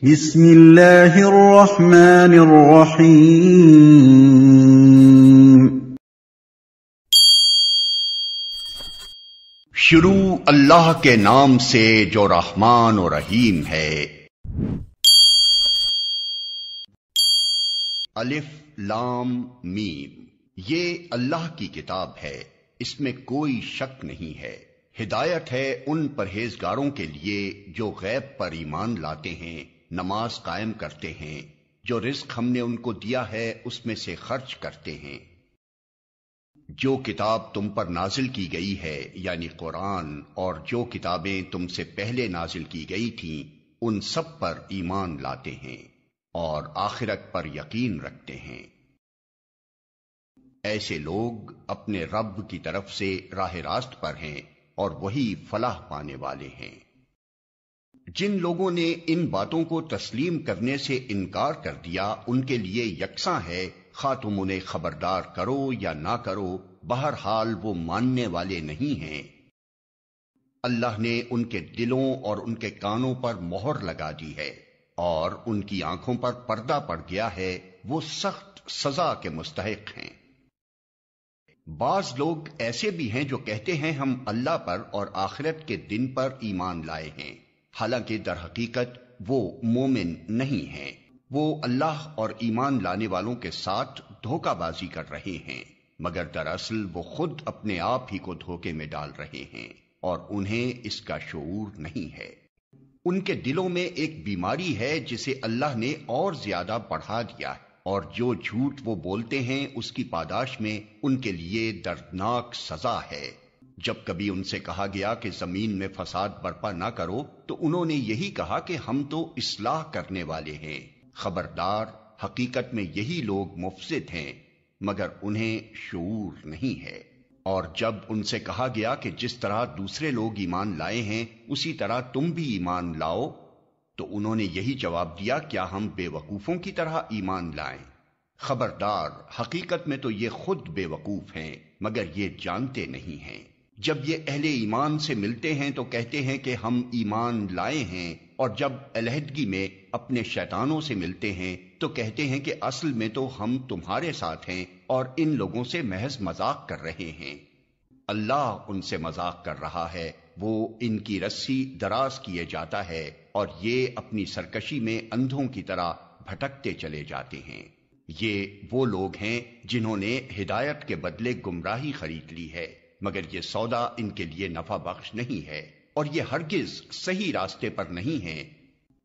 शुरू अल्लाह के नाम से जो रहमान और रहीम है अलिफ लाम मीम ये अल्लाह की किताब है इसमें कोई शक नहीं है हिदायत है उन परहेजगारों के लिए जो गैब पर ईमान लाते हैं नमाज कायम करते हैं जो रिस्क हमने उनको दिया है उसमें से खर्च करते हैं जो किताब तुम पर नाजिल की गई है यानी कुरान और जो किताबें तुमसे पहले नाजिल की गई थीं उन सब पर ईमान लाते हैं और आखिरत पर यकीन रखते हैं ऐसे लोग अपने रब की तरफ से राह रास्त पर हैं और वही फलाह पाने वाले हैं जिन लोगों ने इन बातों को तस्लीम करने से इनकार कर दिया उनके लिए यकसा है खा तुम उन्हें खबरदार करो या ना करो बहरहाल वो मानने वाले नहीं हैं अल्लाह ने उनके दिलों और उनके कानों पर मोहर लगा दी है और उनकी आंखों पर पर्दा पड़ गया है वो सख्त सजा के मुस्तक हैं बाज लोग ऐसे भी हैं जो कहते हैं हम अल्लाह पर और आखिरत के दिन पर ईमान लाए हैं हालांकि दर हकीकत वो मोमिन नहीं है वो अल्लाह और ईमान लाने वालों के साथ धोखाबाजी कर रहे हैं मगर दरअसल वो खुद अपने आप ही को धोखे में डाल रहे हैं और उन्हें इसका शूर नहीं है उनके दिलों में एक बीमारी है जिसे अल्लाह ने और ज्यादा बढ़ा दिया है और जो झूठ वो बोलते हैं उसकी पादाश में उनके लिए दर्दनाक सजा है जब कभी उनसे कहा गया कि जमीन में फसाद बर्पा ना करो तो उन्होंने यही कहा कि हम तो इसलाह करने वाले हैं खबरदार हकीकत में यही लोग मुफसद हैं मगर उन्हें शूर नहीं है और जब उनसे कहा गया कि जिस तरह दूसरे लोग ईमान लाए हैं उसी तरह तुम भी ईमान लाओ तो उन्होंने यही जवाब दिया क्या हम बेवकूफों की तरह ईमान लाएं खबरदार हकीकत में तो ये खुद बेवकूफ हैं मगर ये जानते नहीं हैं जब ये अहले ईमान से मिलते हैं तो कहते हैं कि हम ईमान लाए हैं और जब अलहदगी में अपने शैतानों से मिलते हैं तो कहते हैं कि असल में तो हम तुम्हारे साथ हैं और इन लोगों से महज मजाक कर रहे हैं अल्लाह उनसे मजाक कर रहा है वो इनकी रस्सी दराज किए जाता है और ये अपनी सरकशी में अंधों की तरह भटकते चले जाते हैं ये वो लोग हैं जिन्होंने हिदायत के बदले गुमराही खरीद ली है मगर ये सौदा इनके लिए नफा बख्श नहीं है और ये हरगिज सही रास्ते पर नहीं है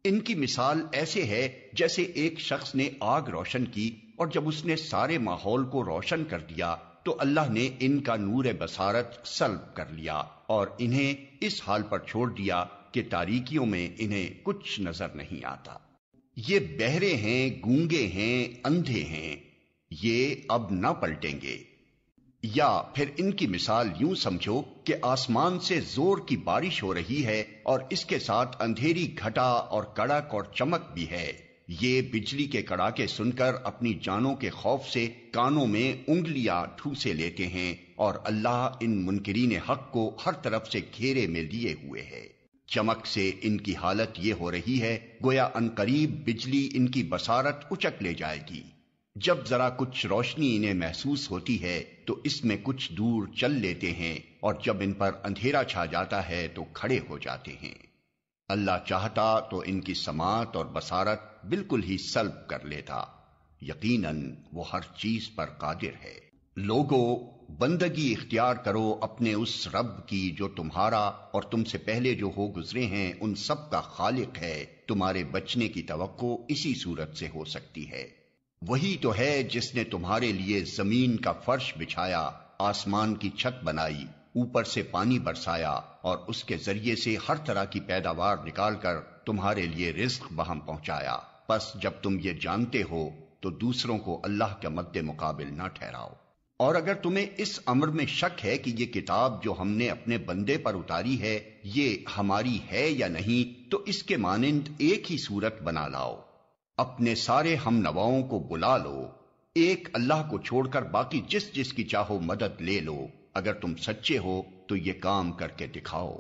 इनकी मिसाल ऐसे है जैसे एक शख्स ने आग रोशन की और जब उसने सारे माहौल को रोशन कर दिया तो अल्लाह ने इनका नूर बसारत सल्ब कर लिया और इन्हें इस हाल पर छोड़ दिया कि तारीकियों में इन्हें कुछ नजर नहीं आता ये बहरे हैं गूंगे हैं अंधे हैं ये अब ना पलटेंगे या फिर इनकी मिसाल यूं समझो कि आसमान से जोर की बारिश हो रही है और इसके साथ अंधेरी घटा और कड़क और चमक भी है ये बिजली के कड़ाके सुनकर अपनी जानों के खौफ से कानों में उंगलियां ठूसे लेते हैं और अल्लाह इन मुनकरीन हक को हर तरफ से घेरे में लिए हुए है चमक से इनकी हालत ये हो रही है गोया अनकरीब बिजली इनकी बसारत उचक ले जाएगी जब जरा कुछ रोशनी इन्हें महसूस होती है तो इसमें कुछ दूर चल लेते हैं और जब इन पर अंधेरा छा जाता है तो खड़े हो जाते हैं अल्लाह चाहता तो इनकी समात और बसारत बिल्कुल ही सल्ब कर लेता यकीनन वो हर चीज पर कादिर है लोगो बंदगी इख्तियार करो अपने उस रब की जो तुम्हारा और तुमसे पहले जो हो गुजरे हैं उन सब का खालिक है तुम्हारे बचने की तवक्को इसी सूरत से हो सकती है वही तो है जिसने तुम्हारे लिए जमीन का फर्श बिछाया आसमान की छत बनाई ऊपर से पानी बरसाया और उसके जरिए से हर तरह की पैदावार निकालकर तुम्हारे लिए रिस्क बहम पहुंचाया बस जब तुम ये जानते हो तो दूसरों को अल्लाह के मद्दे मुकाबिल ना ठहराओ और अगर तुम्हें इस अमर में शक है कि ये किताब जो हमने अपने बंदे पर उतारी है ये हमारी है या नहीं तो इसके मानंद एक ही सूरत बना लाओ अपने सारे हम नवाओं को बुला लो एक अल्लाह को छोड़कर बाकी जिस जिस की चाहो मदद ले लो अगर तुम सच्चे हो तो ये काम करके दिखाओ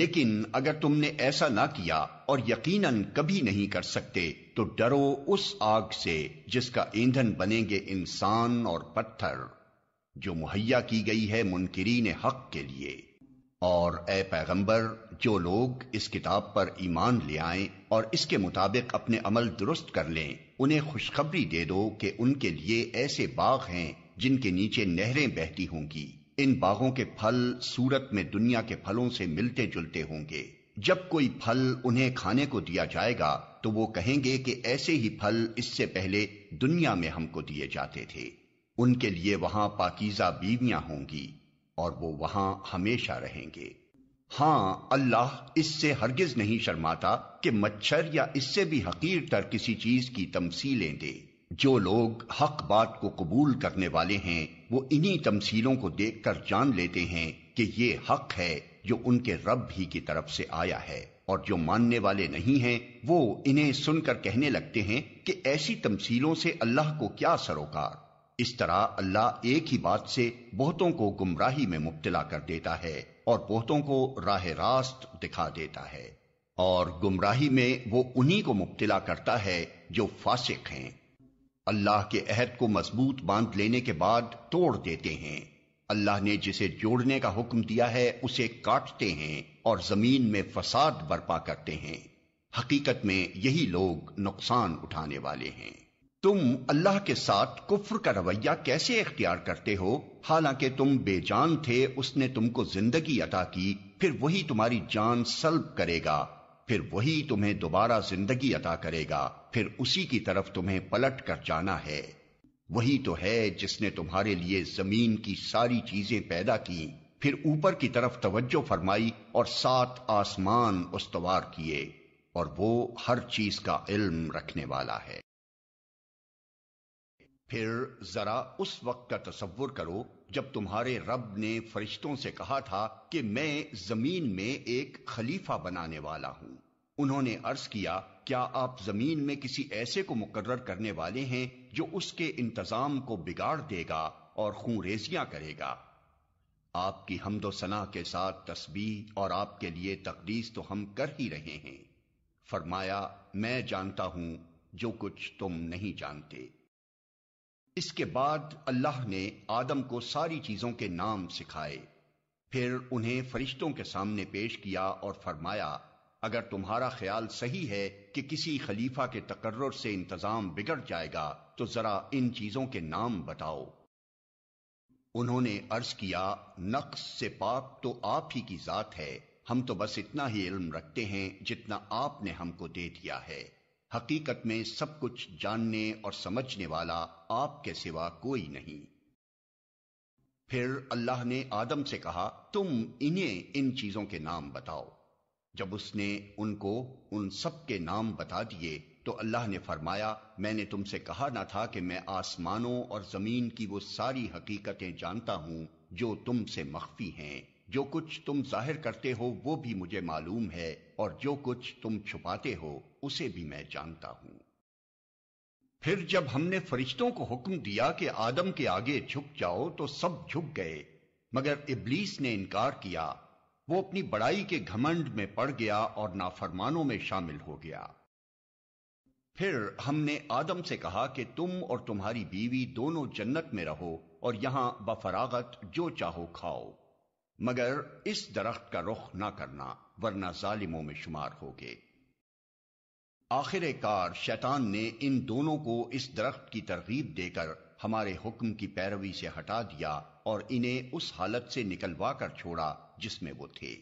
लेकिन अगर तुमने ऐसा ना किया और यकीनन कभी नहीं कर सकते तो डरो उस आग से जिसका ईंधन बनेंगे इंसान और पत्थर जो मुहैया की गई है मुनकरीन हक के लिए और ए पैगंबर जो लोग इस किताब पर ईमान ले आए और इसके मुताबिक अपने अमल दुरुस्त कर लें उन्हें खुशखबरी दे दो कि उनके लिए ऐसे बाग हैं जिनके नीचे नहरें बहती होंगी इन बागों के फल सूरत में दुनिया के फलों से मिलते जुलते होंगे जब कोई फल उन्हें खाने को दिया जाएगा तो वो कहेंगे कि ऐसे ही फल इससे पहले दुनिया में हमको दिए जाते थे उनके लिए वहां पाकिजा बीवियां होंगी और वो वहां हमेशा रहेंगे हाँ अल्लाह इससे हरगिज नहीं शर्माता कि मच्छर या इससे भी हकीर तर किसी चीज की तमसीलें दे जो लोग हक बात को कबूल करने वाले हैं वो इन्हीं तमसीलों को देखकर जान लेते हैं कि ये हक है जो उनके रब ही की तरफ से आया है और जो मानने वाले नहीं हैं वो इन्हें सुनकर कहने लगते हैं कि ऐसी तमसीलों से अल्लाह को क्या सरोकार इस तरह अल्लाह एक ही बात से बहुतों को गुमराही में मुब्तला कर देता है और पोतों को राह रास्त दिखा देता है और गुमराही में वो उन्हीं को मुब्तला करता है जो फासिक हैं अल्लाह के अहद को मजबूत बांध लेने के बाद तोड़ देते हैं अल्लाह ने जिसे जोड़ने का हुक्म दिया है उसे काटते हैं और जमीन में फसाद बर्पा करते हैं हकीकत में यही लोग नुकसान उठाने वाले हैं तुम अल्लाह के साथ कुफ्र का रवैया कैसे इख्तियार करते हो हालांकि तुम बेजान थे उसने तुमको जिंदगी अता की फिर वही तुम्हारी जान सल्ब करेगा फिर वही तुम्हें दोबारा जिंदगी अता करेगा फिर उसी की तरफ तुम्हें पलट कर जाना है वही तो है जिसने तुम्हारे लिए जमीन की सारी चीजें पैदा की फिर ऊपर की तरफ तवज्जो फरमाई और सात आसमान उसवार किए और वो हर चीज का इल्म रखने वाला है फिर जरा उस वक्त का तस्वुर करो जब तुम्हारे रब ने फरिश्तों से कहा था कि मैं जमीन में एक खलीफा बनाने वाला हूं उन्होंने अर्ज किया क्या आप जमीन में किसी ऐसे को मुकर्र करने वाले हैं जो उसके इंतजाम को बिगाड़ देगा और रेजियां करेगा आपकी हमदो सना के साथ तस्बी और आपके लिए तकदीस तो हम कर ही रहे हैं फरमाया मैं जानता हूं जो कुछ तुम नहीं जानते इसके बाद अल्लाह ने आदम को सारी चीजों के नाम सिखाए फिर उन्हें फरिश्तों के सामने पेश किया और फरमाया अगर तुम्हारा ख्याल सही है कि किसी खलीफा के तकर्र से इंतजाम बिगड़ जाएगा तो जरा इन चीजों के नाम बताओ उन्होंने अर्ज किया नक्स से पाक तो आप ही की जात है हम तो बस इतना ही इल्म रखते हैं जितना आपने हमको दे दिया है हकीकत में सब कुछ जानने और समझने वाला आपके सिवा कोई नहीं फिर अल्लाह ने आदम से कहा तुम इन्हें इन चीजों के नाम बताओ जब उसने उनको उन सब के नाम बता दिए तो अल्लाह ने फरमाया मैंने तुमसे कहा ना था कि मैं आसमानों और जमीन की वो सारी हकीकतें जानता हूं जो तुमसे मख्फी हैं जो कुछ तुम जाहिर करते हो वो भी मुझे मालूम है और जो कुछ तुम छुपाते हो उसे भी मैं जानता हूं फिर जब हमने फरिश्तों को हुक्म दिया कि आदम के आगे झुक जाओ तो सब झुक गए मगर इबलीस ने इनकार किया वो अपनी बड़ाई के घमंड में पड़ गया और नाफरमानों में शामिल हो गया फिर हमने आदम से कहा कि तुम और तुम्हारी बीवी दोनों जन्नत में रहो और यहां बफरागत जो चाहो खाओ मगर इस दरख्त का रुख ना करना वरना जालिमों में शुमार हो होगे आखिरकार शैतान ने इन दोनों को इस दरख्त की तरगीब देकर हमारे हुक्म की पैरवी से हटा दिया और इन्हें उस हालत से निकलवा कर छोड़ा जिसमें वो थे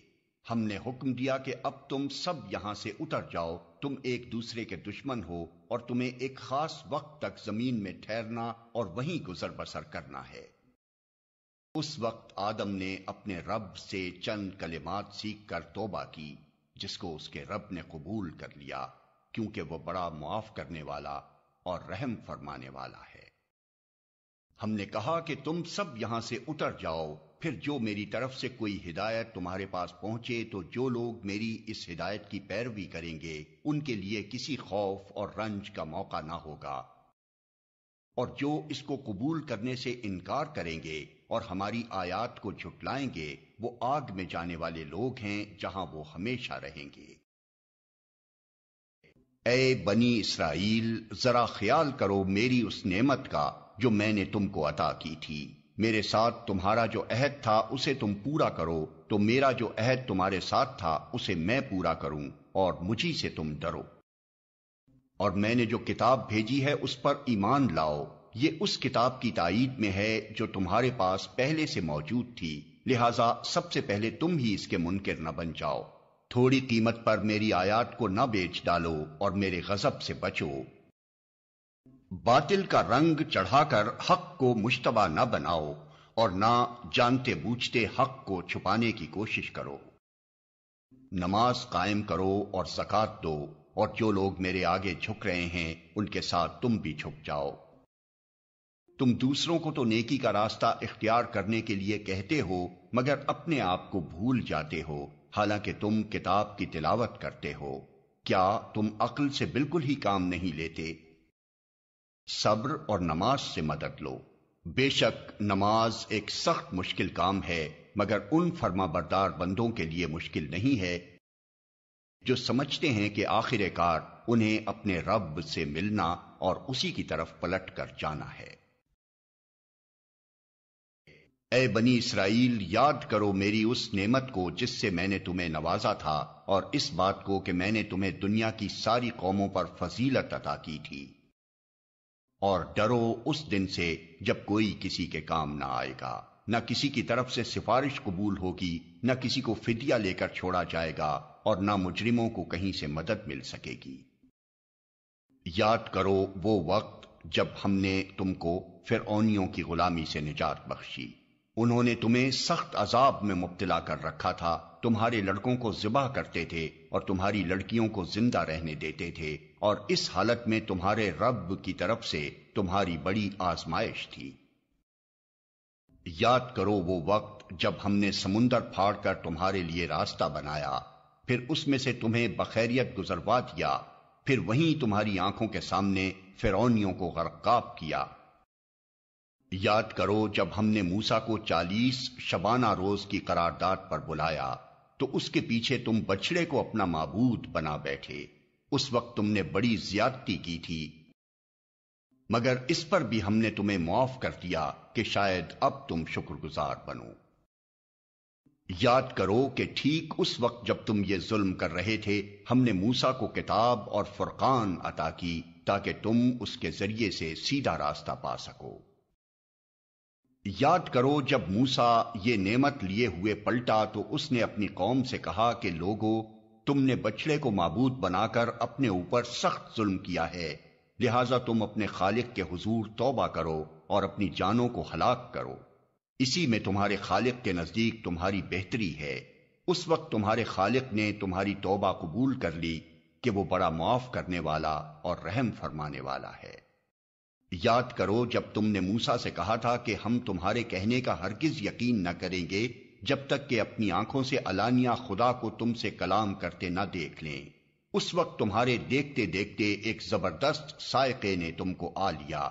हमने हुक्म दिया कि अब तुम सब यहां से उतर जाओ तुम एक दूसरे के दुश्मन हो और तुम्हें एक खास वक्त तक जमीन में ठहरना और वहीं गुजर बसर करना है उस वक्त आदम ने अपने रब से चंद कलिमात सीख कर तोबा की जिसको उसके रब ने कबूल कर लिया क्योंकि वह बड़ा मुआफ करने वाला और रहम फरमाने वाला है हमने कहा कि तुम सब यहां से उतर जाओ फिर जो मेरी तरफ से कोई हिदायत तुम्हारे पास पहुंचे तो जो लोग मेरी इस हिदायत की पैरवी करेंगे उनके लिए किसी खौफ और रंज का मौका ना होगा और जो इसको कबूल करने से इनकार करेंगे और हमारी आयात को झुटलाएंगे वो आग में जाने वाले लोग हैं जहां वो हमेशा रहेंगे ए बनी इसराइल जरा ख्याल करो मेरी उस नेमत का जो मैंने तुमको अता की थी मेरे साथ तुम्हारा जो अहद था उसे तुम पूरा करो तो मेरा जो अहद तुम्हारे साथ था उसे मैं पूरा करूं और मुझी से तुम डरो और मैंने जो किताब भेजी है उस पर ईमान लाओ ये उस किताब की तइद में है जो तुम्हारे पास पहले से मौजूद थी लिहाजा सबसे पहले तुम ही इसके मुनकर न बन जाओ थोड़ी कीमत पर मेरी आयात को न बेच डालो और मेरे गजब से बचो बातिल का रंग चढ़ाकर हक को मुश्तबा न बनाओ और ना जानते बूझते हक को छुपाने की कोशिश करो नमाज कायम करो और सकात दो और जो लोग मेरे आगे झुक रहे हैं उनके साथ तुम भी झुक जाओ तुम दूसरों को तो नेकी का रास्ता इख्तियार करने के लिए कहते हो मगर अपने आप को भूल जाते हो हालांकि तुम किताब की तिलावत करते हो क्या तुम अक्ल से बिल्कुल ही काम नहीं लेते सब्र और नमाज से मदद लो बेशक नमाज एक सख्त मुश्किल काम है मगर उन फर्मा बरदार बंदों के लिए मुश्किल नहीं है जो समझते हैं कि आखिरकार उन्हें अपने रब से मिलना और उसी की तरफ पलट कर जाना है ए बनी इसराइल याद करो मेरी उस नेमत को जिससे मैंने तुम्हें नवाजा था और इस बात को कि मैंने तुम्हें दुनिया की सारी कौमों पर फजीलत अदा की थी और डरो उस दिन से जब कोई किसी के काम ना आएगा न किसी की तरफ से सिफारिश कबूल होगी न किसी को फिदिया लेकर छोड़ा जाएगा और ना मुजरिमों को कहीं से मदद मिल सकेगी याद करो वो वक्त जब हमने तुमको फिरौनियों की गुलामी से निजात बख्शी उन्होंने तुम्हें सख्त अजाब में मुब्तला कर रखा था तुम्हारे लड़कों को जिबा करते थे और तुम्हारी लड़कियों को जिंदा रहने देते थे और इस हालत में तुम्हारे रब की तरफ से तुम्हारी बड़ी आजमाइश थी याद करो वो वक्त जब हमने समुंदर फाड़ कर तुम्हारे लिए रास्ता बनाया फिर उसमें से तुम्हें बखैरियत गुजरवा दिया फिर वहीं तुम्हारी आंखों के सामने फिरौनियों को गरकाब किया याद करो जब हमने मूसा को चालीस शबाना रोज की करारदाद पर बुलाया तो उसके पीछे तुम बछड़े को अपना माबूद बना बैठे उस वक्त तुमने बड़ी ज्यादती की थी मगर इस पर भी हमने तुम्हें मुआफ कर दिया कि शायद अब तुम शुक्रगुजार बनो याद करो कि ठीक उस वक्त जब तुम ये जुल्म कर रहे थे हमने मूसा को किताब और फुरकान अता की ताकि तुम उसके जरिए से सीधा रास्ता पा सको याद करो जब मूसा ये नेमत लिए हुए पलटा तो उसने अपनी कौम से कहा कि लोगो तुमने बछड़े को मबूद बनाकर अपने ऊपर सख्त जुल्म किया है लिहाजा तुम अपने खालिक के हुजूर तौबा करो और अपनी जानों को हलाक करो इसी में तुम्हारे खालिक के नजदीक तुम्हारी बेहतरी है उस वक्त तुम्हारे खालिक ने तुम्हारी तोबा कबूल कर ली कि वो बड़ा माफ करने वाला और रहम फरमाने वाला है याद करो जब तुमने मूसा से कहा था कि हम तुम्हारे कहने का हरगिज यकीन न करेंगे जब तक कि अपनी आंखों से अलानिया खुदा को तुमसे कलाम करते न देख लें उस वक्त तुम्हारे देखते देखते एक जबरदस्त सायके ने तुमको आ लिया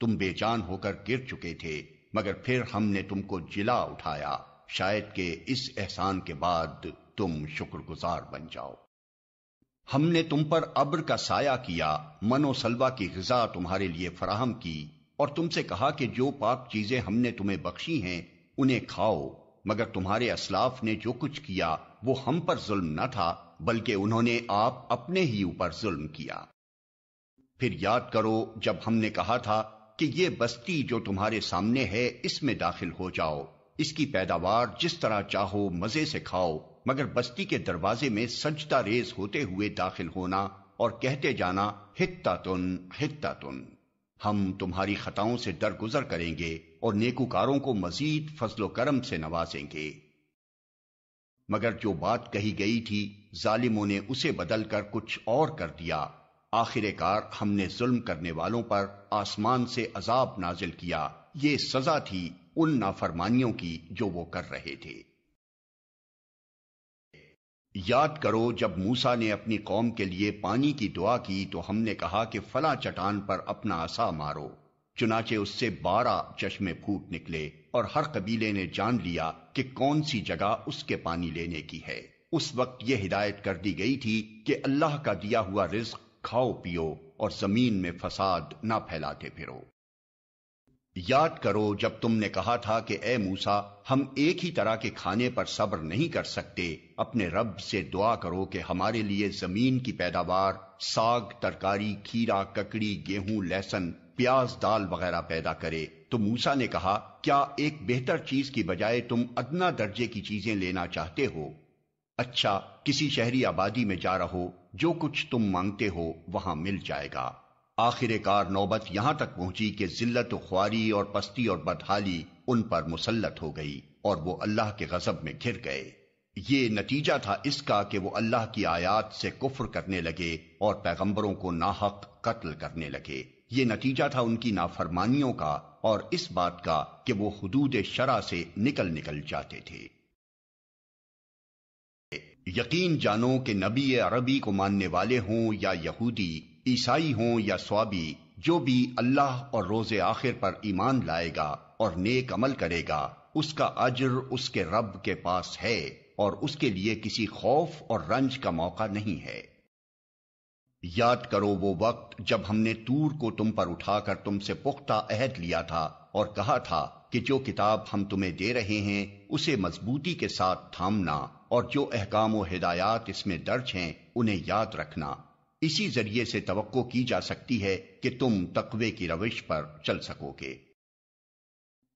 तुम बेचान होकर गिर चुके थे मगर फिर हमने तुमको जिला उठाया शायद के इस एहसान के बाद तुम शुक्रगुजार बन जाओ हमने तुम पर अब्र का साया किया मनोसलवा की गजा तुम्हारे लिए फराहम की और तुमसे कहा कि जो पाक चीजें हमने तुम्हें बख्शी हैं उन्हें खाओ मगर तुम्हारे असलाफ ने जो कुछ किया वो हम पर जुल्म न था बल्कि उन्होंने आप अपने ही ऊपर जुल्म किया फिर याद करो जब हमने कहा था कि ये बस्ती जो तुम्हारे सामने है इसमें दाखिल हो जाओ इसकी पैदावार जिस तरह चाहो मजे से खाओ मगर बस्ती के दरवाजे में सजता रेज होते हुए दाखिल होना और कहते जाना हित्ता तुन हित्ता तुन हम तुम्हारी खताओं से दरगुजर करेंगे और नेकूकारों को मजीद फजलो करम से नवाजेंगे मगर जो बात कही गई थी जालिमों ने उसे बदलकर कुछ और कर दिया आखिरकार हमने जुल्म करने वालों पर आसमान से अजाब नाजिल किया ये सजा थी उन नाफरमानियों की जो वो कर रहे थे याद करो जब मूसा ने अपनी कौम के लिए पानी की दुआ की तो हमने कहा कि फला चटान पर अपना आसा मारो चुनाचे उससे बारह चश्मे फूट निकले और हर कबीले ने जान लिया कि कौन सी जगह उसके पानी लेने की है उस वक्त यह हिदायत कर दी गई थी कि अल्लाह का दिया हुआ रिस्क खाओ पियो और जमीन में फसाद ना फैलाते फिरो याद करो जब तुमने कहा था कि ए मूसा हम एक ही तरह के खाने पर सब्र नहीं कर सकते अपने रब से दुआ करो कि हमारे लिए जमीन की पैदावार साग तरकारी खीरा ककड़ी गेहूं लहसन प्याज दाल वगैरह पैदा करे तो मूसा ने कहा क्या एक बेहतर चीज की बजाय तुम अदना दर्जे की चीजें लेना चाहते हो अच्छा किसी शहरी आबादी में जा रहो जो कुछ तुम मांगते हो वहां मिल जाएगा आखिरकार नौबत यहां तक पहुंची कि जिल्लत ख्वारी और पस्ती और बदहाली उन पर मुसलत हो गई और वो अल्लाह के गजब में घिर गए ये नतीजा था इसका कि वो अल्लाह की आयात से कुफर करने लगे और पैगंबरों को नाहक कत्ल करने लगे ये नतीजा था उनकी नाफरमानियों का और इस बात का कि वो हदूद शरा से निकल निकल जाते थे यकीन जानो कि नबी अरबी को मानने वाले हों या यहूदी ईसाई हों या स्वाबी जो भी अल्लाह और रोज आखिर पर ईमान लाएगा और नेक अमल करेगा उसका अजर उसके रब के पास है और उसके लिए किसी खौफ और रंज का मौका नहीं है याद करो वो वक्त जब हमने तूर को तुम पर उठाकर तुमसे पुख्ता अहद लिया था और कहा था कि जो किताब हम तुम्हें दे रहे हैं उसे मजबूती के साथ थामना और जो अहकाम व हिदायत इसमें दर्ज हैं उन्हें याद रखना इसी जरिए से तो की जा सकती है कि तुम तकवे की रविश पर चल सकोगे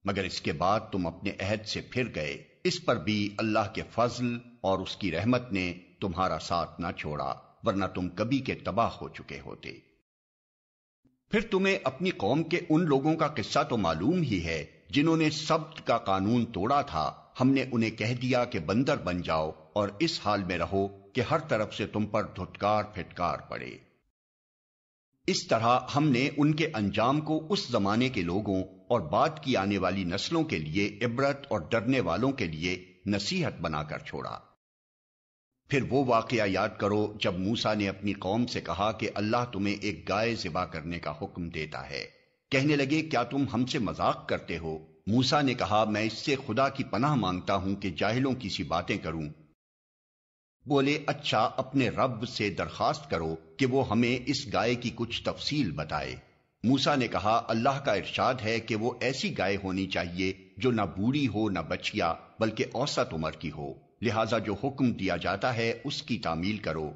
मगर इसके बाद तुम अपने अहद से फिर गए इस पर भी अल्लाह के फजल और उसकी रहमत ने तुम्हारा साथ ना छोड़ा वरना तुम कभी के तबाह हो चुके होते फिर तुम्हें अपनी कौम के उन लोगों का किस्सा तो मालूम ही है जिन्होंने सब्त का कानून तोड़ा था हमने उन्हें कह दिया कि बंदर बन जाओ और इस हाल में रहो कि हर तरफ से तुम पर धुतकार फिटकार पड़े इस तरह हमने उनके अंजाम को उस जमाने के लोगों और बाद की आने वाली नस्लों के लिए इबरत और डरने वालों के लिए नसीहत बनाकर छोड़ा फिर वो वाकया याद करो जब मूसा ने अपनी कौम से कहा कि अल्लाह तुम्हें एक गाय जिबा करने का हुक्म देता है कहने लगे क्या तुम हमसे मजाक करते हो मूसा ने कहा मैं इससे खुदा की पनाह मांगता हूं कि जाहिलों की सी बातें करूं बोले अच्छा अपने रब से दरखास्त करो कि वो हमें इस गाय की कुछ तफसील बताए मूसा ने कहा अल्लाह का इरशाद है कि वो ऐसी गाय होनी चाहिए जो ना बूढ़ी हो ना बचिया बल्कि औसत उम्र की हो लिहाजा जो हुक्म दिया जाता है उसकी तामील करो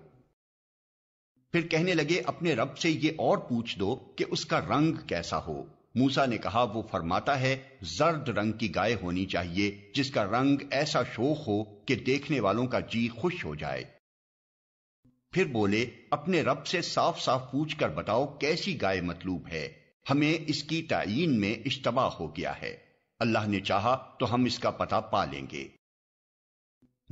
फिर कहने लगे अपने रब से ये और पूछ दो कि उसका रंग कैसा हो मूसा ने कहा वो फरमाता है जर्द रंग की गाय होनी चाहिए जिसका रंग ऐसा शोक हो कि देखने वालों का जी खुश हो जाए फिर बोले अपने रब से साफ साफ पूछ कर बताओ कैसी गाय मतलूब है हमें इसकी तयन में इश्तबा हो गया है अल्लाह ने चाहा तो हम इसका पता पा लेंगे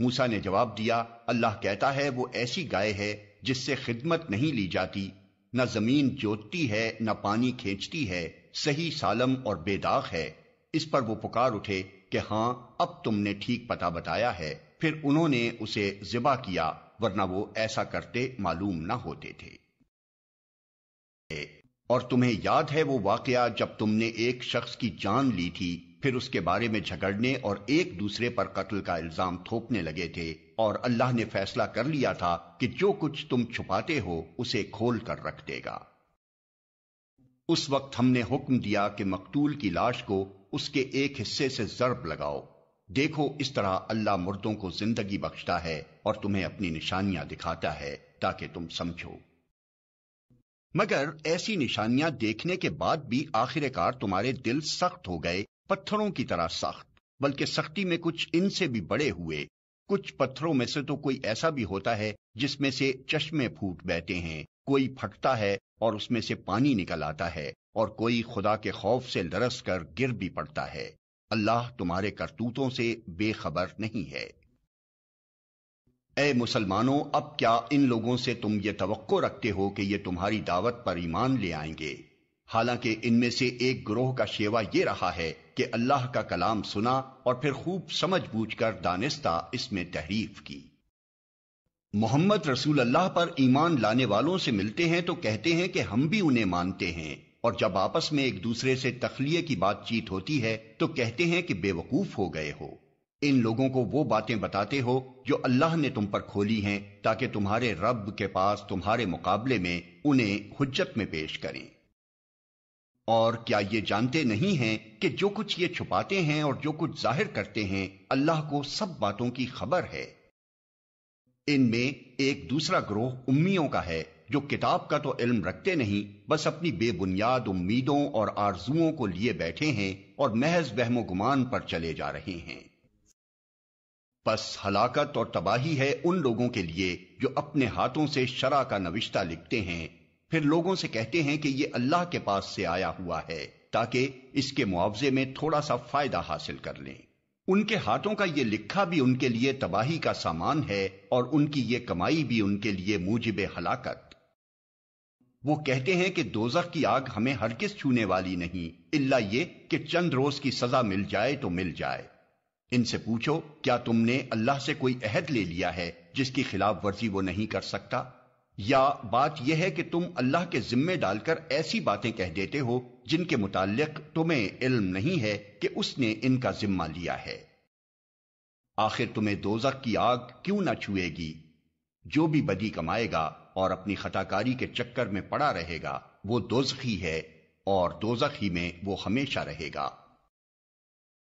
मूसा ने जवाब दिया अल्लाह कहता है वो ऐसी गाय है जिससे खिदमत नहीं ली जाती न जमीन जोतती है न पानी खींचती है सही सालम और बेदाग है इस पर वो पुकार उठे कि हां अब तुमने ठीक पता बताया है फिर उन्होंने उसे जिबा किया वरना वो ऐसा करते मालूम ना होते थे और तुम्हें याद है वो वाकया जब तुमने एक शख्स की जान ली थी फिर उसके बारे में झगड़ने और एक दूसरे पर कत्ल का इल्जाम थोपने लगे थे और अल्लाह ने फैसला कर लिया था कि जो कुछ तुम छुपाते हो उसे खोल कर रख देगा उस वक्त हमने हुक्म दिया कि मकतूल की लाश को उसके एक हिस्से से जरब लगाओ देखो इस तरह अल्लाह मुर्दों को जिंदगी बख्शता है और तुम्हें अपनी निशानियां दिखाता है ताकि तुम समझो मगर ऐसी निशानियां देखने के बाद भी आखिरकार तुम्हारे दिल सख्त हो गए पत्थरों की तरह सख्त बल्कि सख्ती में कुछ इनसे भी बड़े हुए कुछ पत्थरों में से तो कोई ऐसा भी होता है जिसमें से चश्मे फूट बहते हैं कोई फटता है और उसमें से पानी निकल आता है और कोई खुदा के खौफ से लरस कर गिर भी पड़ता है अल्लाह तुम्हारे करतूतों से बेखबर नहीं है ए मुसलमानों अब क्या इन लोगों से तुम ये तो रखते हो कि ये तुम्हारी दावत पर ईमान ले आएंगे हालांकि इनमें से एक ग्रोह का शेवा यह रहा है कि अल्लाह का कलाम सुना और फिर खूब समझ बूझ कर दानिस्ता इसमें तहरीफ की मोहम्मद रसूल अल्लाह पर ईमान लाने वालों से मिलते हैं तो कहते हैं कि हम भी उन्हें मानते हैं और जब आपस में एक दूसरे से तखलीय की बातचीत होती है तो कहते हैं कि बेवकूफ हो गए हो इन लोगों को वो बातें बताते हो जो अल्लाह ने तुम पर खोली हैं ताकि तुम्हारे रब के पास तुम्हारे मुकाबले में उन्हें हुज्जत में पेश करें और क्या ये जानते नहीं हैं कि जो कुछ ये छुपाते हैं और जो कुछ जाहिर करते हैं अल्लाह को सब बातों की खबर है इनमें एक दूसरा ग्रोह उम्मीदों का है जो किताब का तो इल्म रखते नहीं बस अपनी बेबुनियाद उम्मीदों और आरजुओं को लिए बैठे हैं और महज वहमो गुमान पर चले जा रहे हैं बस हलाकत और तबाही है उन लोगों के लिए जो अपने हाथों से शरा का नविश्ता लिखते हैं फिर लोगों से कहते हैं कि ये अल्लाह के पास से आया हुआ है ताकि इसके मुआवजे में थोड़ा सा फायदा हासिल कर लें उनके हाथों का ये लिखा भी उनके लिए तबाही का सामान है और उनकी ये कमाई भी उनके लिए मूजब हलाकत वो कहते हैं कि दोजख की आग हमें हर किस छूने वाली नहीं इल्ला ये कि चंद रोज की सजा मिल जाए तो मिल जाए इनसे पूछो क्या तुमने अल्लाह से कोई अहद ले लिया है जिसकी खिलाफ वर्जी वो नहीं कर सकता या बात यह है कि तुम अल्लाह के जिम्मे डालकर ऐसी बातें कह देते हो जिनके मुतालिक तुम्हें इल्म नहीं है कि उसने इनका जिम्मा लिया है आखिर तुम्हें दोजक की आग क्यों ना छुएगी जो भी बदी कमाएगा और अपनी खताकारी के चक्कर में पड़ा रहेगा वो दोजखी है और दोजखी में वो हमेशा रहेगा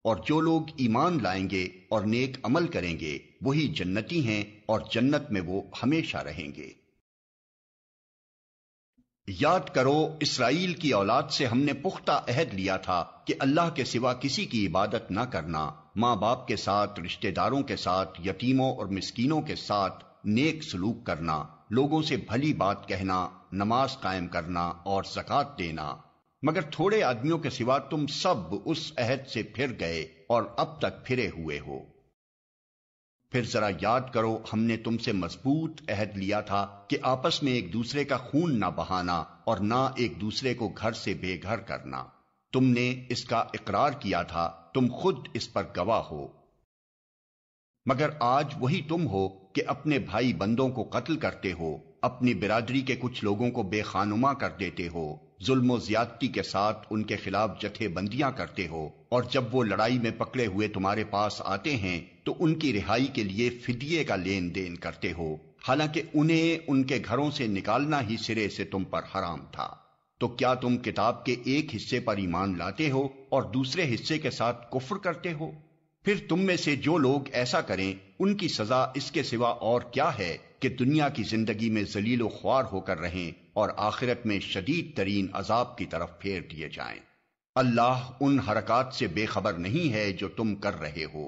और जो लोग ईमान लाएंगे और नेक अमल करेंगे वही जन्नती हैं और जन्नत में वो हमेशा रहेंगे याद करो इसराइल की औलाद से हमने पुख्ता अहद लिया था कि अल्लाह के सिवा किसी की इबादत न करना माँ बाप के साथ रिश्तेदारों के साथ यतीमों और मिस्कीनों के साथ नेक सलूक करना लोगों से भली बात कहना नमाज कायम करना और जक़ात देना मगर थोड़े आदमियों के सिवा तुम सब उस अहद से फिर गए और अब तक फिरे हुए हो फिर जरा याद करो हमने तुमसे मजबूत अहद लिया था कि आपस में एक दूसरे का खून ना बहाना और ना एक दूसरे को घर से बेघर करना तुमने इसका इकरार किया था तुम खुद इस पर गवाह हो मगर आज वही तुम हो कि अपने भाई बंदों को कत्ल करते हो अपनी बिरादरी के कुछ लोगों को बेखानुमा कर देते हो जुल्म ज्यादती के साथ उनके खिलाफ जथेबंदियां करते हो और जब वो लड़ाई में पकड़े हुए तुम्हारे पास आते हैं तो उनकी रिहाई के लिए फिदिये का लेन देन करते हो हालांकि उन्हें उनके घरों से निकालना ही सिरे से तुम पर हराम था तो क्या तुम किताब के एक हिस्से पर ईमान लाते हो और दूसरे हिस्से के साथ कुफर करते हो फिर तुम में से जो लोग ऐसा करें उनकी सजा इसके सिवा और क्या है कि दुनिया की जिंदगी में जलीलो ख्वार होकर रहें और आखिरत में शदीद तरीन अजाब की तरफ फेर दिए जाएं। अल्लाह उन हरकत से बेखबर नहीं है जो तुम कर रहे हो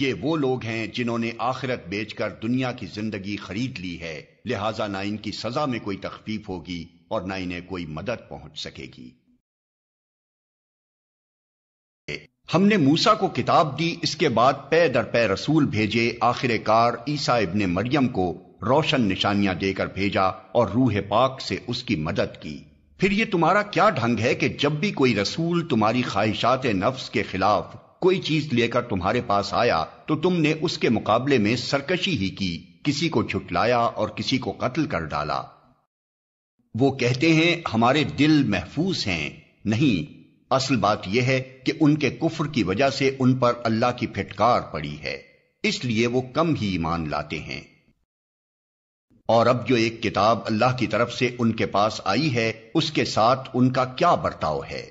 ये वो लोग हैं जिन्होंने आखिरत बेचकर दुनिया की जिंदगी खरीद ली है लिहाजा ना इनकी सजा में कोई तकलीफ होगी और ना इन्हें कोई मदद पहुंच सकेगी हमने मूसा को किताब दी इसके बाद पे दर पे रसूल भेजे आखिरकार ईसा इबन मरियम को रोशन निशानियां देकर भेजा और रूह पाक से उसकी मदद की फिर ये तुम्हारा क्या ढंग है कि जब भी कोई रसूल तुम्हारी ख्वाहिशात नफ्स के खिलाफ कोई चीज लेकर तुम्हारे पास आया तो तुमने उसके मुकाबले में सरकशी ही की किसी को छुटलाया और किसी को कत्ल कर डाला वो कहते हैं हमारे दिल महफूज हैं नहीं असल बात यह है कि उनके कुफर की वजह से उन पर अल्लाह की फिटकार पड़ी है इसलिए वो कम ही ईमान लाते हैं और अब जो एक किताब अल्लाह की तरफ से उनके पास आई है उसके साथ उनका क्या बर्ताव है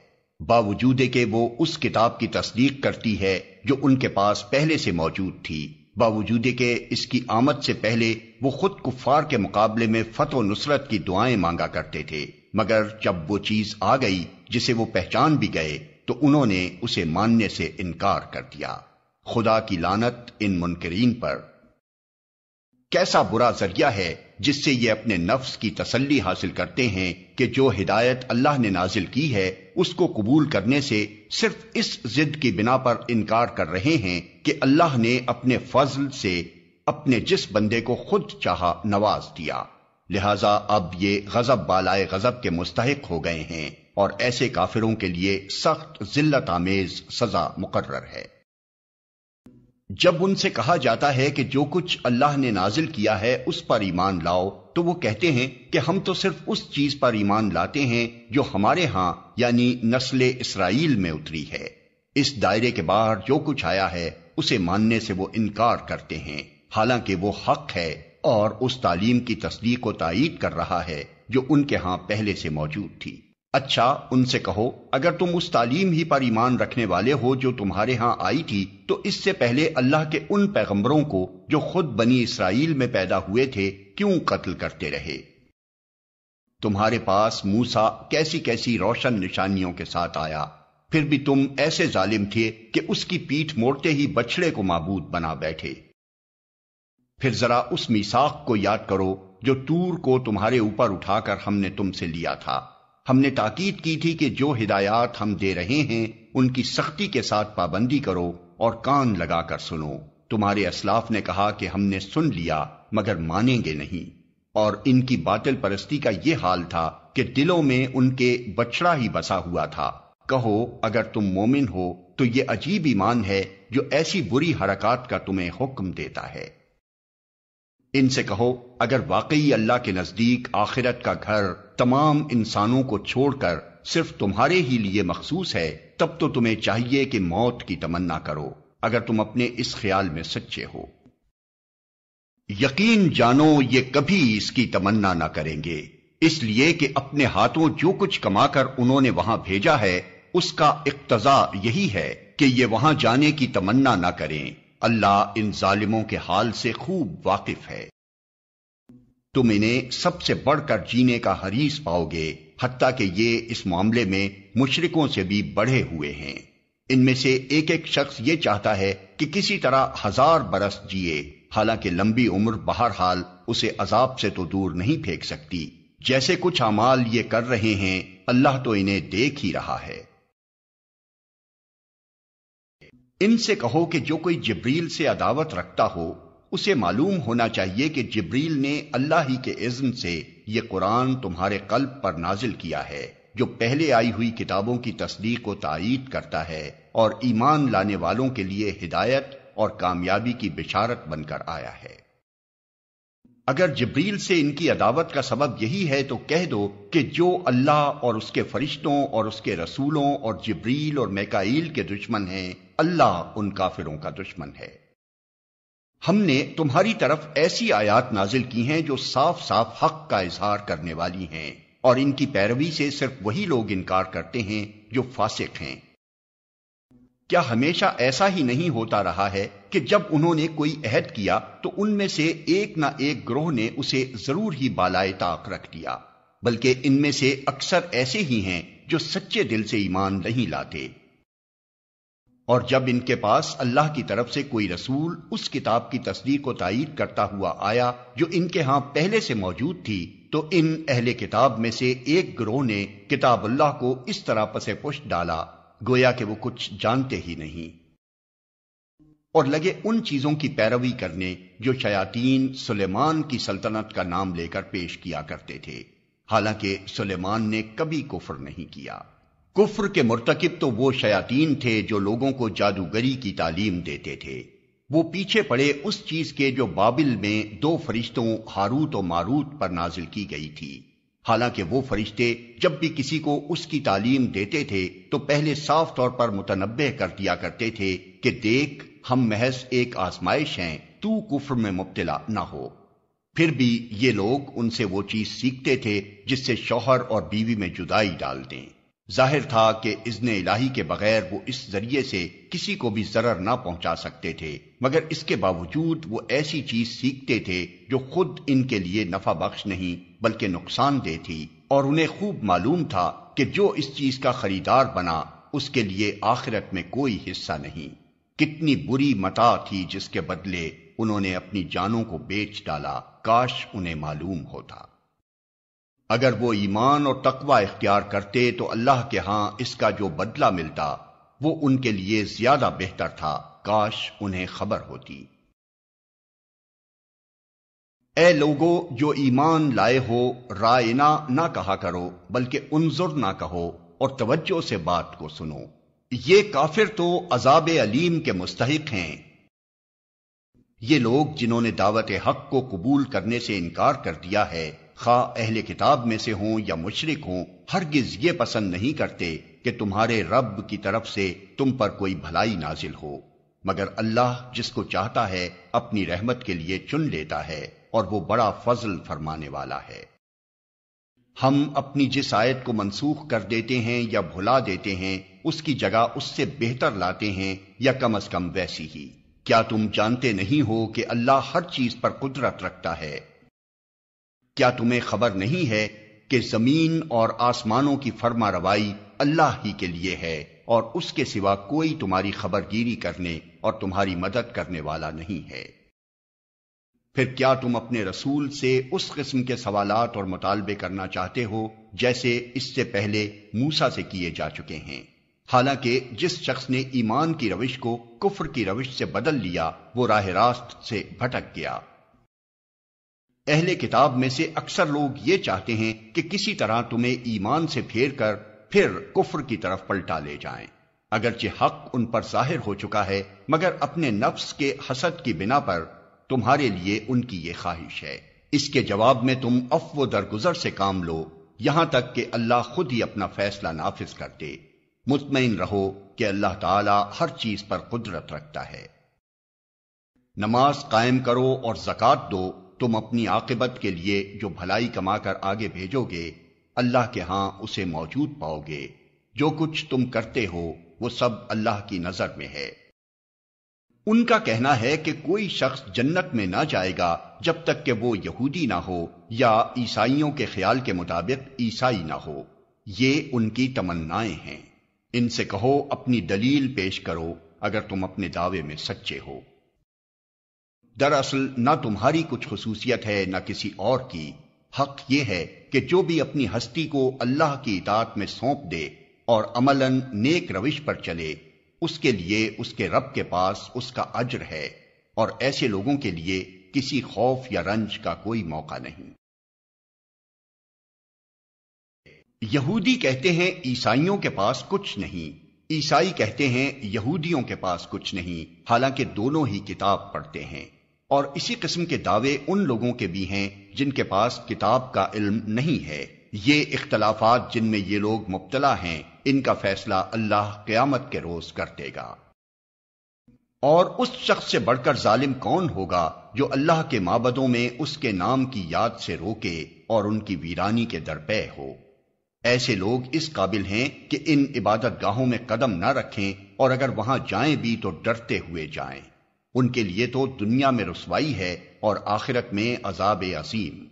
बावजूद के वो उस किताब की तस्दीक करती है जो उनके पास पहले से मौजूद थी बावजूद के इसकी आमद से पहले वो खुद कुफार के मुकाबले में फतो नुसरत की दुआएं मांगा करते थे मगर जब वो चीज आ गई जिसे वो पहचान भी गए तो उन्होंने उसे मानने से इनकार कर दिया खुदा की लानत इन मुनकरीन पर कैसा बुरा जरिया है जिससे ये अपने नफ्स की तसल्ली हासिल करते हैं कि जो हिदायत अल्लाह ने नाजिल की है उसको कबूल करने से सिर्फ इस जिद की बिना पर इनकार कर रहे हैं कि अल्लाह ने अपने फजल से अपने जिस बंदे को खुद चाह नवाज दिया लिहाजा अब ये गजब बालाए गजब के मुस्तक हो गए हैं और ऐसे काफिरों के लिए सख्त जिल्लत आमेज सजा मुकर्र है जब उनसे कहा जाता है कि जो कुछ अल्लाह ने नाजिल किया है उस पर ईमान लाओ तो वो कहते हैं कि हम तो सिर्फ उस चीज पर ईमान लाते हैं जो हमारे यहां यानी नस्ल इसराइल में उतरी है इस दायरे के बाहर जो कुछ आया है उसे मानने से वो इनकार करते हैं हालांकि वो हक है और उस तालीम की तस्दीक को तयद कर रहा है जो उनके यहां पहले से मौजूद थी अच्छा उनसे कहो अगर तुम उस तालीम ही पर ईमान रखने वाले हो जो तुम्हारे यहाँ आई थी तो इससे पहले अल्लाह के उन पैगम्बरों को जो खुद बनी इसराइल में पैदा हुए थे क्यों कत्ल करते रहे तुम्हारे पास मूसा कैसी कैसी रोशन निशानियों के साथ आया फिर भी तुम ऐसे जालिम थे कि उसकी पीठ मोड़ते ही बछड़े को माबूद बना बैठे फिर जरा उस मिसाक को याद करो जो तूर को तुम्हारे ऊपर उठाकर हमने तुमसे लिया था हमने ताकीद की थी कि जो हिदायत हम दे रहे हैं उनकी सख्ती के साथ पाबंदी करो और कान लगाकर सुनो तुम्हारे असलाफ ने कहा कि हमने सुन लिया मगर मानेंगे नहीं और इनकी बातिल परस्ती का यह हाल था कि दिलों में उनके बछड़ा ही बसा हुआ था कहो अगर तुम मोमिन हो तो ये अजीब ईमान है जो ऐसी बुरी हरकत का तुम्हें हुक्म देता है इनसे कहो अगर वाकई अल्लाह के नजदीक आखिरत का घर तमाम इंसानों को छोड़कर सिर्फ तुम्हारे ही लिए मखसूस है तब तो तुम्हें चाहिए कि मौत की तमन्ना करो अगर तुम अपने इस ख्याल में सच्चे हो यकीन जानो ये कभी इसकी तमन्ना ना करेंगे इसलिए कि अपने हाथों जो कुछ कमाकर उन्होंने वहां भेजा है उसका इकतजा यही है कि ये वहां जाने की तमन्ना ना करें अल्लाह इन जालिमों के हाल से खूब वाकिफ है तुम इन्हें सबसे बढ़कर जीने का हरीस पाओगे हत्या कि ये इस मामले में मुशरकों से भी बढ़े हुए हैं इनमें से एक एक शख्स ये चाहता है कि किसी तरह हजार बरस जिए हालांकि लंबी उम्र बहरहाल उसे अजाब से तो दूर नहीं फेंक सकती जैसे कुछ अमाल ये कर रहे हैं अल्लाह तो इन्हें देख ही रहा है इनसे कहो कि जो कोई जबरील से अदावत रखता हो उसे मालूम होना चाहिए कि जिब्रील ने अल्लाह ही के इज्म से ये कुरान तुम्हारे कल्ब पर नाजिल किया है जो पहले आई हुई किताबों की तस्दीक को तयद करता है और ईमान लाने वालों के लिए हिदायत और कामयाबी की बिशारत बनकर आया है अगर जबरील से इनकी अदावत का सबब यही है तो कह दो कि जो अल्लाह और उसके फरिश्तों और उसके रसूलों और जबरील और मेकाइल के दुश्मन हैं अल्लाह उन काफिरों का दुश्मन है हमने तुम्हारी तरफ ऐसी आयात नाजिल की हैं जो साफ साफ हक का इजहार करने वाली हैं और इनकी पैरवी से सिर्फ वही लोग इनकार करते हैं जो फासिक हैं क्या हमेशा ऐसा ही नहीं होता रहा है कि जब उन्होंने कोई अहद किया तो उनमें से एक ना एक ग्रोह ने उसे जरूर ही बालाए ताक रख दिया बल्कि इनमें से अक्सर ऐसे ही हैं जो सच्चे दिल से ईमान नहीं लाते और जब इनके पास अल्लाह की तरफ से कोई रसूल उस किताब की तस्दीक को तायीद करता हुआ आया जो इनके यहां पहले से मौजूद थी तो इन अहले किताब में से एक ग्रोह ने किताब अल्लाह को इस तरह पसे पुष्ट डाला गोया कि वो कुछ जानते ही नहीं और लगे उन चीजों की पैरवी करने जो शयातीन सुलेमान की सल्तनत का नाम लेकर पेश किया करते थे हालांकि सुलेमान ने कभी कुफर नहीं किया कुफ्र के मुर्तकब तो वो शयातीन थे जो लोगों को जादूगरी की तालीम देते थे वो पीछे पड़े उस चीज के जो बाबिल में दो फरिश्तों हारूत और मारूत पर नाजिल की गई थी हालांकि वो फरिश्ते जब भी किसी को उसकी तालीम देते थे तो पहले साफ तौर पर मुतनबे कर दिया करते थे कि देख हम महज एक आजमाइश हैं तू कुफर में मुबतला ना हो फिर भी ये लोग उनसे वो चीज सीखते थे जिससे शौहर और बीवी में जुदाई डाल दें जाहिर था कि इजन इलाही के बगैर वो इस जरिए से किसी को भी जरर ना पहुंचा सकते थे मगर इसके बावजूद वो ऐसी चीज सीखते थे जो खुद इनके लिए नफा बख्श नहीं बल्कि नुकसानदेह थी और उन्हें खूब मालूम था कि जो इस चीज का खरीदार बना उसके लिए आखिरत में कोई हिस्सा नहीं कितनी बुरी मता थी जिसके बदले उन्होंने अपनी जानों को बेच डाला काश उन्हें मालूम होता अगर वो ईमान और तकवा इख्तियार करते तो अल्लाह के हां इसका जो बदला मिलता वो उनके लिए ज्यादा बेहतर था काश उन्हें खबर होती ए लोगो जो ईमान लाए हो रायना ना कहा करो बल्कि उनजुर ना कहो और तवज्जो से बात को सुनो ये काफिर तो अजाब अलीम के मुस्तक हैं ये लोग जिन्होंने दावत हक को कबूल करने से इनकार कर दिया है खा अहले किताब में से हों या मुशरक हों हरगिज ये पसंद नहीं करते कि तुम्हारे रब की तरफ से तुम पर कोई भलाई नाजिल हो मगर अल्लाह जिसको चाहता है अपनी रहमत के लिए चुन लेता है और वो बड़ा फजल फरमाने वाला है हम अपनी जिस आयत को मनसूख कर देते हैं या भुला देते हैं उसकी जगह उससे बेहतर लाते हैं या कम अज कम वैसी ही क्या तुम जानते नहीं हो कि अल्लाह हर चीज पर कुदरत रखता है क्या तुम्हें खबर नहीं है कि जमीन और आसमानों की फर्मा रवाई अल्लाह ही के लिए है और उसके सिवा कोई तुम्हारी खबरगीरी करने और तुम्हारी मदद करने वाला नहीं है फिर क्या तुम अपने रसूल से उस किस्म के सवालात और मुतालबे करना चाहते हो जैसे इससे पहले मूसा से किए जा चुके हैं हालांकि जिस शख्स ने ईमान की रविश को कुफर की रविश से बदल लिया वो राह रास्त से भटक गया अहले किताब में से अक्सर लोग ये चाहते हैं कि किसी तरह तुम्हें ईमान से फेर कर फिर कुफर की तरफ पलटा ले जाएं। अगरचे हक उन पर जाहिर हो चुका है मगर अपने नफ्स के हसद की बिना पर तुम्हारे लिए उनकी ये ख्वाहिश है इसके जवाब में तुम अफ दरगुजर से काम लो यहां तक कि अल्लाह खुद ही अपना फैसला नाफिज कर दे मुतमिन रहो कि अल्लाह ताला हर चीज पर कुदरत रखता है नमाज कायम करो और जक़ात दो तुम अपनी आकबत के लिए जो भलाई कमाकर आगे भेजोगे अल्लाह के हां उसे मौजूद पाओगे जो कुछ तुम करते हो वो सब अल्लाह की नजर में है उनका कहना है कि कोई शख्स जन्नत में ना जाएगा जब तक कि वो यहूदी ना हो या ईसाइयों के ख्याल के मुताबिक ईसाई ना हो ये उनकी तमन्नाएं हैं इनसे कहो अपनी दलील पेश करो अगर तुम अपने दावे में सच्चे हो दरअसल ना तुम्हारी कुछ खसूसियत है ना किसी और की हक यह है कि जो भी अपनी हस्ती को अल्लाह की इतात में सौंप दे और अमलन नेक रविश पर चले उसके लिए उसके रब के पास उसका अज्र है और ऐसे लोगों के लिए किसी खौफ या रंज का कोई मौका नहीं यहूदी कहते हैं ईसाइयों के पास कुछ नहीं ईसाई कहते हैं यहूदियों के पास कुछ नहीं हालांकि दोनों ही किताब पढ़ते हैं और इसी किस्म के दावे उन लोगों के भी हैं जिनके पास किताब का इल्म नहीं है ये इख्तलाफात जिनमें ये लोग मुबतला हैं इनका फैसला अल्लाह क्यामत के रोज कर देगा और उस शख्स से बढ़कर जालिम कौन होगा जो अल्लाह के माबदों में उसके नाम की याद से रोके और उनकी वीरानी के दरपे हो ऐसे लोग इस काबिल हैं कि इन इबादत गाहों में कदम न रखें और अगर वहां जाएं भी तो डरते हुए जाएं उनके लिए तो दुनिया में रसवाई है और आखिरत में अजाब असीम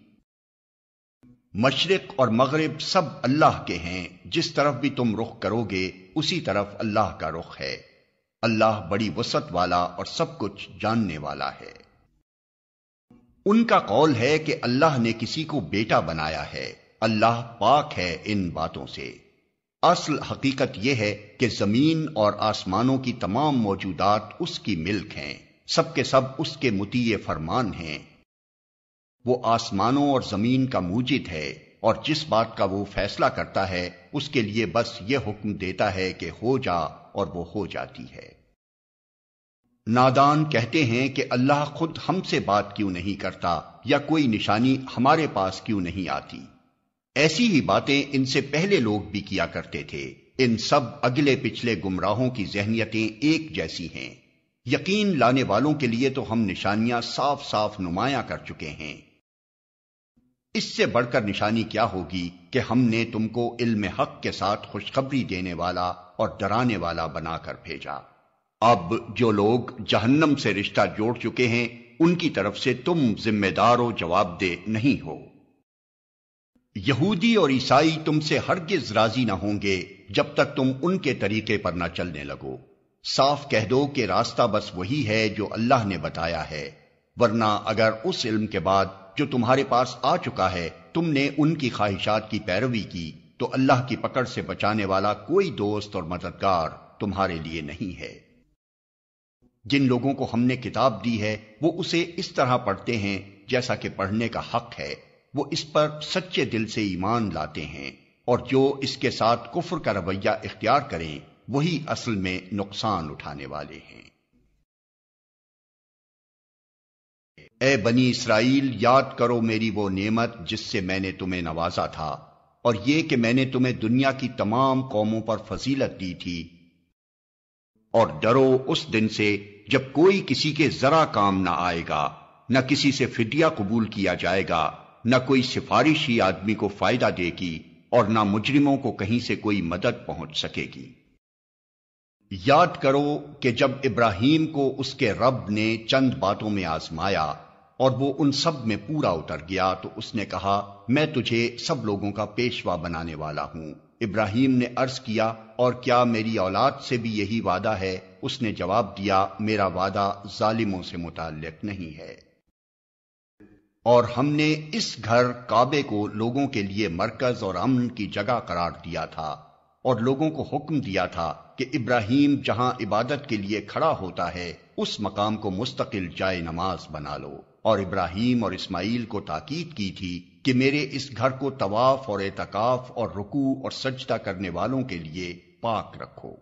मशरक और मगरब सब अल्लाह के हैं जिस तरफ भी तुम रुख करोगे उसी तरफ अल्लाह का रुख है अल्लाह बड़ी वसत वाला और सब कुछ जानने वाला है उनका कौल है कि अल्लाह ने किसी को बेटा बनाया है अल्लाह पाक है इन बातों से असल हकीकत यह है कि जमीन और आसमानों की तमाम मौजूदात उसकी मिल्क हैं सबके सब उसके मुतीय फरमान हैं वो आसमानों और जमीन का मूजिद है और जिस बात का वो फैसला करता है उसके लिए बस ये हुक्म देता है कि हो जा और वो हो जाती है नादान कहते हैं कि अल्लाह खुद हमसे बात क्यों नहीं करता या कोई निशानी हमारे पास क्यों नहीं आती ऐसी ही बातें इनसे पहले लोग भी किया करते थे इन सब अगले पिछले गुमराहों की जहनीतें एक जैसी हैं यकीन लाने वालों के लिए तो हम निशानियां साफ साफ नुमाया कर चुके हैं इससे बढ़कर निशानी क्या होगी कि हमने तुमको इल्म हक के साथ खुशखबरी देने वाला और डराने वाला बनाकर भेजा अब जो लोग जहन्नम से रिश्ता जोड़ चुके हैं उनकी तरफ से तुम जिम्मेदार हो जवाब दे नहीं हो यहूदी और ईसाई तुमसे हरगिज राजी ना होंगे जब तक तुम उनके तरीके पर ना चलने लगो साफ कह दो कि रास्ता बस वही है जो अल्लाह ने बताया है वरना अगर उस इल्म के बाद जो तुम्हारे पास आ चुका है तुमने उनकी ख्वाहिशात की पैरवी की तो अल्लाह की पकड़ से बचाने वाला कोई दोस्त और मददगार तुम्हारे लिए नहीं है जिन लोगों को हमने किताब दी है वो उसे इस तरह पढ़ते हैं जैसा कि पढ़ने का हक है वो इस पर सच्चे दिल से ईमान लाते हैं और जो इसके साथ कुफर का रवैया इख्तियार करें वही असल में नुकसान उठाने वाले हैं ए बनी इसराइल याद करो मेरी वो नेमत जिससे मैंने तुम्हें नवाजा था और ये कि मैंने तुम्हें दुनिया की तमाम कौमों पर फजीलत दी थी और डरो उस दिन से जब कोई किसी के जरा काम ना आएगा न किसी से फिदिया कबूल किया जाएगा न कोई सिफारिश ही आदमी को फायदा देगी और ना मुजरिमों को कहीं से कोई मदद पहुंच सकेगी याद करो कि जब इब्राहिम को उसके रब ने चंद बातों में आजमाया और वो उन सब में पूरा उतर गया तो उसने कहा मैं तुझे सब लोगों का पेशवा बनाने वाला हूं इब्राहिम ने अर्ज किया और क्या मेरी औलाद से भी यही वादा है उसने जवाब दिया मेरा वादा जालिमों से मुतालिक नहीं है और हमने इस घर काबे को लोगों के लिए मरकज और अमन की जगह करार दिया था और लोगों को हुक्म दिया था कि इब्राहिम जहां इबादत के लिए खड़ा होता है उस मकाम को मुस्तकिल जाए नमाज बना लो और इब्राहिम और इस्माइल को ताकीद की थी कि मेरे इस घर को तवाफ और एतकाफ और रुकू और सजदा करने वालों के लिए पाक रखो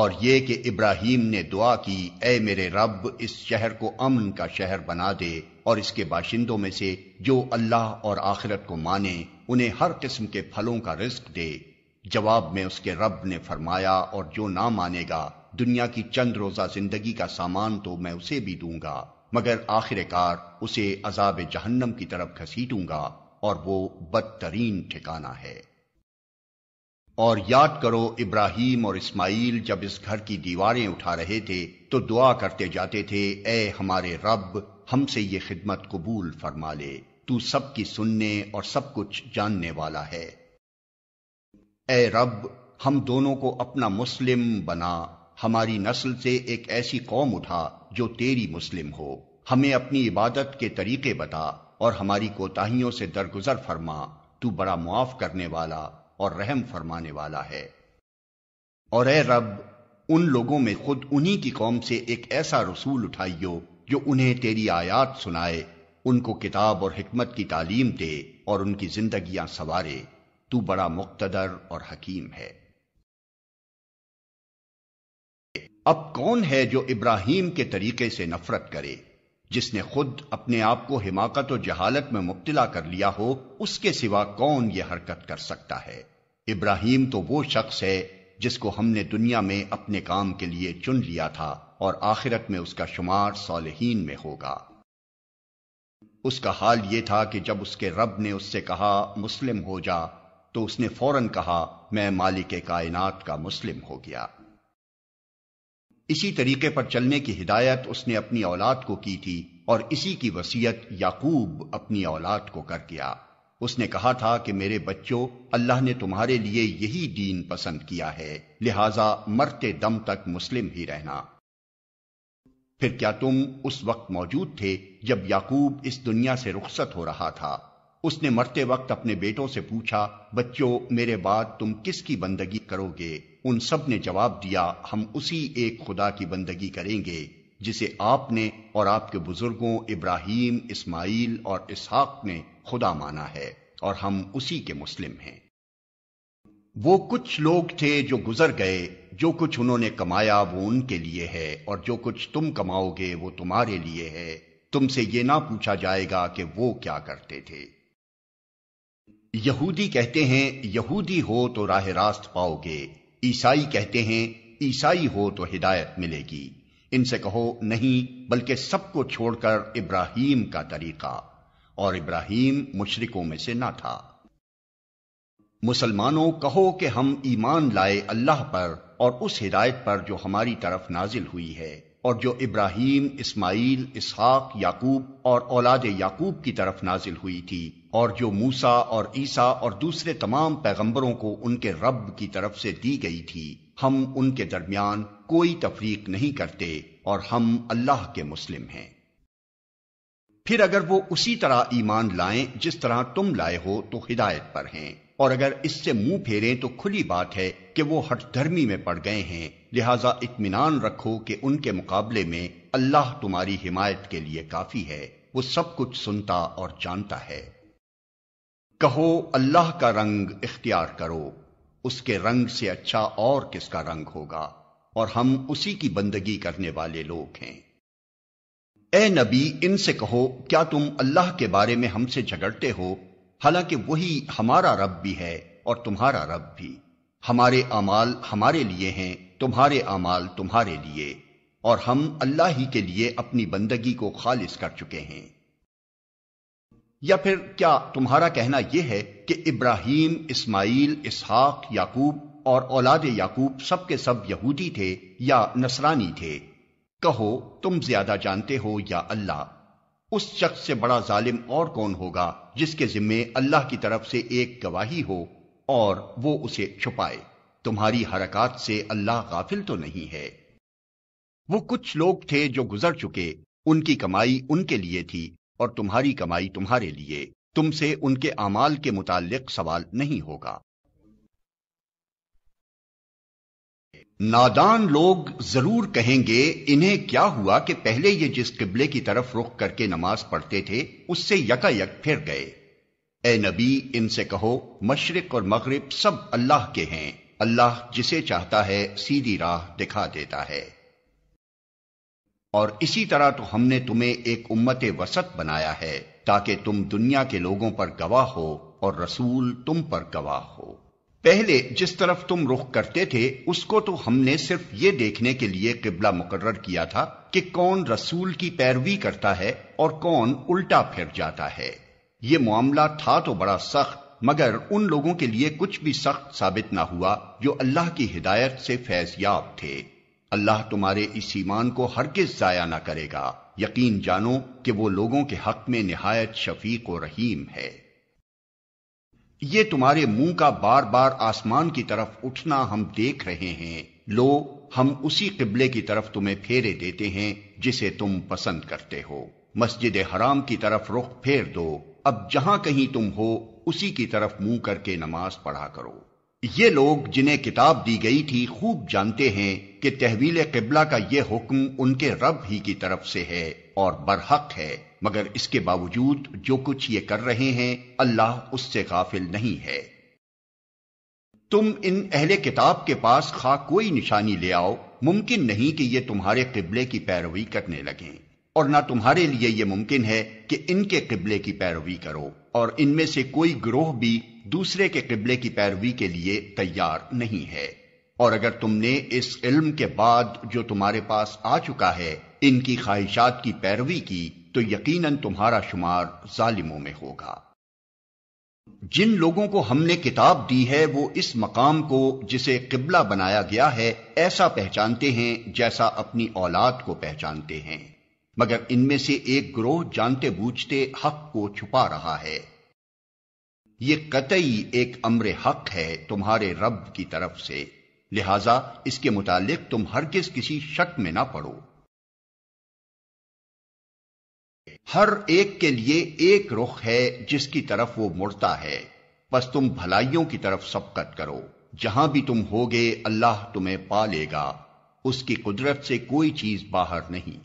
और ये कि इब्राहिम ने दुआ की ए मेरे रब इस शहर को अमन का शहर बना दे और इसके बाशिंदों में से जो अल्लाह और आखिरत को माने उन्हें हर किस्म के फलों का रिस्क दे जवाब में उसके रब ने फरमाया और जो ना मानेगा दुनिया की चंद रोजा जिंदगी का सामान तो मैं उसे भी दूंगा मगर आखिरकार उसे अजाब जहन्नम की तरफ घसीटूंगा और वो बदतरीन ठिकाना है और याद करो इब्राहिम और इस्माइल जब इस घर की दीवारें उठा रहे थे तो दुआ करते जाते थे ए हमारे रब हमसे ये खिदमत कबूल फरमा ले तू सबकी सुनने और सब कुछ जानने वाला है ए रब हम दोनों को अपना मुस्लिम बना हमारी नस्ल से एक ऐसी कौम उठा जो तेरी मुस्लिम हो हमें अपनी इबादत के तरीके बता और हमारी कोताहियों से दरगुजर फरमा तू बड़ा मुआफ करने वाला और रहम फरमाने वाला है और ए रब उन लोगों में खुद उन्हीं की कौम से एक ऐसा रसूल उठाइयो जो उन्हें तेरी आयात सुनाए उनको किताब और हिकमत की तालीम दे और उनकी जिंदगियां सवारे तू बड़ा मुक्तदर और हकीम है अब कौन है जो इब्राहिम के तरीके से नफरत करे जिसने खुद अपने आप को हिमाकत और जहालत में मुब्तला कर लिया हो उसके सिवा कौन यह हरकत कर सकता है इब्राहिम तो वो शख्स है जिसको हमने दुनिया में अपने काम के लिए चुन लिया था और आखिरत में उसका शुमार सालहीन में होगा उसका हाल यह था कि जब उसके रब ने उससे कहा मुस्लिम हो जा तो उसने फौरन कहा मैं मालिक कायनात का मुस्लिम हो गया इसी तरीके पर चलने की हिदायत उसने अपनी औलाद को की थी और इसी की वसीयत याकूब अपनी औलाद को कर गया उसने कहा था कि मेरे बच्चों अल्लाह ने तुम्हारे लिए यही दीन पसंद किया है लिहाजा मरते दम तक मुस्लिम ही रहना फिर क्या तुम उस वक्त मौजूद थे जब याकूब इस दुनिया से रुखसत हो रहा था उसने मरते वक्त अपने बेटों से पूछा बच्चों मेरे बाद तुम किसकी बंदगी करोगे उन सब ने जवाब दिया हम उसी एक खुदा की बंदगी करेंगे जिसे आपने और आपके बुजुर्गों इब्राहिम इस्माइल और इसहाक ने खुदा माना है और हम उसी के मुस्लिम हैं वो कुछ लोग थे जो गुजर गए जो कुछ उन्होंने कमाया वो उनके लिए है और जो कुछ तुम कमाओगे वो तुम्हारे लिए है तुमसे ये ना पूछा जाएगा कि वो क्या करते थे यहूदी कहते हैं यहूदी हो तो राह रास्त पाओगे ईसाई कहते हैं ईसाई हो तो हिदायत मिलेगी इनसे कहो नहीं बल्कि सबको छोड़कर इब्राहिम का तरीका और इब्राहिम मुशरकों में से ना था मुसलमानों कहो कि हम ईमान लाए अल्लाह पर और उस हिदायत पर जो हमारी तरफ नाजिल हुई है और जो इब्राहिम इस्माइल इसहाक याकूब और औलाद याकूब की तरफ नाजिल हुई थी और जो मूसा और ईसा और दूसरे तमाम पैगंबरों को उनके रब की तरफ से दी गई थी हम उनके दरमियान कोई तफरीक नहीं करते और हम अल्लाह के मुस्लिम हैं फिर अगर वो उसी तरह ईमान लाएं जिस तरह तुम लाए हो तो हिदायत पर हैं और अगर इससे मुंह फेरें तो खुली बात है कि वो हठधर्मी में पड़ गए हैं लिहाजा इतमान रखो कि उनके मुकाबले में अल्लाह तुम्हारी हिमायत के लिए काफी है वो सब कुछ सुनता और जानता है कहो अल्लाह का रंग इख्तियार करो उसके रंग से अच्छा और किसका रंग होगा और हम उसी की बंदगी करने वाले लोग हैं ए नबी इनसे कहो क्या तुम अल्लाह के बारे में हमसे झगड़ते हो हालांकि वही हमारा रब भी है और तुम्हारा रब भी हमारे अमाल हमारे लिए हैं तुम्हारे अमाल तुम्हारे लिए और हम अल्लाह ही के लिए अपनी बंदगी को खालिज कर चुके हैं या फिर क्या तुम्हारा कहना यह है कि इब्राहिम इस्माइल इसहाक याकूब और औलाद याकूब सब सब यहूदी थे या नसरानी थे कहो तुम ज्यादा जानते हो या अल्लाह उस शख्स से बड़ा जालिम और कौन होगा जिसके जिम्मे अल्लाह की तरफ से एक गवाही हो और वो उसे छुपाए तुम्हारी हरकत से अल्लाह गाफिल तो नहीं है वो कुछ लोग थे जो गुजर चुके उनकी कमाई उनके लिए थी और तुम्हारी कमाई तुम्हारे लिए तुमसे उनके अमाल के मुतालिक सवाल नहीं होगा नादान लोग जरूर कहेंगे इन्हें क्या हुआ कि पहले ये जिस किबले की तरफ रुख करके नमाज पढ़ते थे उससे यकायक फिर गए ए नबी इनसे कहो मशरक और मगरब सब अल्लाह के हैं अल्लाह जिसे चाहता है सीधी राह दिखा देता है और इसी तरह तो हमने तुम्हें एक उम्मत वसत बनाया है ताकि तुम दुनिया के लोगों पर गवाह हो और रसूल तुम पर गवाह हो पहले जिस तरफ तुम रुख करते थे उसको तो हमने सिर्फ ये देखने के लिए किबला मुकर किया था कि कौन रसूल की पैरवी करता है और कौन उल्टा फिर जाता है ये मामला था तो बड़ा सख्त मगर उन लोगों के लिए कुछ भी सख्त साबित ना हुआ जो अल्लाह की हिदायत से फैज याब थे अल्लाह तुम्हारे इस ईमान को हर किस जाया ना करेगा यकीन जानो कि वो लोगों के हक में निहायत शफीक और रहीम है ये तुम्हारे मुंह का बार बार आसमान की तरफ उठना हम देख रहे हैं लो हम उसी किबले की तरफ तुम्हें फेरे देते हैं जिसे तुम पसंद करते हो मस्जिद हराम की तरफ रुख फेर दो अब जहां कहीं तुम हो उसी की तरफ मुंह करके नमाज पढ़ा करो ये लोग जिन्हें किताब दी गई थी खूब जानते हैं कि तहवील किबला का यह हुक्म उनके रब ही की तरफ से है और बरहक है मगर इसके बावजूद जो कुछ ये कर रहे हैं अल्लाह उससे गाफिल नहीं है तुम इन अहले किताब के पास खा कोई निशानी ले आओ मुमकिन नहीं कि ये तुम्हारे किबले की पैरवी करने लगें और ना तुम्हारे लिए यह मुमकिन है कि इनके किबले की पैरवी करो और इनमें से कोई ग्रोह भी दूसरे के किबले की पैरवी के लिए तैयार नहीं है और अगर तुमने इस इल्म के बाद जो तुम्हारे पास आ चुका है इनकी ख्वाहिशात की पैरवी की तो यकीनन तुम्हारा शुमार जालिमों में होगा जिन लोगों को हमने किताब दी है वो इस मकाम को जिसे किबला बनाया गया है ऐसा पहचानते हैं जैसा अपनी औलाद को पहचानते हैं मगर इनमें से एक ग्रोह जानते बूझते हक को छुपा रहा है ये कतई एक अम्र हक है तुम्हारे रब की तरफ से लिहाजा इसके मुतालिक तुम हरगिज किसी शक में ना पड़ो हर एक के लिए एक रुख है जिसकी तरफ वो मुड़ता है बस तुम भलाइयों की तरफ सबकत करो जहां भी तुम होगे अल्लाह तुम्हें पा लेगा उसकी कुदरत से कोई चीज बाहर नहीं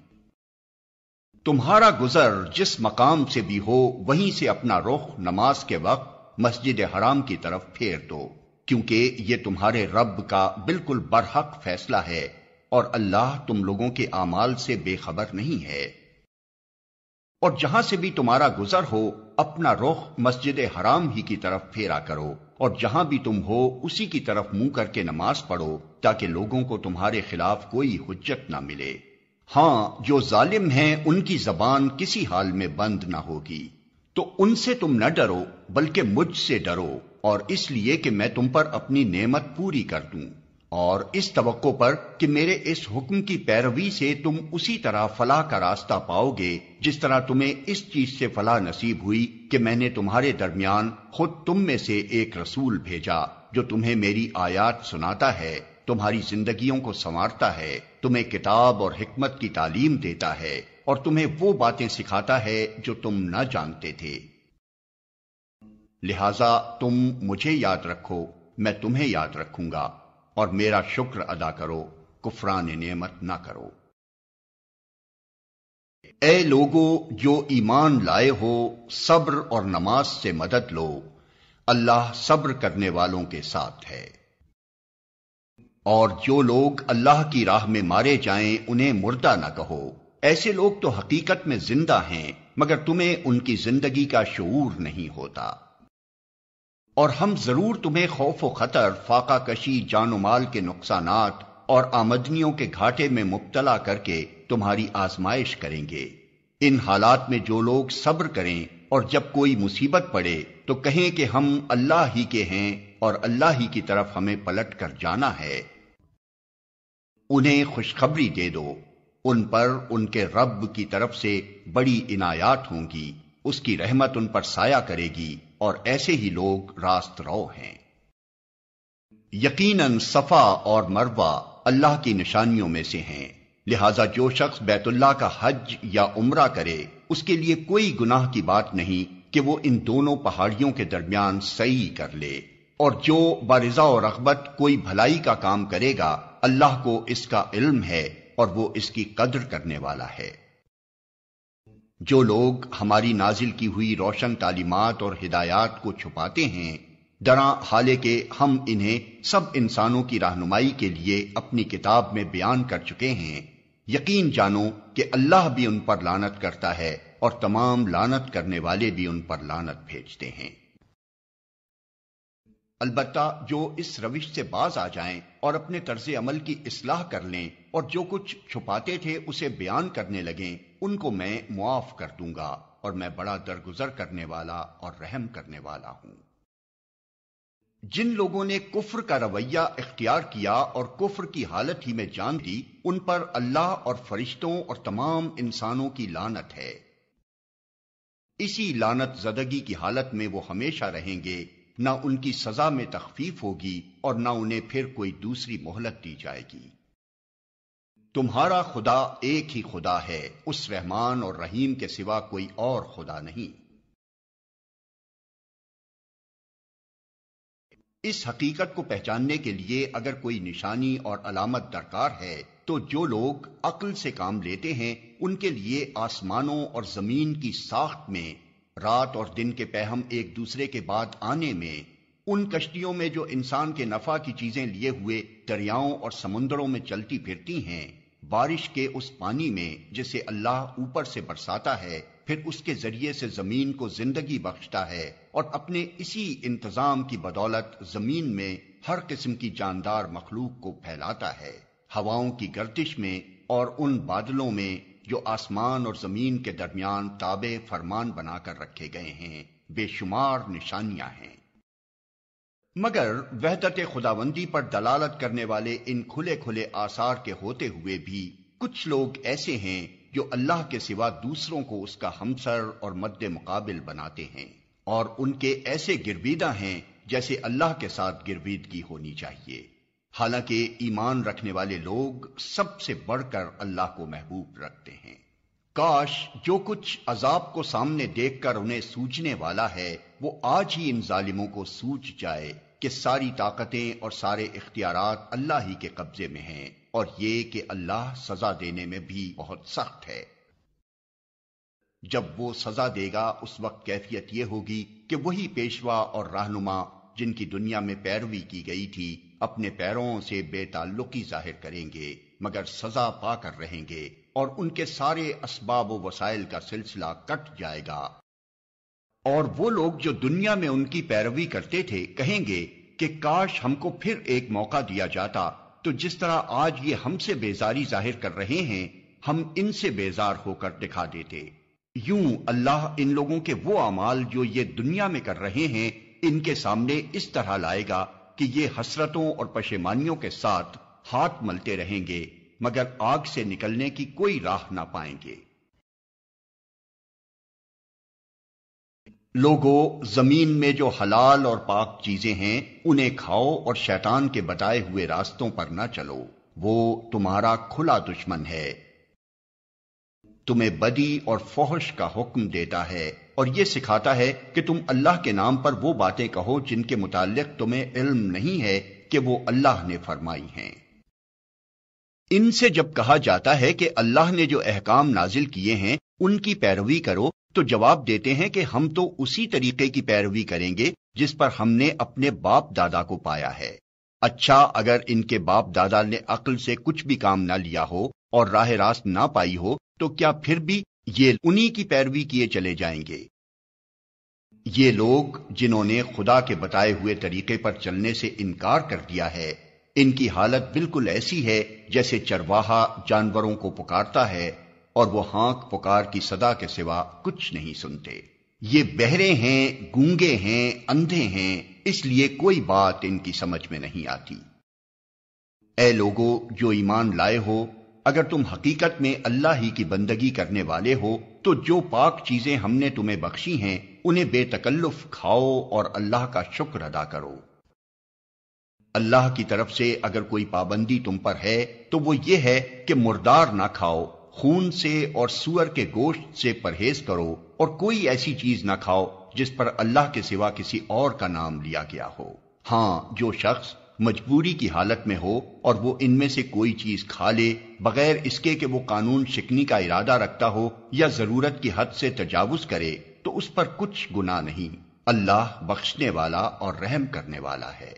तुम्हारा गुजर जिस मकाम से भी हो वहीं से अपना रुख नमाज के वक्त मस्जिद हराम की तरफ फेर दो क्योंकि ये तुम्हारे रब का बिल्कुल बरहक फैसला है और अल्लाह तुम लोगों के आमाल से बेखबर नहीं है और जहां से भी तुम्हारा गुजर हो अपना रुख मस्जिद हराम ही की तरफ फेरा करो और जहां भी तुम हो उसी की तरफ मुंह करके नमाज पढ़ो ताकि लोगों को तुम्हारे खिलाफ कोई हुज्जत ना मिले हां जो जालिम हैं उनकी जबान किसी हाल में बंद ना होगी तो उनसे तुम न डरो बल्कि मुझसे डरो और इसलिए कि मैं तुम पर अपनी नेमत पूरी कर दूं और इस तवक्को पर कि मेरे इस हुक्म की पैरवी से तुम उसी तरह फलाह का रास्ता पाओगे जिस तरह तुम्हें इस चीज से फलाह नसीब हुई कि मैंने तुम्हारे दरमियान खुद तुम में से एक रसूल भेजा जो तुम्हें मेरी आयात सुनाता है तुम्हारी जिंदगियों को संवारता है तुम्हें किताब और हिकमत की तालीम देता है और तुम्हें वो बातें सिखाता है जो तुम न जानते थे लिहाजा तुम मुझे याद रखो मैं तुम्हें याद रखूंगा और मेरा शुक्र अदा करो कुफरान नेमत ना करो ए लोगो जो ईमान लाए हो सब्र और नमाज से मदद लो अल्लाह सब्र करने वालों के साथ है और जो लोग अल्लाह की राह में मारे जाएं उन्हें मुर्दा न कहो ऐसे लोग तो हकीकत में जिंदा हैं मगर तुम्हें उनकी जिंदगी का शूर नहीं होता और हम जरूर तुम्हें खौफ व खतर फाका कशी जानो माल के नुकसान और आमदनियों के घाटे में मुबतला करके तुम्हारी आजमाइश करेंगे इन हालात में जो लोग सब्र करें और जब कोई मुसीबत पड़े तो कहें कि हम अल्लाह ही के हैं और अल्लाह ही की तरफ हमें पलट कर जाना है उन्हें खुशखबरी दे दो उन पर उनके रब की तरफ से बड़ी इनायात होंगी उसकी रहमत उन पर साया करेगी और ऐसे ही लोग रास्त रो हैं यकीनन सफा और मरवा अल्लाह की निशानियों में से हैं लिहाजा जो शख्स बैतुल्लाह का हज या उमरा करे उसके लिए कोई गुनाह की बात नहीं कि वो इन दोनों पहाड़ियों के दरमियान सही कर ले और जो बारिजा और रगबत कोई भलाई का काम करेगा अल्लाह को इसका इल्म है और वो इसकी कद्र करने वाला है जो लोग हमारी नाजिल की हुई रोशन तालीमत और हिदायत को छुपाते हैं दरा हाले के हम इन्हें सब इंसानों की रहनुमाई के लिए अपनी किताब में बयान कर चुके हैं यकीन जानो कि अल्लाह भी उन पर लानत करता है और तमाम लानत करने वाले भी उन पर लानत भेजते हैं अलबत् जो इस रविश से बाज आ जाएं और अपने तर्ज अमल की इसलाह कर लें और जो कुछ छुपाते थे उसे बयान करने लगें उनको मैं मुआफ कर दूंगा और मैं बड़ा दरगुजर करने वाला और रहम करने वाला हूं जिन लोगों ने कुफर का रवैया इख्तियार किया और कुफर की हालत ही में जान दी उन पर अल्लाह और फरिश्तों और तमाम इंसानों की लानत है इसी लानत जदगी की हालत में वो हमेशा रहेंगे ना उनकी सजा में तखफीफ होगी और ना उन्हें फिर कोई दूसरी मोहलत दी जाएगी तुम्हारा खुदा एक ही खुदा है उस रहमान और रहीम के सिवा कोई और खुदा नहीं इस हकीकत को पहचानने के लिए अगर कोई निशानी और अलामत दरकार है तो जो लोग अक्ल से काम लेते हैं उनके लिए आसमानों और जमीन की साख्त में रात और दिन के पहम एक दूसरे के बाद आने में उन कश्तियों में जो इंसान के नफा की चीजें लिए हुए दरियाओं और समुन्द्रों में चलती फिरती हैं बारिश के उस पानी में जिसे अल्लाह ऊपर से बरसाता है फिर उसके जरिए से जमीन को जिंदगी बख्शता है और अपने इसी इंतजाम की बदौलत जमीन में हर किस्म की जानदार मखलूक को फैलाता है हवाओं की गर्दिश में और उन बादलों में जो आसमान और जमीन के दरमियान ताबे फरमान बनाकर रखे गए हैं बेशुमार निशानियां हैं मगर वहदत खुदावंदी पर दलालत करने वाले इन खुले खुले आसार के होते हुए भी कुछ लोग ऐसे हैं जो अल्लाह के सिवा दूसरों को उसका हमसर और मद्द मुकाबिल बनाते हैं और उनके ऐसे गिरवीदा हैं जैसे अल्लाह के साथ गिरवीदगी होनी चाहिए हालांकि ईमान रखने वाले लोग सबसे बढ़कर अल्लाह को महबूब रखते हैं काश जो कुछ अजाब को सामने देखकर उन्हें सूझने वाला है वो आज ही इन जालिमों को सूझ जाए कि सारी ताकतें और सारे इख्तियार अल्लाह ही के कब्जे में हैं और ये कि अल्लाह सजा देने में भी बहुत सख्त है जब वो सजा देगा उस वक्त कैफियत यह होगी कि वही पेशवा और रहनुमा जिनकी दुनिया में पैरवी की गई थी अपने पैरों से बेताल्लुकी जाहिर करेंगे मगर सजा पाकर रहेंगे और उनके सारे असबाब वसाइल का सिलसिला कट जाएगा और वो लोग जो दुनिया में उनकी पैरवी करते थे कहेंगे कि काश हमको फिर एक मौका दिया जाता तो जिस तरह आज ये हमसे बेजारी जाहिर कर रहे हैं हम इनसे बेजार होकर दिखा देते यूं अल्लाह इन लोगों के वो अमाल जो ये दुनिया में कर रहे हैं इनके सामने इस तरह लाएगा कि ये हसरतों और पशेमानियों के साथ हाथ मलते रहेंगे मगर आग से निकलने की कोई राह ना पाएंगे लोगों जमीन में जो हलाल और पाक चीजें हैं उन्हें खाओ और शैतान के बताए हुए रास्तों पर ना चलो वो तुम्हारा खुला दुश्मन है तुम्हें बदी और फोहश का हुक्म देता है और ये सिखाता है कि तुम अल्लाह के नाम पर वो बातें कहो जिनके मुतालिक तुम्हें इल्म नहीं है कि वो अल्लाह ने फरमाई हैं इनसे जब कहा जाता है कि अल्लाह ने जो अहकाम नाजिल किए हैं उनकी पैरवी करो तो जवाब देते हैं कि हम तो उसी तरीके की पैरवी करेंगे जिस पर हमने अपने बाप दादा को पाया है अच्छा अगर इनके बाप दादा ने अक्ल से कुछ भी काम ना लिया हो और राह रास्त ना पाई हो तो क्या फिर भी ये उन्हीं की पैरवी किए चले जाएंगे ये लोग जिन्होंने खुदा के बताए हुए तरीके पर चलने से इनकार कर दिया है इनकी हालत बिल्कुल ऐसी है जैसे चरवाहा जानवरों को पुकारता है और वो हांक पुकार की सदा के सिवा कुछ नहीं सुनते ये बहरे हैं गूंगे हैं अंधे हैं इसलिए कोई बात इनकी समझ में नहीं आती ए लोगों जो ईमान लाए हो अगर तुम हकीकत में अल्लाह ही की बंदगी करने वाले हो तो जो पाक चीजें हमने तुम्हें बख्शी हैं उन्हें बेतकल्लुफ खाओ और अल्लाह का शुक्र अदा करो अल्लाह की तरफ से अगर कोई पाबंदी तुम पर है तो वो ये है कि मुर्दार ना खाओ खून से और सुअर के गोश्त से परहेज करो और कोई ऐसी चीज ना खाओ जिस पर अल्लाह के सिवा किसी और का नाम लिया गया हो हाँ जो शख्स मजबूरी की हालत में हो और वो इनमें से कोई चीज खा ले बगैर इसके कि वो कानून शिकनी का इरादा रखता हो या जरूरत की हद से तजावुज करे तो उस पर कुछ गुना नहीं अल्लाह बख्शने वाला और रहम करने वाला है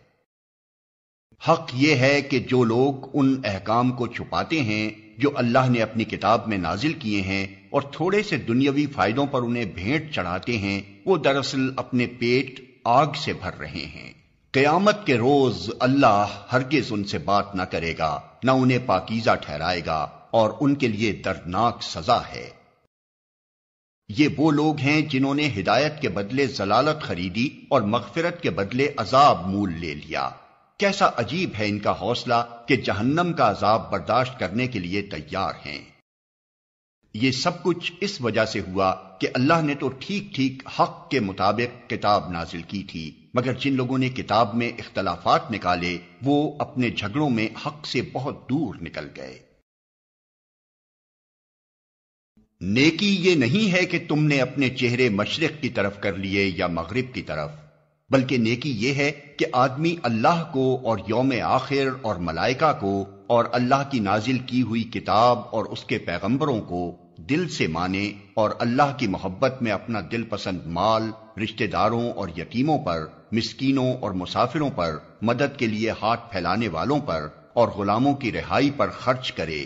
हक यह है कि जो लोग उन अहकाम को छुपाते हैं जो अल्लाह ने अपनी किताब में नाजिल किए हैं और थोड़े से दुनियावी फायदों पर उन्हें भेंट चढ़ाते हैं वो दरअसल अपने पेट आग से भर रहे हैं कयामत के रोज अल्लाह हरगिज उनसे बात ना करेगा ना उन्हें पाकिजा ठहराएगा और उनके लिए दर्दनाक सजा है ये वो लोग हैं जिन्होंने हिदायत के बदले जलालत खरीदी और मगफिरत के बदले अजाब मूल ले लिया कैसा अजीब है इनका हौसला कि जहन्नम का अजाब बर्दाश्त करने के लिए तैयार हैं ये सब कुछ इस वजह से हुआ कि अल्लाह ने तो ठीक ठीक हक के मुताबिक किताब नाजिल की थी मगर जिन लोगों ने किताब में इख्तलाफात निकाले वो अपने झगड़ों में हक से बहुत दूर निकल गए नेकी ये नहीं है कि तुमने अपने चेहरे मशरक की तरफ कर लिए या मगरब की तरफ बल्कि नेकी यह है कि आदमी अल्लाह को और योम आखिर और मलाइका को और अल्लाह की नाजिल की हुई किताब और उसके पैगंबरों को दिल से माने और अल्लाह की मोहब्बत में अपना दिल पसंद माल रिश्तेदारों और यतीमों पर मिस्कीनों और मुसाफिरों पर मदद के लिए हाथ फैलाने वालों पर और गुलामों की रिहाई पर खर्च करे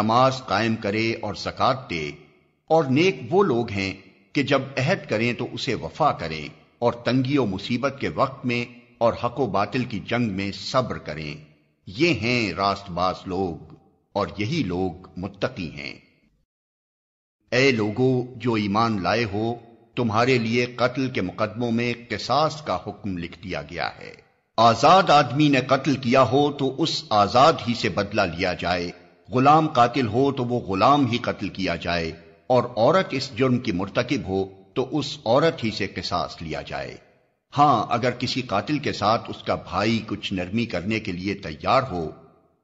नमाज कायम करे और जक़ात दे और नेक वो लोग हैं कि जब अहद करें तो उसे वफा करें और तंगी व मुसीबत के वक्त में और हको बातिल की जंग में सब्र करें ये हैं रास्तबास लोग और यही लोग मुत्तकी हैं ए लोगो जो ईमान लाए हो तुम्हारे लिए कत्ल के मुकदमों में किसास का हुक्म लिख दिया गया है आजाद आदमी ने कत्ल किया हो तो उस आजाद ही से बदला लिया जाए गुलाम कातिल हो तो वो गुलाम ही कत्ल किया जाए और औरत इस जुर्म की मुर्तकिब हो तो उस औरत ही से किसास लिया जाए हां अगर किसी कातिल के साथ उसका भाई कुछ नरमी करने के लिए तैयार हो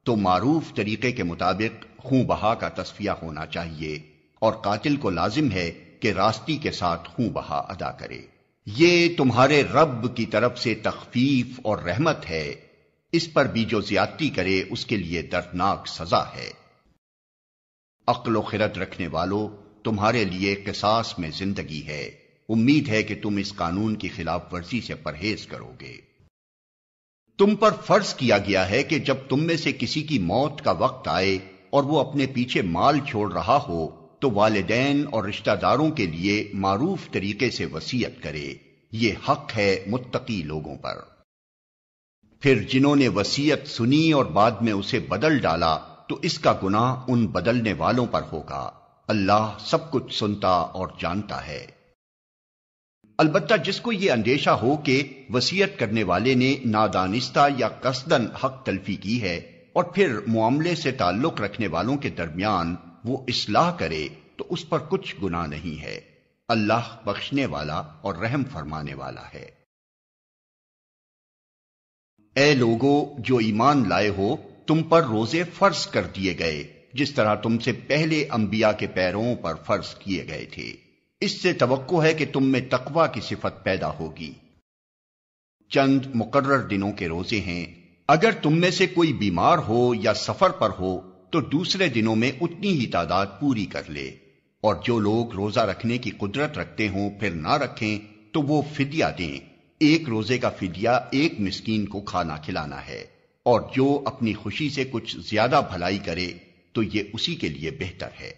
तो मारूफ तरीके के मुताबिक खूं बहा का तस्फिया होना चाहिए और कातिल को लाजिम है कि रास्ती के साथ खूं बहा अदा करे ये तुम्हारे रब की तरफ से तखफीफ और रहमत है इस पर भी जो ज्यादती करे उसके लिए दर्दनाक सजा है अक्लो खिरत रखने वालों तुम्हारे लिए किसास में जिंदगी है उम्मीद है कि तुम इस कानून की खिलाफ वर्जी से परहेज करोगे तुम पर फर्ज किया गया है कि जब तुम में से किसी की मौत का वक्त आए और वो अपने पीछे माल छोड़ रहा हो तो वालदेन और रिश्तेदारों के लिए मारूफ तरीके से वसीयत करे ये हक है मुत्तकी लोगों पर फिर जिन्होंने वसीयत सुनी और बाद में उसे बदल डाला तो इसका गुनाह उन बदलने वालों पर होगा अल्लाह सब कुछ सुनता और जानता है अलबत्ता जिसको ये अंदेशा हो कि वसीयत करने वाले ने नादानिस्ता या कसदन हक तलफी की है और फिर मामले से ताल्लुक रखने वालों के दरमियान वो इसलाह करे तो उस पर कुछ गुना नहीं है अल्लाह बख्शने वाला और रहम फरमाने वाला है ए लोगो जो ईमान लाए हो तुम पर रोजे फर्ज कर दिए गए जिस तरह तुमसे पहले अंबिया के पैरों पर फर्ज किए गए थे इससे तो है कि तुम में तकवा की सिफत पैदा होगी चंद मुकर्र दिनों के रोजे हैं अगर तुम में से कोई बीमार हो या सफर पर हो तो दूसरे दिनों में उतनी ही तादाद पूरी कर ले और जो लोग रोजा रखने की कुदरत रखते हों फिर ना रखें तो वो फिदिया दें एक रोजे का फिदिया एक मिस्कीन को खाना खिलाना है और जो अपनी खुशी से कुछ ज्यादा भलाई करे तो ये उसी के लिए बेहतर है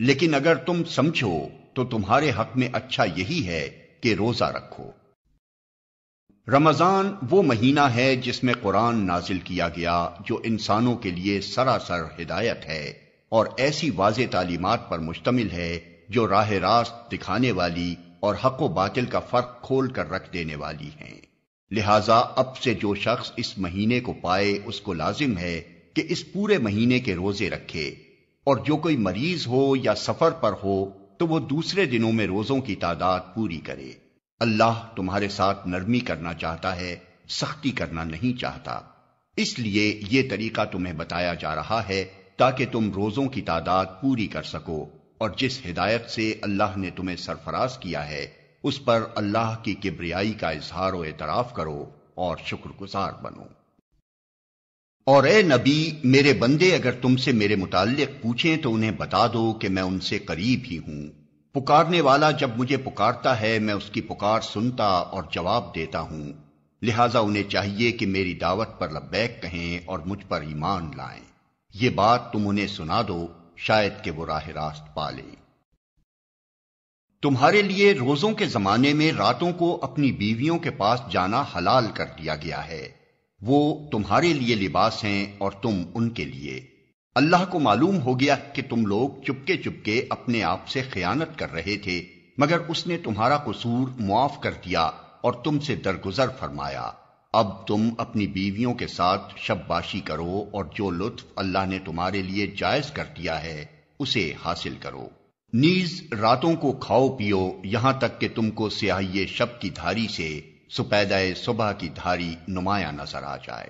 लेकिन अगर तुम समझो तो तुम्हारे हक में अच्छा यही है कि रोजा रखो रमजान वो महीना है जिसमें कुरान नाजिल किया गया जो इंसानों के लिए सरासर हिदायत है और ऐसी वाज तालीमत पर मुश्तमिल है जो राह रास्त दिखाने वाली और हक बातिल का फर्क खोल कर रख देने वाली हैं लिहाजा अब से जो शख्स इस महीने को पाए उसको लाजिम है कि इस पूरे महीने के रोजे रखे और जो कोई मरीज हो या सफर पर हो तो वो दूसरे दिनों में रोजों की तादाद पूरी करे अल्लाह तुम्हारे साथ नरमी करना चाहता है सख्ती करना नहीं चाहता इसलिए ये तरीका तुम्हें बताया जा रहा है ताकि तुम रोजों की तादाद पूरी कर सको और जिस हिदायत से अल्लाह ने तुम्हें सरफराज किया है उस पर अल्लाह की किब्रियाई का इजहार एतराफ करो और शुक्रगुजार बनो और ए नबी मेरे बंदे अगर तुमसे मेरे मुतालिक पूछें तो उन्हें बता दो कि मैं उनसे करीब ही हूं पुकारने वाला जब मुझे पुकारता है मैं उसकी पुकार सुनता और जवाब देता हूं लिहाजा उन्हें चाहिए कि मेरी दावत पर लब्बैक कहें और मुझ पर ईमान लाएं ये बात तुम उन्हें सुना दो शायद कि वो राह रास्त पा ले तुम्हारे लिए रोजों के जमाने में रातों को अपनी बीवियों के पास जाना हलाल कर दिया गया है वो तुम्हारे लिए लिबास हैं और तुम उनके लिए अल्लाह को मालूम हो गया कि तुम लोग चुपके चुपके अपने आप से खयानत कर रहे थे मगर उसने तुम्हारा कसूर मुआफ कर दिया और तुमसे दरगुजर फरमाया अब तुम अपनी बीवियों के साथ शब्बाशी करो और जो लुत्फ अल्लाह ने तुम्हारे लिए जायज कर दिया है उसे हासिल करो नीज रातों को खाओ पियो यहां तक कि तुमको स्याही शब की धारी से सुपैदय सुबह की धारी नुमाया नजर आ जाए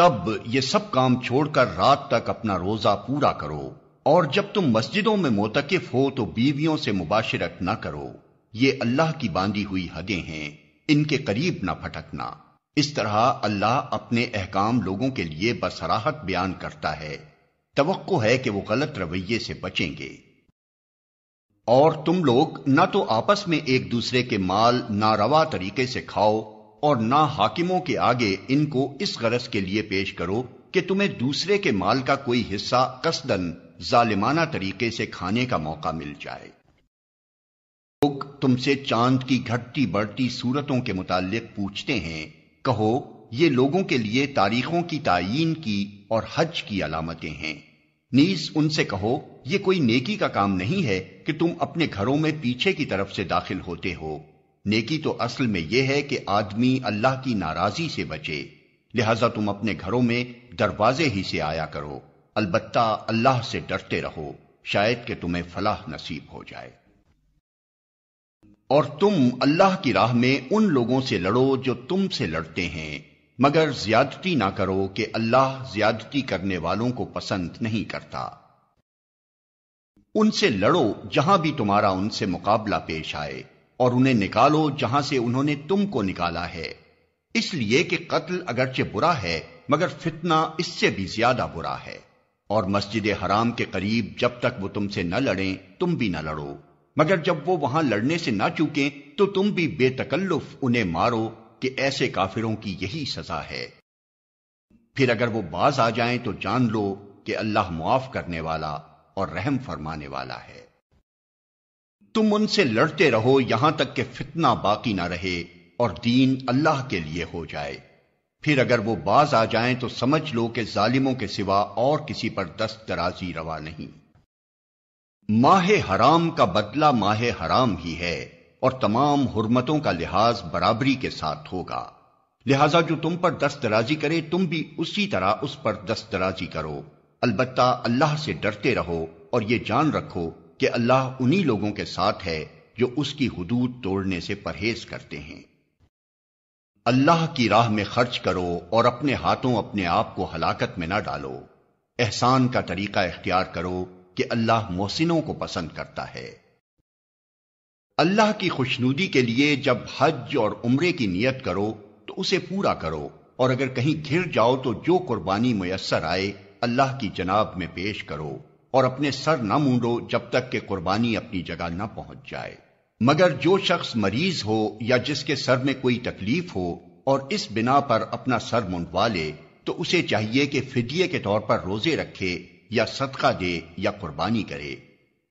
तब ये सब काम छोड़कर रात तक अपना रोजा पूरा करो और जब तुम मस्जिदों में मोतकफ हो तो बीवियों से मुबाशरत न करो ये अल्लाह की बांधी हुई हदें हैं इनके करीब न भटकना इस तरह अल्लाह अपने अहकाम लोगों के लिए बसराहत बयान करता है तो है कि वो गलत रवैये से बचेंगे और तुम लोग न तो आपस में एक दूसरे के माल नारवा तरीके से खाओ और न हाकिमों के आगे इनको इस गरज के लिए पेश करो कि तुम्हें दूसरे के माल का कोई हिस्सा कसदन जालिमाना तरीके से खाने का मौका मिल जाए लोग तुमसे चांद की घटती बढ़ती सूरतों के मुतालिक पूछते हैं कहो ये लोगों के लिए तारीखों की तयन की और हज की अलामतें हैं नीज उनसे कहो ये कोई नेकी का काम नहीं है कि तुम अपने घरों में पीछे की तरफ से दाखिल होते हो नेकी तो असल में यह है कि आदमी अल्लाह की नाराजी से बचे लिहाजा तुम अपने घरों में दरवाजे ही से आया करो अलबत्ता अल्लाह से डरते रहो शायद कि तुम्हें फलाह नसीब हो जाए और तुम अल्लाह की राह में उन लोगों से लड़ो जो तुमसे लड़ते हैं मगर ज्यादती ना करो कि अल्लाह ज्यादती करने वालों को पसंद नहीं करता उनसे लड़ो जहां भी तुम्हारा उनसे मुकाबला पेश आए और उन्हें निकालो जहां से उन्होंने तुमको निकाला है इसलिए कि कत्ल अगरचे बुरा है मगर फितना इससे भी ज्यादा बुरा है और मस्जिद हराम के करीब जब तक वो तुमसे न लड़े तुम भी न लड़ो मगर जब वो वहां लड़ने से ना चूके तो तुम भी बेतकल्लुफ उन्हें मारो कि ऐसे काफिरों की यही सजा है फिर अगर वो बाज आ जाएं तो जान लो कि अल्लाह मुआफ करने वाला और रहम फरमाने वाला है तुम उनसे लड़ते रहो यहां तक कि फितना बाकी ना रहे और दीन अल्लाह के लिए हो जाए फिर अगर वो बाज आ जाएं तो समझ लो कि जालिमों के सिवा और किसी पर दस्त दराजी रवा नहीं माह हराम का बदला माह हराम ही है और तमाम हुरमतों का लिहाज बराबरी के साथ होगा लिहाजा जो तुम पर दस्तराजी करे तुम भी उसी तरह उस पर दस्तराजी करो अलबत्ता अल्लाह से डरते रहो और ये जान रखो कि अल्लाह उन्हीं लोगों के साथ है जो उसकी हदूद तोड़ने से परहेज करते हैं अल्लाह की राह में खर्च करो और अपने हाथों अपने आप को हलाकत में ना डालो एहसान का तरीका इख्तियार करो कि अल्लाह मोहसिनों को पसंद करता है अल्लाह की खुशनुदी के लिए जब हज और उम्रे की नीयत करो तो उसे पूरा करो और अगर कहीं घिर जाओ तो जो कुर्बानी मयसर आए अल्लाह की जनाब में पेश करो और अपने सर न मूडो जब तक के कुर्बानी अपनी जगह न पहुंच जाए मगर जो शख्स मरीज हो या जिसके सर में कोई तकलीफ हो और इस बिना पर अपना सर मुंडवा ले तो उसे चाहिए कि फिदिये के तौर पर रोजे रखे या सदका दे या कुर्बानी करे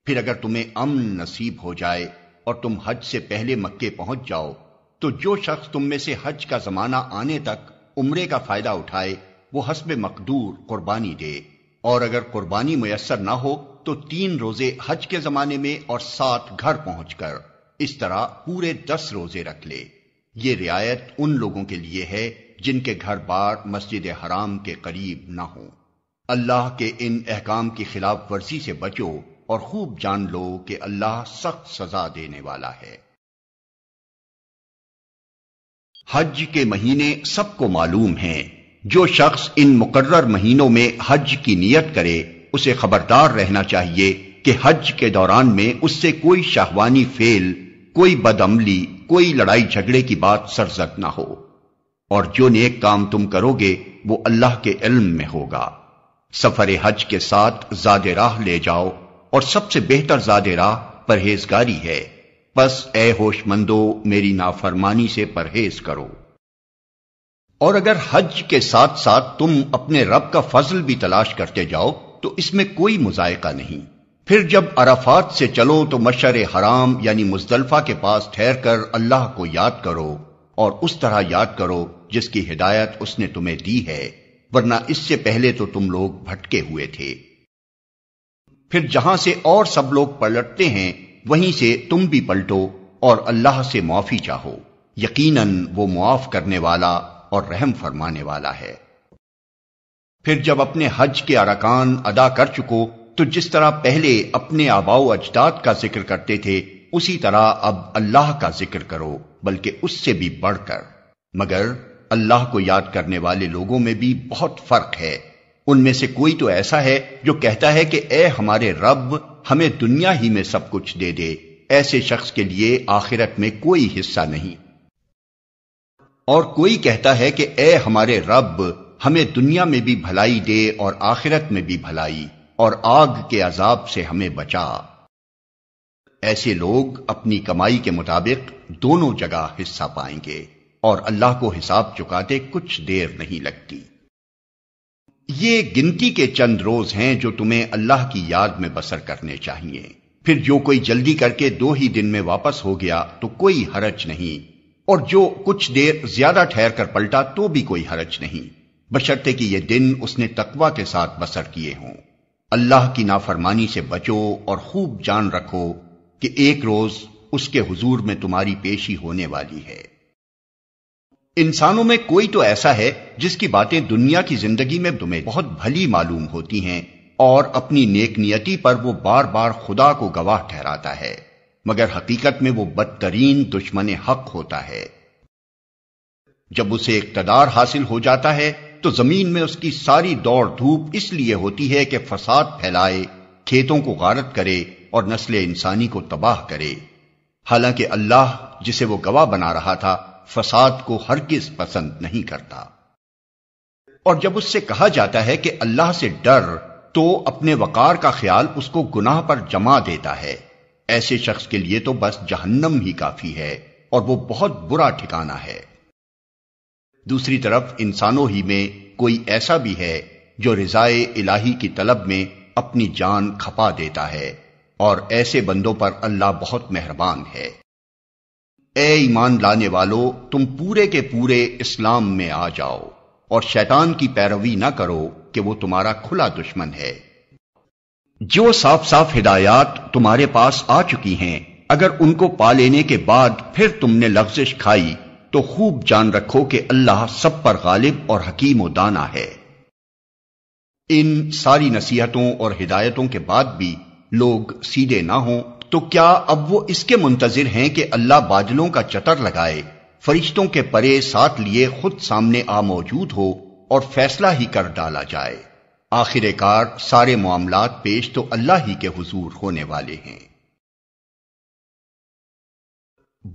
फिर अगर तुम्हें अमन नसीब हो जाए और तुम हज से पहले मक्के पहुंच जाओ तो जो शख्स तुम में से हज का जमाना आने तक उम्रे का फायदा उठाए वो हसब मकदूर कुर्बानी दे और अगर कुर्बानी मैसर ना हो तो तीन रोजे हज के जमाने में और सात घर पहुंचकर इस तरह पूरे दस रोजे रख ले ये रियायत उन लोगों के लिए है जिनके घर बार मस्जिद हराम के करीब ना हो अल्लाह के इन अहकाम की खिलाफ वर्जी से बचो और खूब जान लो कि अल्लाह सख्त सजा देने वाला है हज के महीने सबको मालूम हैं जो शख्स इन मुकर्र महीनों में हज की नीयत करे उसे खबरदार रहना चाहिए कि हज के दौरान में उससे कोई शाहवानी फेल कोई बदअमली कोई लड़ाई झगड़े की बात सरजद ना हो और जो नेक काम तुम करोगे वो अल्लाह के इल्म में होगा सफर हज के साथ ज्यादा राह ले जाओ और सबसे बेहतर ज्यादा राह परहेजगारी है बस ए होशमंदो मेरी नाफरमानी से परहेज करो और अगर हज के साथ साथ तुम अपने रब का फजल भी तलाश करते जाओ तो इसमें कोई मुजायका नहीं फिर जब अराफात से चलो तो मशर हराम यानी मुजदलफा के पास ठहर कर अल्लाह को याद करो और उस तरह याद करो जिसकी हिदायत उसने तुम्हें दी है वरना इससे पहले तो तुम लोग भटके हुए थे फिर जहां से और सब लोग पलटते हैं वहीं से तुम भी पलटो और अल्लाह से माफी चाहो यकीनन वो मुआफ करने वाला और रहम फरमाने वाला है फिर जब अपने हज के अरकान अदा कर चुको तो जिस तरह पहले अपने आबाओ अजदाद का जिक्र करते थे उसी तरह अब अल्लाह का जिक्र करो बल्कि उससे भी बढ़कर मगर अल्लाह को याद करने वाले लोगों में भी बहुत फर्क है उनमें से कोई तो ऐसा है जो कहता है कि ए हमारे रब हमें दुनिया ही में सब कुछ दे दे ऐसे शख्स के लिए आखिरत में कोई हिस्सा नहीं और कोई कहता है कि ए हमारे रब हमें दुनिया में भी भलाई दे और आखिरत में भी भलाई और आग के अजाब से हमें बचा ऐसे लोग अपनी कमाई के मुताबिक दोनों जगह हिस्सा पाएंगे और अल्लाह को हिसाब चुकाते कुछ देर नहीं लगती ये गिनती के चंद रोज हैं जो तुम्हें अल्लाह की याद में बसर करने चाहिए फिर जो कोई जल्दी करके दो ही दिन में वापस हो गया तो कोई हरज नहीं और जो कुछ देर ज्यादा ठहर कर पलटा तो भी कोई हरज नहीं बशर्ते कि ये दिन उसने तकवा के साथ बसर किए हों अल्लाह की नाफरमानी से बचो और खूब जान रखो कि एक रोज उसके हुजूर में तुम्हारी पेशी होने वाली है इंसानों में कोई तो ऐसा है जिसकी बातें दुनिया की जिंदगी में तुम्हें बहुत भली मालूम होती हैं और अपनी नेक नियति पर वो बार बार खुदा को गवाह ठहराता है मगर हकीकत में वो बदतरीन दुश्मन हक होता है जब उसे इकतदार हासिल हो जाता है तो जमीन में उसकी सारी दौड़ धूप इसलिए होती है कि फसाद फैलाए खेतों को गारत करे और नस्ल इंसानी को तबाह करे हालांकि अल्लाह जिसे वो गवाह बना रहा था फसाद को हर किस पसंद नहीं करता और जब उससे कहा जाता है कि अल्लाह से डर तो अपने वकार का ख्याल उसको गुनाह पर जमा देता है ऐसे शख्स के लिए तो बस जहन्नम ही काफी है और वो बहुत बुरा ठिकाना है दूसरी तरफ इंसानों ही में कोई ऐसा भी है जो रिजाए इलाही की तलब में अपनी जान खपा देता है और ऐसे बंदों पर अल्लाह बहुत मेहरबान है ए ईमान लाने वालों तुम पूरे के पूरे इस्लाम में आ जाओ और शैतान की पैरवी ना करो कि वो तुम्हारा खुला दुश्मन है जो साफ साफ हिदायत तुम्हारे पास आ चुकी हैं अगर उनको पा लेने के बाद फिर तुमने लफ्जिश खाई तो खूब जान रखो कि अल्लाह सब पर गालिब और हकीम दाना है इन सारी नसीहतों और हिदायतों के बाद भी लोग सीधे ना हों तो क्या अब वो इसके मुंतजिर हैं कि अल्लाह बादलों का चतर लगाए फरिश्तों के परे साथ लिए खुद सामने आ मौजूद हो और फैसला ही कर डाला जाए आखिरकार सारे मामला पेश तो अल्लाह ही के हजूर होने वाले हैं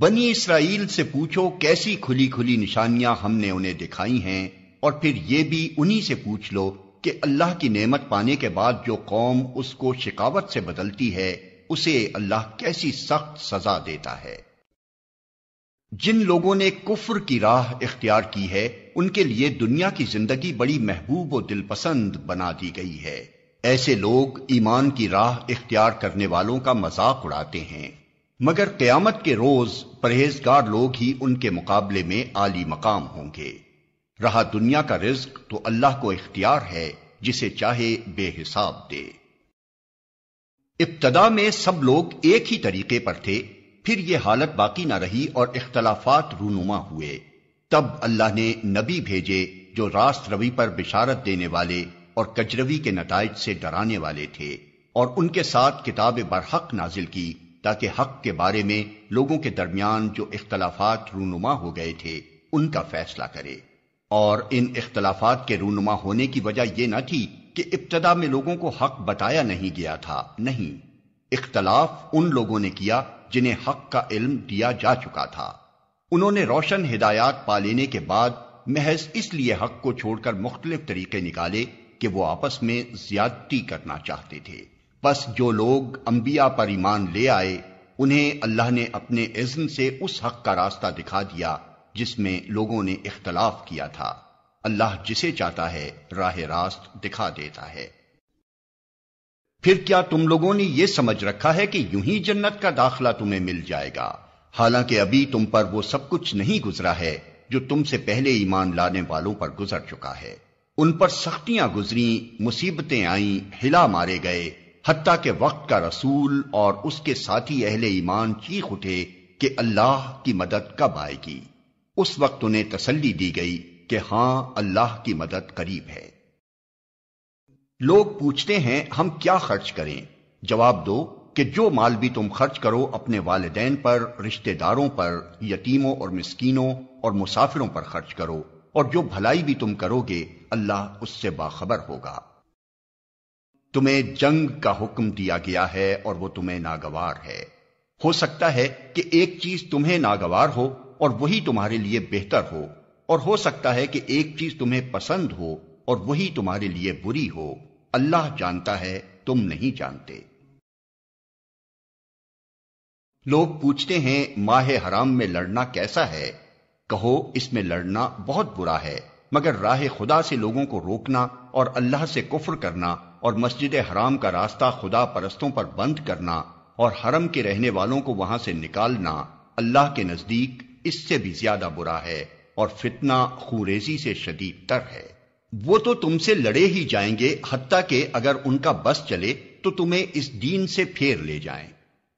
बनी इसराइल से पूछो कैसी खुली खुली निशानियां हमने उन्हें दिखाई हैं और फिर यह भी उन्हीं से पूछ लो कि अल्लाह की नेमत पाने के बाद जो कौम उसको शिकावत से बदलती है उसे अल्लाह कैसी सख्त सजा देता है जिन लोगों ने कुफर की राह इख्तियार की है उनके लिए दुनिया की जिंदगी बड़ी महबूब और दिलपसंद बना दी गई है ऐसे लोग ईमान की राह इख्तियार करने वालों का मजाक उड़ाते हैं मगर क्यामत के रोज परहेजगार लोग ही उनके मुकाबले में आली मकाम होंगे रहा दुनिया का रिस्क तो अल्लाह को इख्तियार है जिसे चाहे बेहिसाब दे इब्तदा में सब लोग एक ही तरीके पर थे फिर यह हालत बाकी ना रही और इख्तलाफात रूनुमा हुए तब अल्लाह ने नबी भेजे जो रास्त रवि पर बिशारत देने वाले और कजरवी के नतज से डराने वाले थे और उनके साथ किताब बरहक नाजिल की ताकि हक के बारे में लोगों के दरमियान जो इख्तलाफात रूनुमा हो गए थे उनका फैसला करे और इन इख्तलाफात के रूनुमा होने की वजह यह न थी कि इब्तदा में लोगों को हक बताया नहीं गया था नहीं इख्तलाफ उन लोगों ने किया जिन्हें हक का इल्म दिया जा चुका था उन्होंने रोशन हिदायत पा लेने के बाद महज इसलिए हक को छोड़कर मुख्तलिफ तरीके निकाले कि वो आपस में ज्यादती करना चाहते थे बस जो लोग अंबिया पर ईमान ले आए उन्हें अल्लाह ने अपने इज्न से उस हक का रास्ता दिखा दिया जिसमें लोगों ने इख्तलाफ किया था अल्लाह जिसे चाहता है राह रास्त दिखा देता है फिर क्या तुम लोगों ने यह समझ रखा है कि यूं ही जन्नत का दाखला तुम्हें मिल जाएगा हालांकि अभी तुम पर वो सब कुछ नहीं गुजरा है जो तुमसे पहले ईमान लाने वालों पर गुजर चुका है उन पर सख्तियां गुजरी मुसीबतें आईं हिला मारे गए हती के वक्त का रसूल और उसके साथी अहले ईमान चीख उठे कि अल्लाह की मदद कब आएगी उस वक्त उन्हें तसल्ली दी गई कि हां अल्लाह की मदद करीब है लोग पूछते हैं हम क्या खर्च करें जवाब दो कि जो माल भी तुम खर्च करो अपने वालदेन पर रिश्तेदारों पर यतीमों और मस्किनों और मुसाफिरों पर खर्च करो और जो भलाई भी तुम करोगे अल्लाह उससे बाखबर होगा तुम्हें जंग का हुक्म दिया गया है और वो तुम्हें नागवार है हो सकता है कि एक चीज तुम्हें नागवार हो और वही तुम्हारे लिए बेहतर हो और हो सकता है कि एक चीज तुम्हें पसंद हो और वही तुम्हारे लिए बुरी हो अल्लाह जानता है तुम नहीं जानते लोग पूछते हैं माह हराम में लड़ना कैसा है कहो इसमें लड़ना बहुत बुरा है मगर राह खुदा से लोगों को रोकना और अल्लाह से कुफर करना और मस्जिद हराम का रास्ता खुदा परस्तों पर बंद करना और हरम के रहने वालों को वहां से निकालना अल्लाह के नजदीक इससे भी ज्यादा बुरा है और फितना खूरेजी से शदीद तर है वो तो तुमसे लड़े ही जाएंगे हत्या के अगर उनका बस चले तो तुम्हें इस दीन से फेर ले जाएं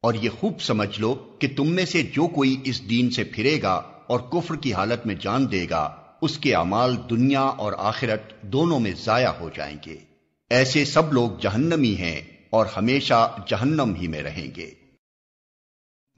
और ये खूब समझ लो कि तुम में से जो कोई इस दीन से फिरेगा और कुफर की हालत में जान देगा उसके अमाल दुनिया और आखिरत दोनों में जाया हो जाएंगे ऐसे सब लोग जहन्नमी हैं और हमेशा जहन्नम ही में रहेंगे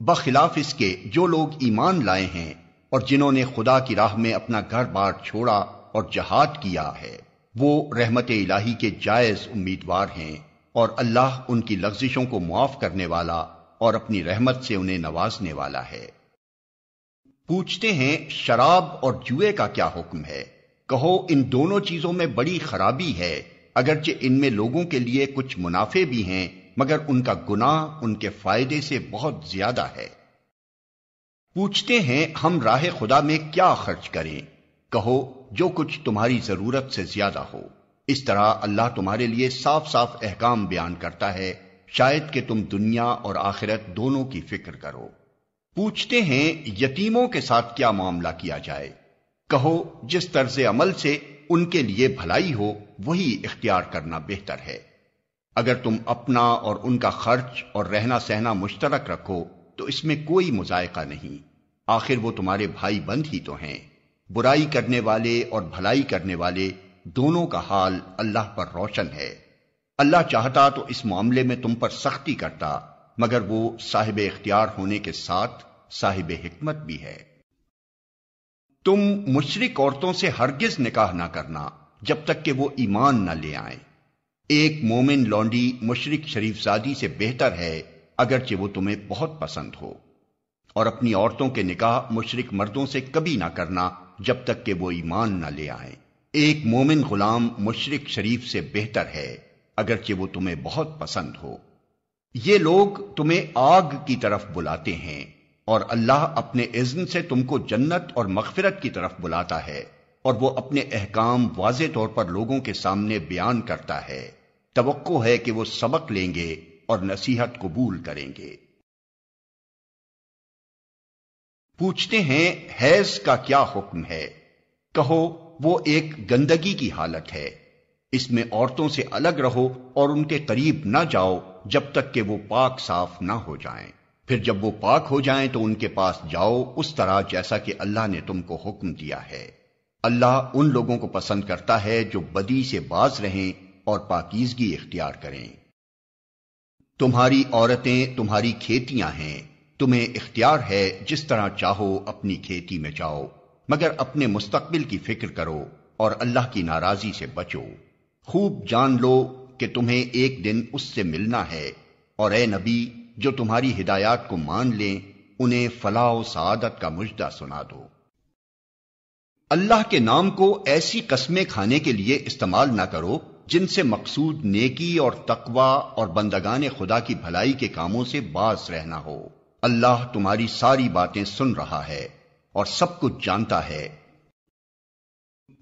बखिलाफ इसके जो लोग ईमान लाए हैं और जिन्होंने खुदा की राह में अपना घर बार छोड़ा और जहाद किया है वो रहमत इलाही के जायज उम्मीदवार हैं और अल्लाह उनकी लफ्जिशों को मुआफ करने वाला और अपनी रहमत से उन्हें नवाजने वाला है पूछते हैं शराब और जुए का क्या हुक्म है कहो इन दोनों चीजों में बड़ी खराबी है अगरचे इनमें लोगों के लिए कुछ मुनाफे भी हैं मगर उनका गुनाह उनके फायदे से बहुत ज्यादा है पूछते हैं हम राह खुदा में क्या खर्च करें कहो जो कुछ तुम्हारी जरूरत से ज्यादा हो इस तरह अल्लाह तुम्हारे लिए साफ साफ अहकाम बयान करता है शायद कि तुम दुनिया और आखिरत दोनों की फिक्र करो पूछते हैं यतीमों के साथ क्या मामला किया जाए कहो जिस तर्ज अमल से उनके लिए भलाई हो वही इख्तियार करना बेहतर है अगर तुम अपना और उनका खर्च और रहना सहना मुश्तरक रखो तो इसमें कोई मुजायका नहीं आखिर वो तुम्हारे भाई बंद ही तो हैं बुराई करने वाले और भलाई करने वाले दोनों का हाल अल्लाह पर रोशन है अल्लाह चाहता तो इस मामले में तुम पर सख्ती करता मगर वो साहिब इख्तियार होने के साथ साहिब हिकमत भी है तुम मुशरक औरतों से हरगिज निकाह ना करना जब तक कि वो ईमान ना ले आए एक मोमिन लौंडी मुशरक शरीफजादी से बेहतर है अगरचे वो तुम्हें बहुत पसंद हो और अपनी औरतों के निकाह मुशरक मर्दों से कभी ना करना जब तक कि वो ईमान न ले आए एक मोमिन गुलाम मुशरक शरीफ से बेहतर है अगरचे वो तुम्हें बहुत पसंद हो ये लोग तुम्हें आग की तरफ बुलाते हैं और अल्लाह अपने इज्न से तुमको जन्नत और मगफिरत की तरफ बुलाता है और वो अपने अहकाम वाज तौर पर लोगों के सामने बयान करता है तो है कि वो सबक लेंगे और नसीहत कबूल करेंगे पूछते हैं हैज का क्या हुक्म है कहो वो एक गंदगी की हालत है इसमें औरतों से अलग रहो और उनके करीब ना जाओ जब तक कि वो पाक साफ ना हो जाएं। फिर जब वो पाक हो जाएं तो उनके पास जाओ उस तरह जैसा कि अल्लाह ने तुमको हुक्म दिया है अल्लाह उन लोगों को पसंद करता है जो बदी से बाज रहें और पाकिजगी इख्तियार करें तुम्हारी औरतें तुम्हारी खेतियां हैं तुम्हें इख्तियार है जिस तरह चाहो अपनी खेती में जाओ मगर अपने मुस्तकबिल की फिक्र करो और अल्लाह की नाराजी से बचो खूब जान लो कि तुम्हें एक दिन उससे मिलना है और ए नबी जो तुम्हारी हिदायत को मान लें उन्हें फलाह सदत का मुजदा सुना दो अल्लाह के नाम को ऐसी कस्में खाने के लिए इस्तेमाल ना करो जिनसे मकसूद नेकी और तकवा और बंदगा खुदा की भलाई के कामों से बास रहना हो अल्लाह तुम्हारी सारी बातें सुन रहा है और सब कुछ जानता है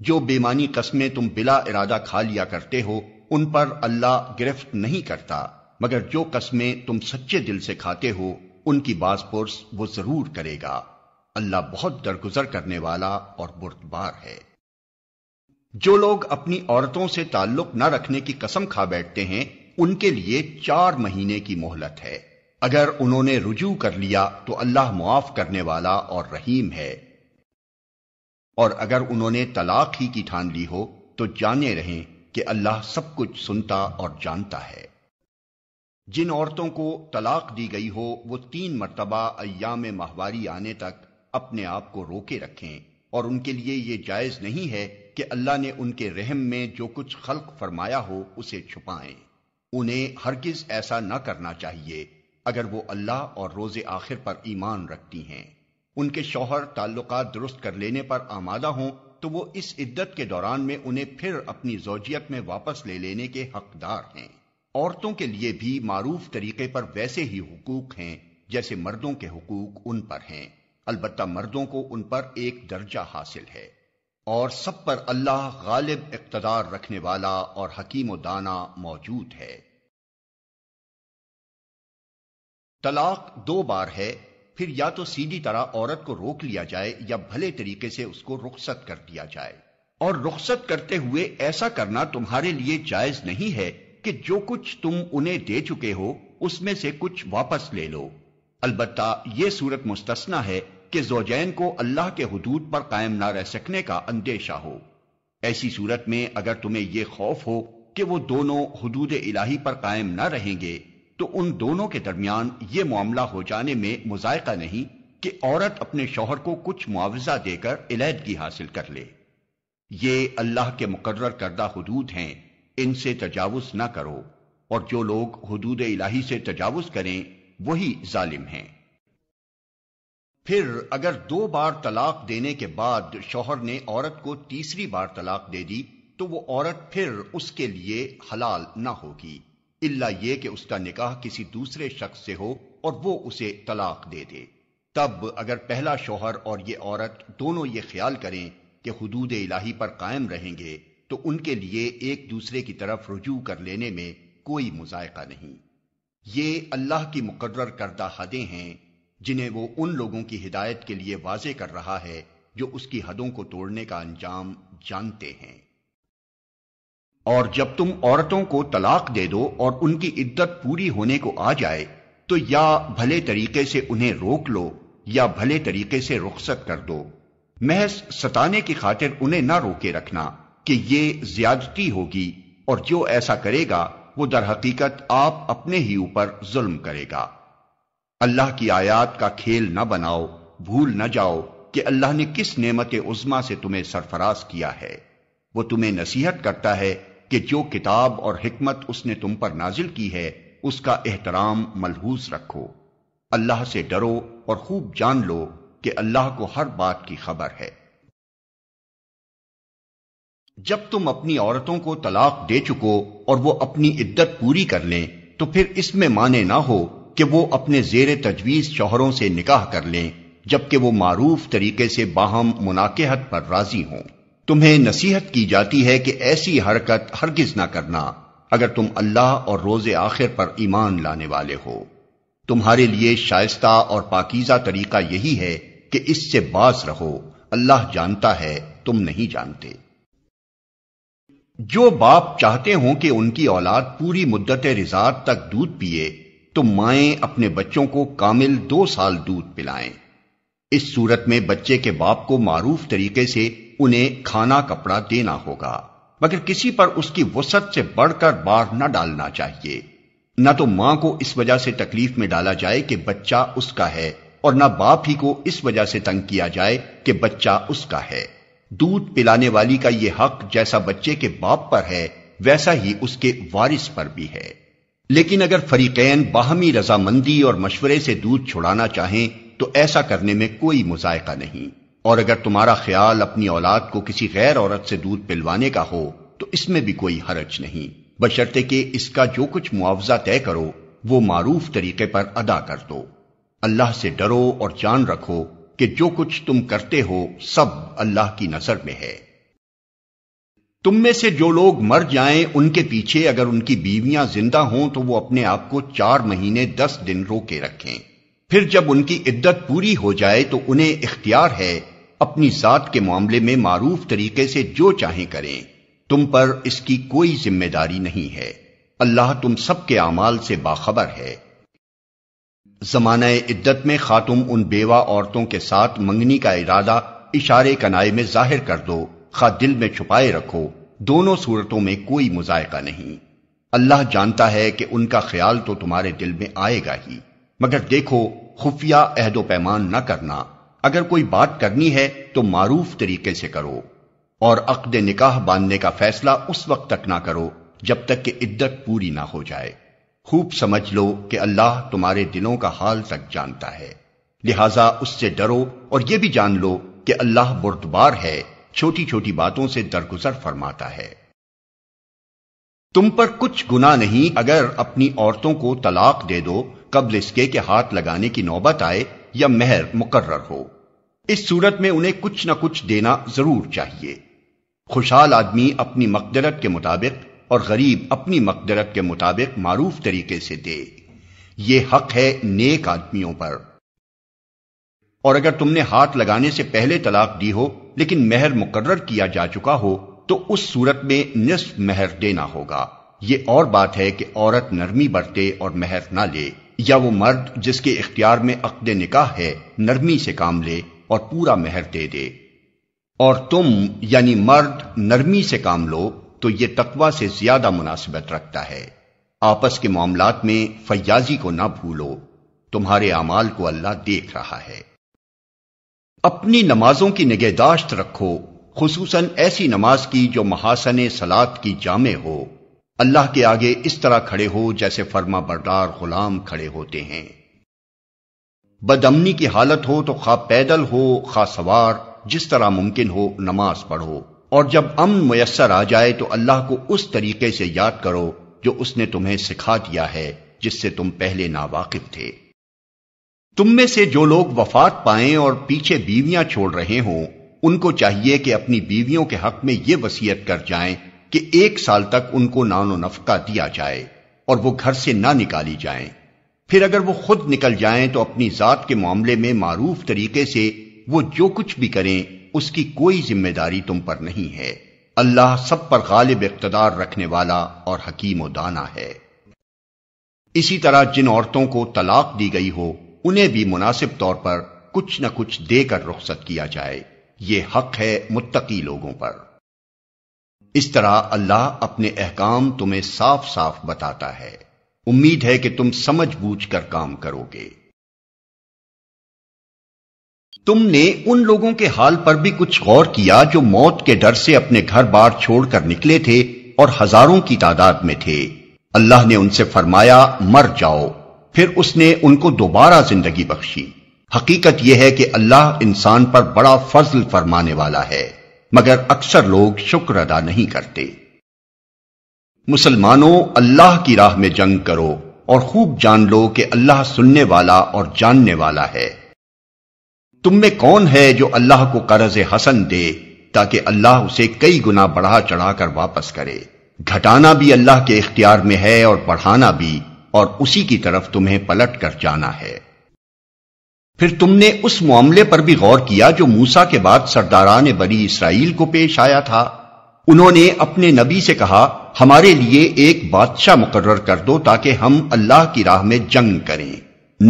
जो बेमानी कस्में तुम बिला इरादा खा लिया करते हो उन पर अल्लाह गिरफ्त नहीं करता मगर जो कस्में तुम सच्चे दिल से खाते हो उनकी बाजपोर्स वो जरूर करेगा अल्लाह बहुत दरगुजर करने वाला और बुरदबार है जो लोग अपनी औरतों से ताल्लुक न रखने की कसम खा बैठते हैं उनके लिए चार महीने की मोहलत है अगर उन्होंने रुजू कर लिया तो अल्लाह मुआफ करने वाला और रहीम है और अगर उन्होंने तलाक ही की ठान ली हो तो जाने रहें कि अल्लाह सब कुछ सुनता और जानता है जिन औरतों को तलाक दी गई हो वो तीन मरतबा अयाम माहवारी आने तक अपने आप को रोके रखें और उनके लिए ये जायज नहीं है कि अल्लाह ने उनके रहम में जो कुछ खल्क फरमाया हो उसे छुपाएं उन्हें हरगिज ऐसा ना करना चाहिए अगर वो अल्लाह और रोज आखिर पर ईमान रखती हैं उनके शौहर ताल्लुक दुरुस्त कर लेने पर आमादा हों तो वो इस इद्दत के दौरान में उन्हें फिर अपनी जोजियत में वापस ले लेने के हकदार हैं औरतों के लिए भी मारूफ तरीके पर वैसे ही हुकूक हैं जैसे मर्दों के हुकूक उन पर हैं अलबत् मर्दों को उन पर एक दर्जा हासिल है और सब पर अल्लाह गालिब इकतदार रखने वाला और हकीम दाना मौजूद है तलाक दो बार है फिर या तो सीधी तरह औरत को रोक लिया जाए या भले तरीके से उसको रुखसत कर दिया जाए और रुखसत करते हुए ऐसा करना तुम्हारे लिए जायज नहीं है कि जो कुछ तुम उन्हें दे चुके हो उसमें से कुछ वापस ले लो अलबत्ता यह सूरत मुस्तना है कि जोजैन को अल्लाह के हदूद पर कायम ना रह सकने का अंदेशा हो ऐसी सूरत में अगर तुम्हें यह खौफ हो कि वो दोनों हदूद इलाही पर कायम ना रहेंगे तो उन दोनों के दरमियान यह मामला हो जाने में मुजायका नहीं कि औरत अपने शोहर को कुछ मुआवजा देकर इलहदगी हासिल कर ले ये अल्लाह के मुकर्र करदा हदूद हैं इनसे तजावुज ना करो और जो लोग हदूद इलाही से तजावुज करें वही जालिम हैं फिर अगर दो बार तलाक देने के बाद शोहर ने औरत को तीसरी बार तलाक दे दी तो वो औरत फिर उसके लिए हलाल ना होगी इल्ला ये कि उसका निकाह किसी दूसरे शख्स से हो और वो उसे तलाक दे दे तब अगर पहला शोहर और ये औरत दोनों ये ख्याल करें कि हदूद इलाही पर कायम रहेंगे तो उनके लिए एक दूसरे की तरफ रुजू कर लेने में कोई मुजायका नहीं ये अल्लाह की मुकर्र करदा हदें हैं जिन्हें वो उन लोगों की हिदायत के लिए वाजे कर रहा है जो उसकी हदों को तोड़ने का अंजाम जानते हैं और जब तुम औरतों को तलाक दे दो और उनकी इद्दत पूरी होने को आ जाए तो या भले तरीके से उन्हें रोक लो या भले तरीके से रुखसत कर दो महज सताने की खातिर उन्हें ना रोके रखना कि ये ज्यादती होगी और जो ऐसा करेगा वो दर हकीकत आप अपने ही ऊपर जुल्म करेगा अल्लाह की आयात का खेल ना बनाओ भूल ना जाओ कि अल्लाह ने किस नेमत उजमा से तुम्हें सरफराज किया है वो तुम्हें नसीहत करता है कि जो किताब और हिकमत उसने तुम पर नाजिल की है उसका एहतराम मलहूस रखो अल्लाह से डरो और खूब जान लो कि अल्लाह को हर बात की खबर है जब तुम अपनी औरतों को तलाक दे चुको और वो अपनी इद्दत पूरी कर लें तो फिर इसमें माने ना हो कि वो अपने जेर तजवीज शोहरों से निकाह कर लें जबकि वो मारूफ तरीके से बाहम मुनाकेहत पर राजी हों तुम्हें नसीहत की जाती है कि ऐसी हरकत हरगिज ना करना अगर तुम अल्लाह और रोजे आखिर पर ईमान लाने वाले हो तुम्हारे लिए शायस्ता और पाकिजा तरीका यही है कि इससे बास रहो अल्लाह जानता है तुम नहीं जानते जो बाप चाहते हो कि उनकी औलाद पूरी मुद्दत रिजात तक दूध पिए तो माएं अपने बच्चों को कामिल दो साल दूध पिलाएं इस सूरत में बच्चे के बाप को मारूफ तरीके से उन्हें खाना कपड़ा देना होगा मगर किसी पर उसकी वसत से बढ़कर बार न डालना चाहिए न तो मां को इस वजह से तकलीफ में डाला जाए कि बच्चा उसका है और न बाप ही को इस वजह से तंग किया जाए कि बच्चा उसका है दूध पिलाने वाली का यह हक जैसा बच्चे के बाप पर है वैसा ही उसके वारिस पर भी है लेकिन अगर फरीकैन बाहमी रजामंदी और मशवरे से दूध छुड़ाना चाहें तो ऐसा करने में कोई मुजायका नहीं और अगर तुम्हारा ख्याल अपनी औलाद को किसी गैर औरत से दूध पिलवाने का हो तो इसमें भी कोई हरज नहीं बशर्ते कि इसका जो कुछ मुआवजा तय करो वो मारूफ तरीके पर अदा कर दो अल्लाह से डरो और जान रखो कि जो कुछ तुम करते हो सब अल्लाह की नजर में है तुम में से जो लोग मर जाएं उनके पीछे अगर उनकी बीवियां जिंदा हों तो वो अपने आप को चार महीने दस दिन रोके रखें फिर जब उनकी इद्दत पूरी हो जाए तो उन्हें इख्तियार है अपनी जात के मामले में मारूफ तरीके से जो चाहें करें तुम पर इसकी कोई जिम्मेदारी नहीं है अल्लाह तुम सबके अमाल से बाखबर है जमाना इद्दत में खातुम उन बेवा औरतों के साथ मंगनी का इरादा इशारे कनाए में जाहिर कर दो खा दिल में छुपाए रखो दोनों सूरतों में कोई मुजायका नहीं अल्लाह जानता है कि उनका ख्याल तो तुम्हारे दिल में आएगा ही मगर देखो खुफिया अहदो पैमान न करना अगर कोई बात करनी है तो मारूफ तरीके से करो और अकद निकाह बांधने का फैसला उस वक्त तक ना करो जब तक कि इद्दत पूरी ना हो जाए खूब समझ लो कि अल्लाह तुम्हारे दिलों का हाल तक जानता है लिहाजा उससे डरो और यह भी जान लो कि अल्लाह बुरदबार है छोटी छोटी बातों से दरगुजर फरमाता है तुम पर कुछ गुना नहीं अगर अपनी औरतों को तलाक दे दो कबल इसके के हाथ लगाने की नौबत आए या मेहर मुकर्र हो इस सूरत में उन्हें कुछ ना कुछ देना जरूर चाहिए खुशहाल आदमी अपनी मकदरत के मुताबिक और गरीब अपनी मकदरत के मुताबिक मारूफ तरीके से दे ये हक है नेक आदमियों पर और अगर तुमने हाथ लगाने से पहले तलाक दी हो लेकिन मेहर मुकर्र किया जा चुका हो तो उस सूरत में निस्फ मेहर देना होगा ये और बात है कि औरत नरमी बरते और मेहर ना ले या वो मर्द जिसके इख्तियार में अकद निकाह है नरमी से काम ले और पूरा मेहर दे दे और तुम यानी मर्द नरमी से काम लो तो ये तकवा से ज्यादा मुनासिबत रखता है आपस के मामला में फयाजी को ना भूलो तुम्हारे अमाल को अल्लाह देख रहा है अपनी नमाजों की निगहदाश्त रखो खसूसन ऐसी नमाज की जो महासन सलाद की जामे हो अल्लाह के आगे इस तरह खड़े हो जैसे फर्मा बरदार गुलाम खड़े होते हैं बदमनी की हालत हो तो खा पैदल हो खा सवार जिस तरह मुमकिन हो नमाज पढ़ो और जब अमन मयसर आ जाए तो अल्लाह को उस तरीके से याद करो जो उसने तुम्हें सिखा दिया है जिससे तुम पहले नावाकिफ थे तुम में से जो लोग वफात पाएं और पीछे बीवियां छोड़ रहे हो उनको चाहिए कि अपनी बीवियों के हक में यह वसीयत कर जाएं कि एक साल तक उनको नानो नफका दिया जाए और वो घर से ना निकाली जाए फिर अगर वो खुद निकल जाए तो अपनी जात के मामले में मारूफ तरीके से वो जो कुछ भी करें उसकी कोई जिम्मेदारी तुम पर नहीं है अल्लाह सब पर गालिब इकतदार रखने वाला और हकीम दाना है इसी तरह जिन औरतों को तलाक दी गई हो उन्हें भी मुनासिब तौर पर कुछ न कुछ देकर रुख्सत किया जाए ये हक है मुत्तकी लोगों पर इस तरह अल्लाह अपने अहकाम तुम्हें साफ साफ बताता है उम्मीद है कि तुम समझ बूझ कर काम करोगे तुमने उन लोगों के हाल पर भी कुछ गौर किया जो मौत के डर से अपने घर बार छोड़कर निकले थे और हजारों की तादाद में थे अल्लाह ने उनसे फरमाया मर जाओ फिर उसने उनको दोबारा जिंदगी बख्शी हकीकत यह है कि अल्लाह इंसान पर बड़ा फजल फरमाने वाला है मगर अक्सर लोग शुक्र अदा नहीं करते मुसलमानों अल्लाह की राह में जंग करो और खूब जान लो कि अल्लाह सुनने वाला और जानने वाला है तुम में कौन है जो अल्लाह को कर्ज हसन दे ताकि अल्लाह उसे कई गुना बढ़ा चढ़ाकर वापस करे घटाना भी अल्लाह के इख्तियार में है और बढ़ाना भी और उसी की तरफ तुम्हें पलट कर जाना है फिर तुमने उस मामले पर भी गौर किया जो मूसा के बाद सरदारान बनी इसराइल को पेश आया था उन्होंने अपने नबी से कहा हमारे लिए एक बादशाह मुकर्र कर दो ताकि हम अल्लाह की राह में जंग करें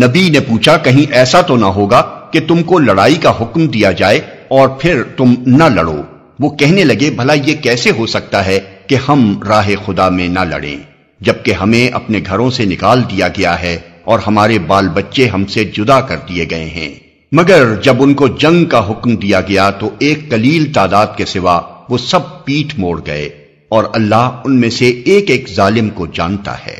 नबी ने पूछा कहीं ऐसा तो ना होगा कि तुमको लड़ाई का हुक्म दिया जाए और फिर तुम न लड़ो वो कहने लगे भला ये कैसे हो सकता है कि हम राह खुदा में ना लड़ें जबकि हमें अपने घरों से निकाल दिया गया है और हमारे बाल बच्चे हमसे जुदा कर दिए गए हैं मगर जब उनको जंग का हुक्म दिया गया तो एक कलील तादाद के सिवा वो सब पीठ मोड़ गए और अल्लाह उनमें से एक एक जालिम को जानता है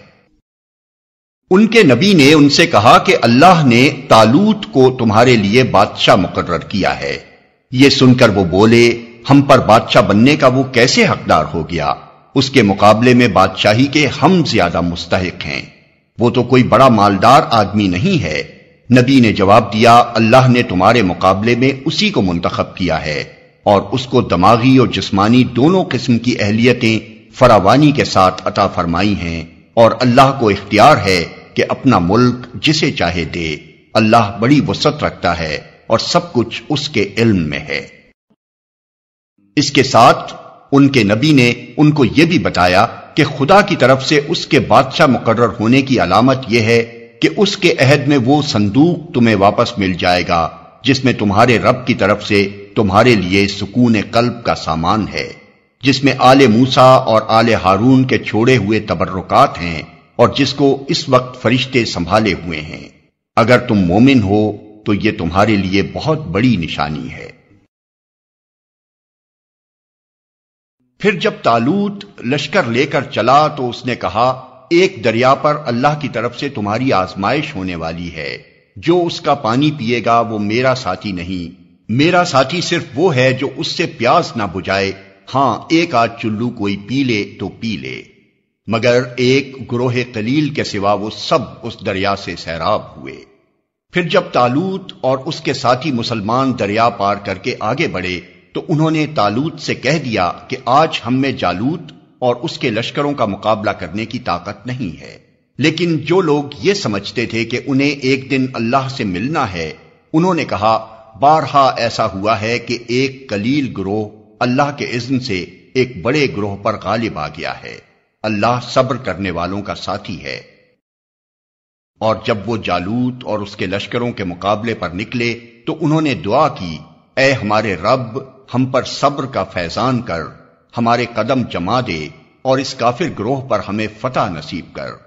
उनके नबी ने उनसे कहा कि अल्लाह ने तालूत को तुम्हारे लिए बादशाह मुकर्र किया है ये सुनकर वो बोले हम पर बादशाह बनने का वो कैसे हकदार हो गया उसके मुकाबले में बादशाही के हम ज्यादा मुस्तक हैं वो तो कोई बड़ा मालदार आदमी नहीं है नबी ने जवाब दिया अल्लाह ने तुम्हारे मुकाबले में उसी को मुंतखब किया है और उसको दमागी और जिस्मानी दोनों किस्म की अहलियतें फरावानी के साथ अता फरमाई हैं और अल्लाह को इख्तियार है कि अपना मुल्क जिसे चाहे दे अल्लाह बड़ी वसत रखता है और सब कुछ उसके इल्म में है इसके साथ उनके नबी ने उनको यह भी बताया कि खुदा की तरफ से उसके बादशाह मुकर होने की अलामत यह है कि उसके अहद में वो संदूक तुम्हें वापस मिल जाएगा जिसमें तुम्हारे रब की तरफ से तुम्हारे लिए सुकून कल्ब का सामान है जिसमें आले मूसा और आले हारून के छोड़े हुए तबर्रुकात हैं और जिसको इस वक्त फरिश्ते संभाले हुए हैं अगर तुम मोमिन हो तो ये तुम्हारे लिए बहुत बड़ी निशानी है फिर जब तालूत लश्कर लेकर चला तो उसने कहा एक दरिया पर अल्लाह की तरफ से तुम्हारी आजमाइश होने वाली है जो उसका पानी पिएगा वो मेरा साथी नहीं मेरा साथी सिर्फ वो है जो उससे प्यास ना बुझाए हां एक आध चुल्लू कोई पी ले तो पी ले मगर एक ग्रोह कलील के सिवा वो सब उस दरिया से सैराब हुए फिर जब तालूत और उसके साथी मुसलमान दरिया पार करके आगे बढ़े तो उन्होंने तालूत से कह दिया कि आज हम में जालूत और उसके लश्करों का मुकाबला करने की ताकत नहीं है लेकिन जो लोग ये समझते थे कि उन्हें एक दिन अल्लाह से मिलना है उन्होंने कहा बारहा ऐसा हुआ है कि एक कलील ग्रोह अल्लाह के इज्न से एक बड़े ग्रोह पर गालिब आ गया है अल्लाह सब्र करने वालों का साथी है और जब वो जालूत और उसके लश्करों के मुकाबले पर निकले तो उन्होंने दुआ की ए हमारे रब हम पर सब्र का फैजान कर हमारे कदम जमा दे और इस काफिर ग्रोह पर हमें फतेह नसीब कर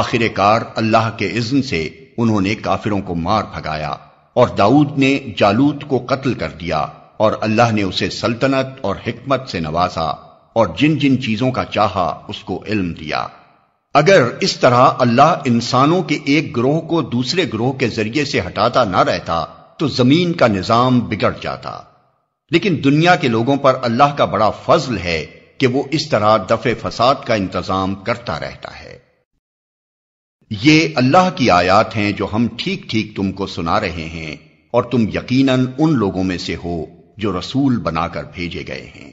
आखिरकार अल्लाह के इज्न से उन्होंने काफिरों को मार भगाया और दाऊद ने जालूत को कत्ल कर दिया और अल्लाह ने उसे सल्तनत और हिकमत से नवाजा और जिन जिन चीजों का चाहा उसको इल्म दिया अगर इस तरह अल्लाह इंसानों के एक ग्रोह को दूसरे ग्रोह के जरिए से हटाता ना रहता तो जमीन का निजाम बिगड़ जाता लेकिन दुनिया के लोगों पर अल्लाह का बड़ा फजल है कि वो इस तरह दफे फसाद का इंतजाम करता रहता है ये अल्लाह की आयात हैं जो हम ठीक ठीक तुमको सुना रहे हैं और तुम यकीनन उन लोगों में से हो जो रसूल बनाकर भेजे गए हैं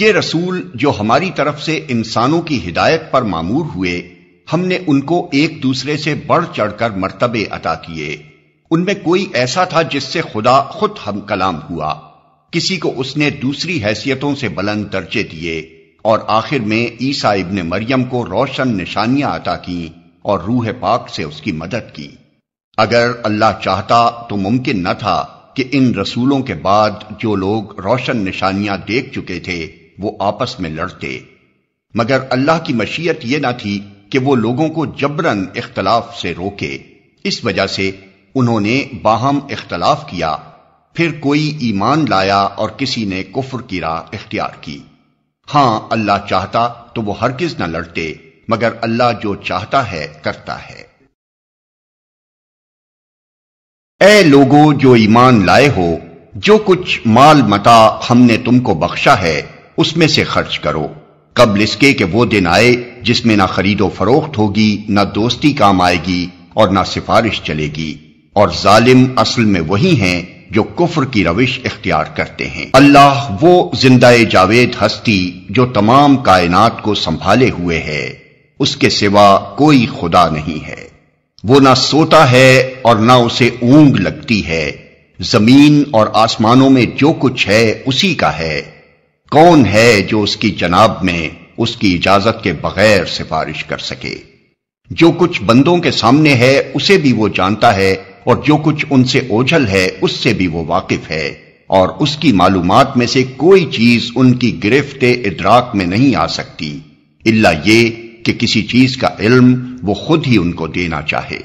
ये रसूल जो हमारी तरफ से इंसानों की हिदायत पर मामूर हुए हमने उनको एक दूसरे से बढ़ चढ़कर मर्तबे अता किए उनमें कोई ऐसा था जिससे खुदा खुद हम कलाम हुआ किसी को उसने दूसरी हैसियतों से बुलंद दर्जे दिए और आखिर में ईसा इबन मरियम को रोशन निशानियां अता की और रूह पाक से उसकी मदद की अगर अल्लाह चाहता तो मुमकिन न था कि इन रसूलों के बाद जो लोग रोशन निशानियां देख चुके थे वो आपस में लड़ते मगर अल्लाह की मशीयत यह ना थी कि वो लोगों को जबरन इख्तलाफ से रोके इस वजह से उन्होंने बाहम इख्तलाफ किया फिर कोई ईमान लाया और किसी ने कुफर की राह इख्तियार की हां अल्लाह चाहता तो वो हरगिज ना लड़ते मगर अल्लाह जो चाहता है करता है ए लोगों जो ईमान लाए हो जो कुछ माल मता हमने तुमको बख्शा है उसमें से खर्च करो कब लिसके के वो दिन आए जिसमें ना खरीदो फरोख्त होगी ना दोस्ती काम आएगी और ना सिफारिश चलेगी और जालिम असल में वही हैं जो कुफर की रविश इख्तियार करते हैं अल्लाह वो जिंदा जावेद हस्ती जो तमाम कायनात को संभाले हुए है उसके सिवा कोई खुदा नहीं है वो ना सोता है और ना उसे ऊंग लगती है जमीन और आसमानों में जो कुछ है उसी का है कौन है जो उसकी जनाब में उसकी इजाजत के बगैर सिफारिश कर सके जो कुछ बंदों के सामने है उसे भी वो जानता है और जो कुछ उनसे ओझल है उससे भी वो वाकिफ है और उसकी मालूम में से कोई चीज उनकी गिरफ्त इदराक में नहीं आ सकती इल्ला ये कि किसी चीज का इल्म वो खुद ही उनको देना चाहे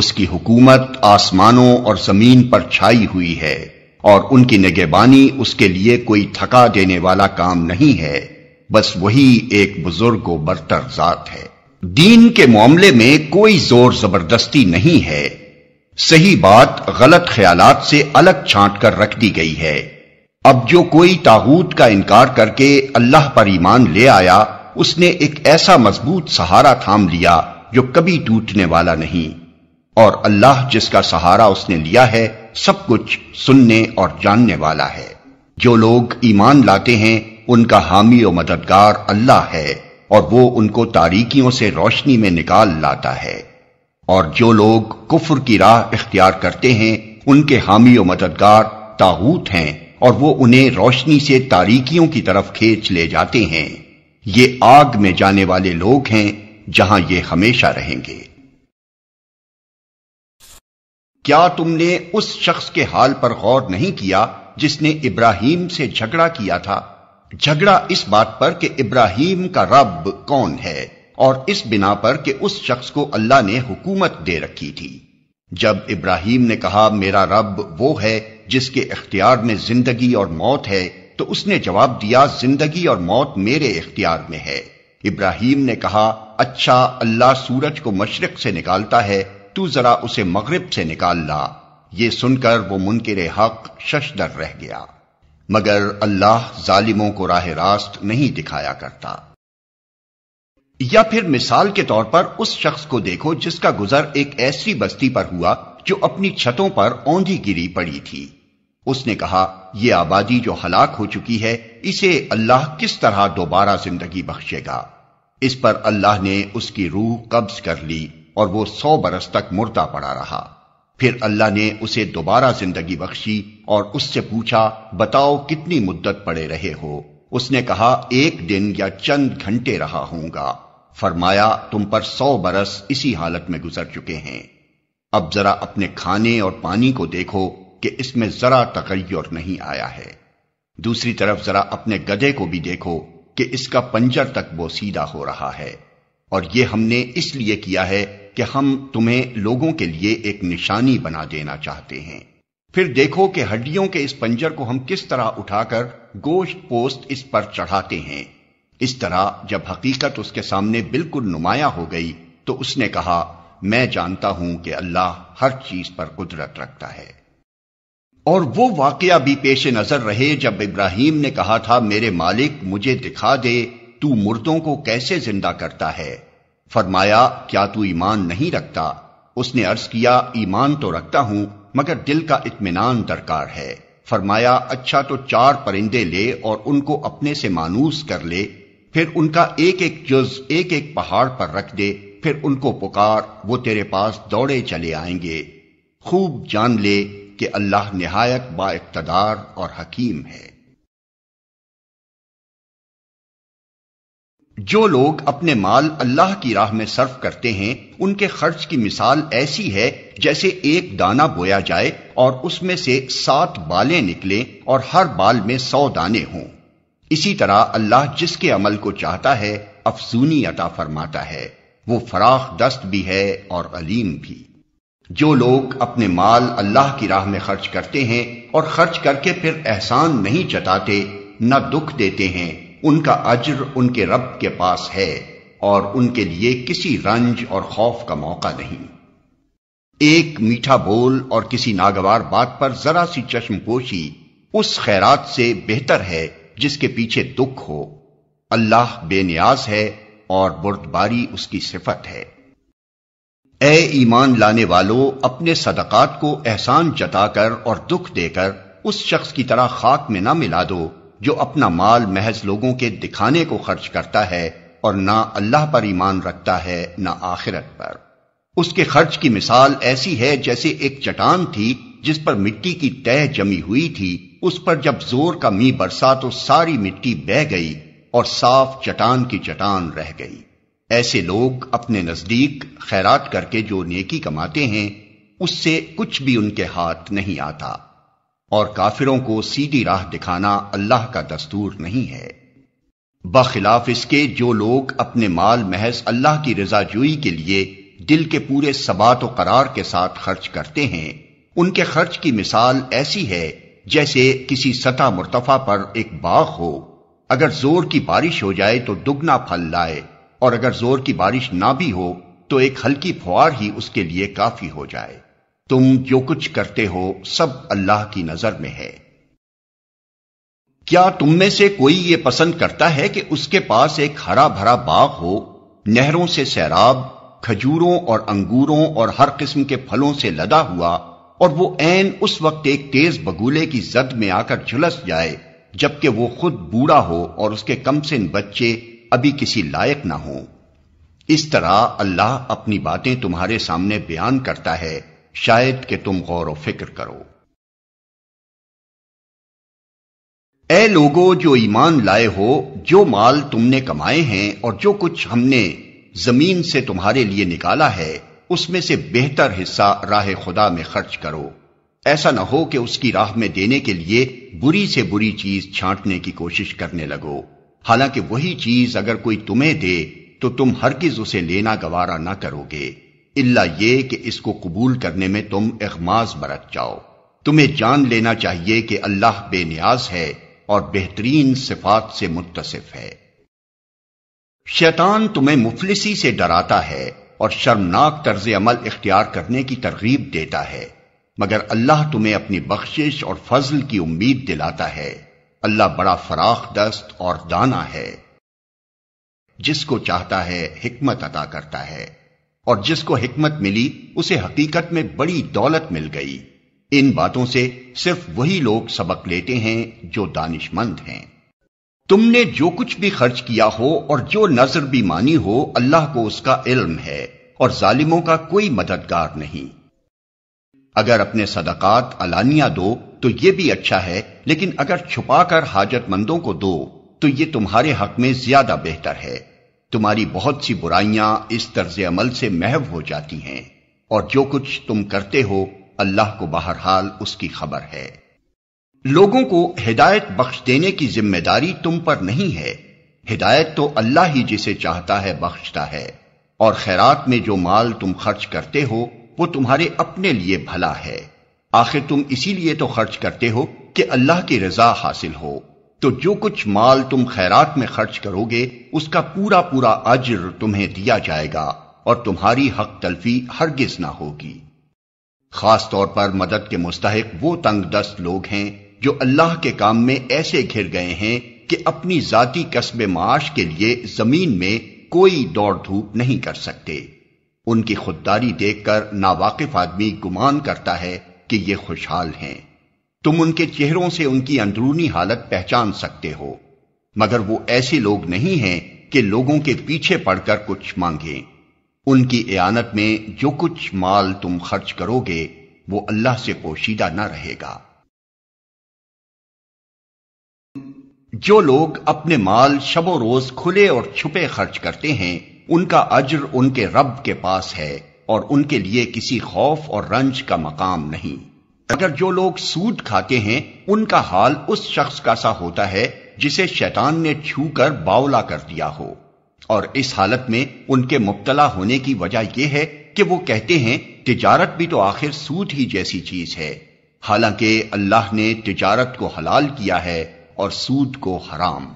उसकी हुकूमत आसमानों और जमीन पर छाई हुई है और उनकी निगेबानी उसके लिए कोई थका देने वाला काम नहीं है बस वही एक बुजुर्ग बरतर जात है दीन के मामले में कोई जोर जबरदस्ती नहीं है सही बात गलत ख्यालात से अलग छांट कर रख दी गई है अब जो कोई ताहूत का इनकार करके अल्लाह पर ईमान ले आया उसने एक ऐसा मजबूत सहारा थाम लिया जो कभी टूटने वाला नहीं और अल्लाह जिसका सहारा उसने लिया है सब कुछ सुनने और जानने वाला है जो लोग ईमान लाते हैं उनका हामी और मददगार अल्लाह है और वो उनको तारीकियों से रोशनी में निकाल लाता है और जो लोग कुफर की राह इख्तियार करते हैं उनके हामी और मददगार ताहूत हैं और वो उन्हें रोशनी से तारीकियों की तरफ खींच ले जाते हैं ये आग में जाने वाले लोग हैं जहां ये हमेशा रहेंगे क्या तुमने उस शख्स के हाल पर गौर नहीं किया जिसने इब्राहिम से झगड़ा किया था झगड़ा इस बात पर कि इब्राहिम का रब कौन है और इस बिना पर कि उस शख्स को अल्लाह ने हुकूमत दे रखी थी जब इब्राहिम ने कहा मेरा रब वो है जिसके इख्तियार में जिंदगी और मौत है तो उसने जवाब दिया जिंदगी और मौत मेरे इख्तियार में है इब्राहिम ने कहा अच्छा अल्लाह सूरज को मशरक से निकालता है तू जरा उसे मगरब से निकाल ला ये सुनकर वो मुनकर हक शशदर रह गया मगर अल्लाह जालिमों को राह रास्त नहीं दिखाया करता या फिर मिसाल के तौर पर उस शख्स को देखो जिसका गुजर एक ऐसी बस्ती पर हुआ जो अपनी छतों पर औंधी गिरी पड़ी थी उसने कहा यह आबादी जो हलाक हो चुकी है इसे अल्लाह किस तरह दोबारा जिंदगी बख्शेगा इस पर अल्लाह ने उसकी रूह कब्ज कर ली और वो सौ बरस तक मुर्दा पड़ा रहा फिर अल्लाह ने उसे दोबारा जिंदगी बख्शी और उससे पूछा बताओ कितनी मुद्दत पड़े रहे हो उसने कहा एक दिन या चंद घंटे रहा होऊंगा फरमाया तुम पर सौ बरस इसी हालत में गुजर चुके हैं अब जरा अपने खाने और पानी को देखो कि इसमें जरा तकैर नहीं आया है दूसरी तरफ जरा अपने गधे को भी देखो कि इसका पंजर तक वो सीधा हो रहा है और ये हमने इसलिए किया है कि हम तुम्हें लोगों के लिए एक निशानी बना देना चाहते हैं फिर देखो कि हड्डियों के इस पंजर को हम किस तरह उठाकर गोश्त पोस्ट इस पर चढ़ाते हैं इस तरह जब हकीकत उसके सामने बिल्कुल नुमाया हो गई तो उसने कहा मैं जानता हूं कि अल्लाह हर चीज पर कुदरत रखता है और वो वाकया भी पेश नजर रहे जब इब्राहिम ने कहा था मेरे मालिक मुझे दिखा दे तू मुर्दों को कैसे जिंदा करता है फरमाया क्या तू ईमान नहीं रखता उसने अर्ज किया ईमान तो रखता हूं मगर दिल का इत्मीनान दरकार है फरमाया अच्छा तो चार परिंदे ले और उनको अपने से मानूस कर ले फिर उनका एक एक जुज एक एक पहाड़ पर रख दे फिर उनको पुकार वो तेरे पास दौड़े चले आएंगे खूब जान ले कि अल्लाह निहायक बातदार और हकीम है जो लोग अपने माल अल्लाह की राह में सर्फ करते हैं उनके खर्च की मिसाल ऐसी है जैसे एक दाना बोया जाए और उसमें से सात बालें निकले और हर बाल में सौ दाने हों इसी तरह अल्लाह जिसके अमल को चाहता है अफसूनी अता फरमाता है वो फराख दस्त भी है और अलीम भी जो लोग अपने माल अल्लाह की राह में खर्च करते हैं और खर्च करके फिर एहसान नहीं जताते न दुख देते हैं उनका अज्र उनके रब के पास है और उनके लिए किसी रंज और खौफ का मौका नहीं एक मीठा बोल और किसी नागवार बात पर जरा सी चश्मपोशी उस खैरात से बेहतर है जिसके पीछे दुख हो अल्लाह बेनियाज है और बुर्दबारी उसकी सिफत है ए ईमान लाने वालों अपने सदकात को एहसान जताकर और दुख देकर उस शख्स की तरह खाक में ना मिला दो जो अपना माल महज लोगों के दिखाने को खर्च करता है और ना अल्लाह पर ईमान रखता है ना आखिरत पर उसके खर्च की मिसाल ऐसी है जैसे एक चटान थी जिस पर मिट्टी की तय जमी हुई थी उस पर जब जोर का मी बरसा तो सारी मिट्टी बह गई और साफ चटान की चटान रह गई ऐसे लोग अपने नजदीक खैरात करके जो नेकी कमाते हैं उससे कुछ भी उनके हाथ नहीं आता और काफिरों को सीधी राह दिखाना अल्लाह का दस्तूर नहीं है बखिलाफ इसके जो लोग अपने माल महज अल्लाह की रजाजुई के लिए दिल के पूरे सबात करार के साथ खर्च करते हैं उनके खर्च की मिसाल ऐसी है जैसे किसी सतह मुर्तफा पर एक बाग हो अगर जोर की बारिश हो जाए तो दुगना फल लाए और अगर जोर की बारिश ना भी हो तो एक हल्की फुहार ही उसके लिए काफी हो जाए तुम जो कुछ करते हो सब अल्लाह की नजर में है क्या तुम में से कोई ये पसंद करता है कि उसके पास एक हरा भरा बाग हो नहरों से सैराब खजूरों और अंगूरों और हर किस्म के फलों से लदा हुआ और वो ऐन उस वक्त एक तेज बगुले की जद में आकर झुलस जाए जबकि वो खुद बूढ़ा हो और उसके कम से बच्चे अभी किसी लायक ना हो इस तरह अल्लाह अपनी बातें तुम्हारे सामने बयान करता है शायद कि तुम गौर व फिक्र करो ए लोगो जो ईमान लाए हो जो माल तुमने कमाए हैं और जो कुछ हमने जमीन से तुम्हारे लिए निकाला है उसमें से बेहतर हिस्सा राह खुदा में खर्च करो ऐसा ना हो कि उसकी राह में देने के लिए बुरी से बुरी चीज छांटने की कोशिश करने लगो हालांकि वही चीज अगर कोई तुम्हें दे तो तुम हर किस उसे लेना गवारा ना करोगे इल्ला ये कि इसको कबूल करने में तुम एखमाज बरत जाओ तुम्हें जान लेना चाहिए कि अल्लाह बेनियाज है और बेहतरीन सिफात से मुतसिफ है शैतान तुम्हें मुफलिसी से डराता है और शर्मनाक तर्ज अमल इख्तियार करने की तरगीब देता है मगर अल्लाह तुम्हें अपनी बख्शिश और फजल की उम्मीद दिलाता है अल्लाह बड़ा फराख दस्त और दाना है जिसको चाहता है हिकमत अदा करता है और जिसको हिकमत मिली उसे हकीकत में बड़ी दौलत मिल गई इन बातों से सिर्फ वही लोग सबक लेते हैं जो दानिशमंद हैं तुमने जो कुछ भी खर्च किया हो और जो नजर भी मानी हो अल्लाह को उसका इल्म है और जालिमों का कोई मददगार नहीं अगर अपने सदकात अलानिया दो तो यह भी अच्छा है लेकिन अगर छुपाकर हाजतमंदों को दो तो यह तुम्हारे हक में ज्यादा बेहतर है तुम्हारी बहुत सी बुराइयां इस तर्ज अमल से महव हो जाती हैं और जो कुछ तुम करते हो अल्लाह को बहरहाल उसकी खबर है लोगों को हिदायत बख्श देने की जिम्मेदारी तुम पर नहीं है हिदायत तो अल्लाह ही जिसे चाहता है बख्शता है और खैरात में जो माल तुम खर्च करते हो वो तुम्हारे अपने लिए भला है आखिर तुम इसीलिए तो खर्च करते हो कि अल्लाह की रजा हासिल हो तो जो कुछ माल तुम खैरात में खर्च करोगे उसका पूरा पूरा अज्र तुम्हें दिया जाएगा और तुम्हारी हक तलफी हरगिज ना होगी खास तौर पर मदद के मुस्तक वो तंग दस्त लोग हैं जो अल्लाह के काम में ऐसे घिर गए हैं कि अपनी जाति कस्बे माश के लिए जमीन में कोई दौड़ धूप नहीं कर सकते उनकी खुददारी देखकर नावाकिफ आदमी गुमान करता है कि ये खुशहाल हैं तुम उनके चेहरों से उनकी अंदरूनी हालत पहचान सकते हो मगर वो ऐसे लोग नहीं हैं कि लोगों के पीछे पड़कर कुछ मांगे उनकी एनत में जो कुछ माल तुम खर्च करोगे वो अल्लाह से पोशीदा ना रहेगा जो लोग अपने माल शबो रोज खुले और छुपे खर्च करते हैं उनका अज्र उनके रब के पास है और उनके लिए किसी खौफ और रंज का मकाम नहीं अगर जो लोग सूद खाते हैं उनका हाल उस शख्स का सा होता है जिसे शैतान ने छू कर बावला कर दिया हो और इस हालत में उनके मुबतला होने की वजह यह है कि वो कहते हैं तिजारत भी तो आखिर सूद ही जैसी चीज है हालांकि अल्लाह ने तिजारत को हलाल किया है और सूद को हराम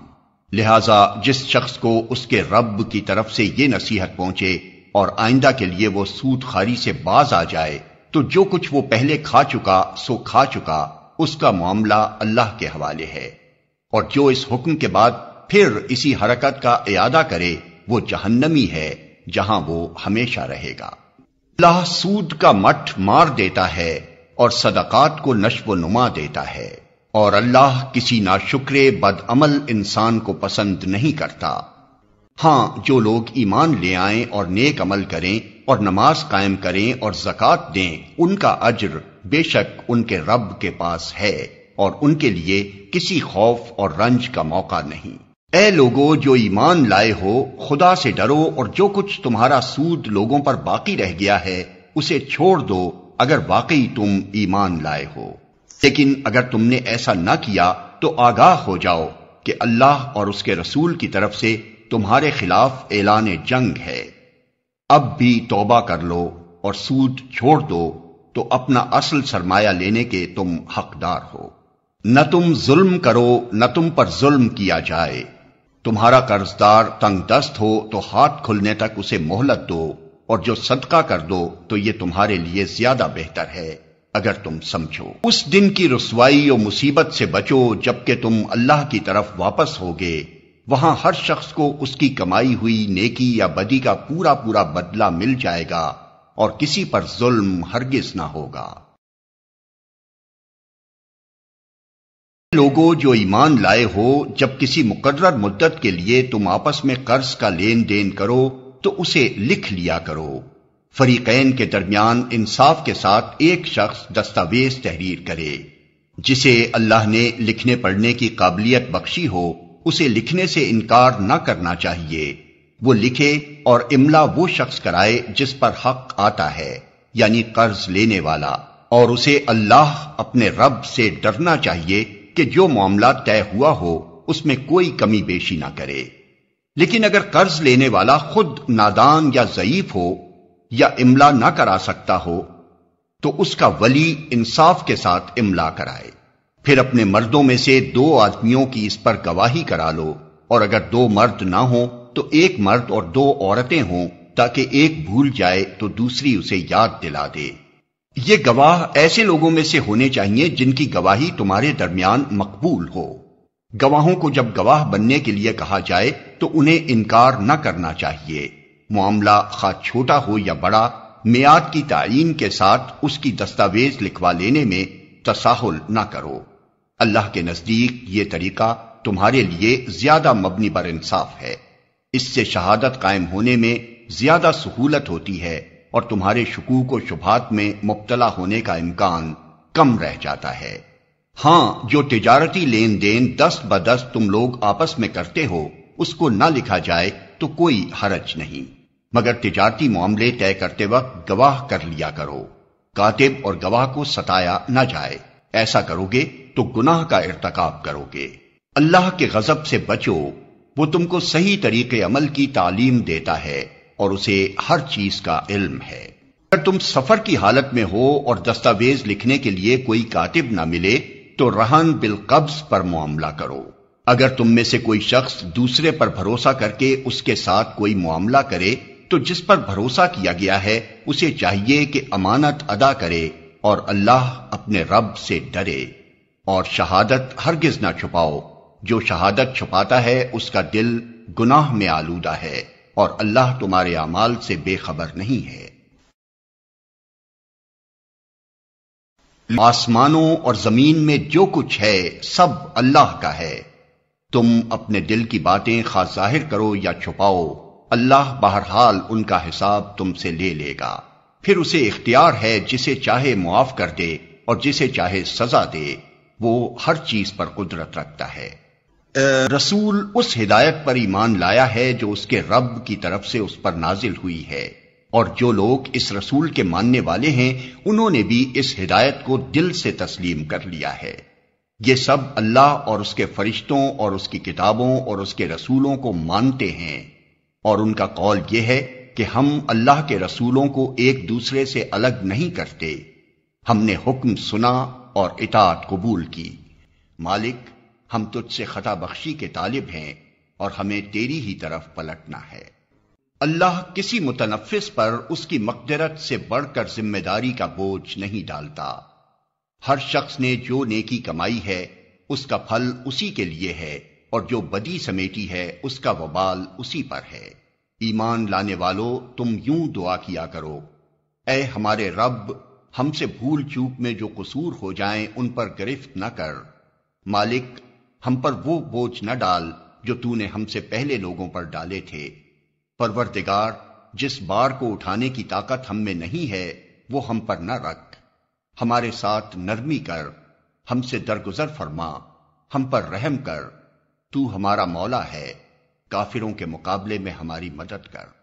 लिहाजा जिस शख्स को उसके रब की तरफ से ये नसीहत पहुंचे और आइंदा के लिए वो सूद खारी से बाज आ जाए तो जो कुछ वो पहले खा चुका सो खा चुका उसका मामला अल्लाह के हवाले है और जो इस हुक्म के बाद फिर इसी हरकत का इरादा करे वो जहन्नमी है जहां वो हमेशा रहेगा अल्लाह सूद का मठ मार देता है और सदकात को नश्व नुमा देता है और अल्लाह किसी नाशुक्रे बदअमल इंसान को पसंद नहीं करता हां जो लोग ईमान ले आए और नेक अमल करें और नमाज कायम करें और जक़ात दें उनका अज्र बेशक उनके रब के पास है और उनके लिए किसी खौफ और रंज का मौका नहीं ए लोगो जो ईमान लाए हो खुदा से डरो और जो कुछ तुम्हारा सूद लोगों पर बाकी रह गया है उसे छोड़ दो अगर वाकई तुम ईमान लाए हो लेकिन अगर तुमने ऐसा न किया तो आगाह हो जाओ कि अल्लाह और उसके रसूल की तरफ से तुम्हारे खिलाफ ऐलान जंग है अब भी तोबा कर लो और सूद छोड़ दो तो अपना असल सरमाया लेने के तुम हकदार हो न तुम जुल्म करो न तुम पर जुल्म किया जाए तुम्हारा कर्जदार तंग दस्त हो तो हाथ खुलने तक उसे मोहलत दो और जो सदका कर दो तो ये तुम्हारे लिए ज्यादा बेहतर है अगर तुम समझो उस दिन की रसवाई और मुसीबत से बचो जबकि तुम अल्लाह की तरफ वापस होगे वहां हर शख्स को उसकी कमाई हुई नेकी या बदी का पूरा पूरा बदला मिल जाएगा और किसी पर जुल्म हरगिज ना होगा लोगों जो ईमान लाए हो जब किसी मुकर्र मुद्दत के लिए तुम आपस में कर्ज का लेन देन करो तो उसे लिख लिया करो फरीकैन के दरमियान इंसाफ के साथ एक शख्स दस्तावेज तहरीर करे जिसे अल्लाह ने लिखने पढ़ने की काबिलियत बख्शी हो उसे लिखने से इनकार न करना चाहिए वो लिखे और इमला वो शख्स कराए जिस पर हक आता है यानी कर्ज लेने वाला और उसे अल्लाह अपने रब से डरना चाहिए कि जो मामला तय हुआ हो उसमें कोई कमी बेशी ना करे लेकिन अगर कर्ज लेने वाला खुद नादान या जयीफ हो या इमला ना करा सकता हो तो उसका वली इंसाफ के साथ इमला कराए फिर अपने मर्दों में से दो आदमियों की इस पर गवाही करा लो और अगर दो मर्द ना हो तो एक मर्द और दो औरतें हों ताकि एक भूल जाए तो दूसरी उसे याद दिला दे ये गवाह ऐसे लोगों में से होने चाहिए जिनकी गवाही तुम्हारे दरमियान मकबूल हो गवाहों को जब गवाह बनने के लिए कहा जाए तो उन्हें इनकार न करना चाहिए मामला खा छोटा हो या बड़ा मियाद की तयन के साथ उसकी दस्तावेज लिखवा लेने में तसाहुल ना करो अल्लाह के नजदीक ये तरीका तुम्हारे लिए ज्यादा मबनी बर इंसाफ है इससे शहादत कायम होने में ज्यादा सहूलत होती है और तुम्हारे शकूक व शुभात में मुबतला होने का इम्कान कम रह जाता है हां जो तजारती लेन देन दस्त बदस तुम लोग आपस में करते हो उसको ना लिखा जाए तो कोई हरज नहीं मगर तिजारती मामले तय करते वक्त गवाह कर लिया करो कातिब और गवाह को सताया ना जाए ऐसा करोगे तो गुनाह का इरतकाब करोगे अल्लाह के गजब से बचो वो तुमको सही तरीके अमल की तालीम देता है और उसे हर चीज का इल्म है अगर तुम सफर की हालत में हो और दस्तावेज लिखने के लिए कोई कातिब ना मिले तो रहन बिलकब्ज पर मामला करो अगर तुम में से कोई शख्स दूसरे पर भरोसा करके उसके साथ कोई मामला करे तो जिस पर भरोसा किया गया है उसे चाहिए कि अमानत अदा करे और अल्लाह अपने रब से डरे और शहादत हरगिज ना छुपाओ जो शहादत छुपाता है उसका दिल गुनाह में आलूदा है और अल्लाह तुम्हारे अमाल से बेखबर नहीं है आसमानों और जमीन में जो कुछ है सब अल्लाह का है तुम अपने दिल की बातें खास जाहिर करो या छुपाओ अल्लाह बहरहाल उनका हिसाब तुमसे ले लेगा फिर उसे इख्तियार है जिसे चाहे मुआफ कर दे और जिसे चाहे सजा दे वो हर चीज पर कुदरत रखता है रसूल उस हिदायत पर ईमान लाया है जो उसके रब की तरफ से उस पर नाजिल हुई है और जो लोग इस रसूल के मानने वाले हैं उन्होंने भी इस हिदायत को दिल से तस्लीम कर लिया है ये सब अल्लाह और उसके फरिश्तों और उसकी किताबों और उसके रसूलों को मानते हैं और उनका कौल यह है कि हम अल्लाह के रसूलों को एक दूसरे से अलग नहीं करते हमने हुक्म सुना और इतात कबूल की मालिक हम तुझसे खता बख्शी के तालिब हैं और हमें तेरी ही तरफ पलटना है अल्लाह किसी मुतनफिस पर उसकी मकदरत से बढ़कर जिम्मेदारी का बोझ नहीं डालता हर शख्स ने जो नेकी कमाई है उसका फल उसी के लिए है और जो बदी समेटी है उसका वबाल उसी पर है ईमान लाने वालों तुम यूं दुआ किया करो ए हमारे रब हमसे भूल चूक में जो कसूर हो जाएं उन पर गिरफ्त न कर मालिक हम पर वो बोझ न डाल जो तूने हमसे पहले लोगों पर डाले थे परवरदिगार जिस बार को उठाने की ताकत हम में नहीं है वो हम पर न रख हमारे साथ नरमी कर हमसे दरगुजर फरमा हम पर रहम कर तू हमारा मौला है काफिरों के मुकाबले में हमारी मदद कर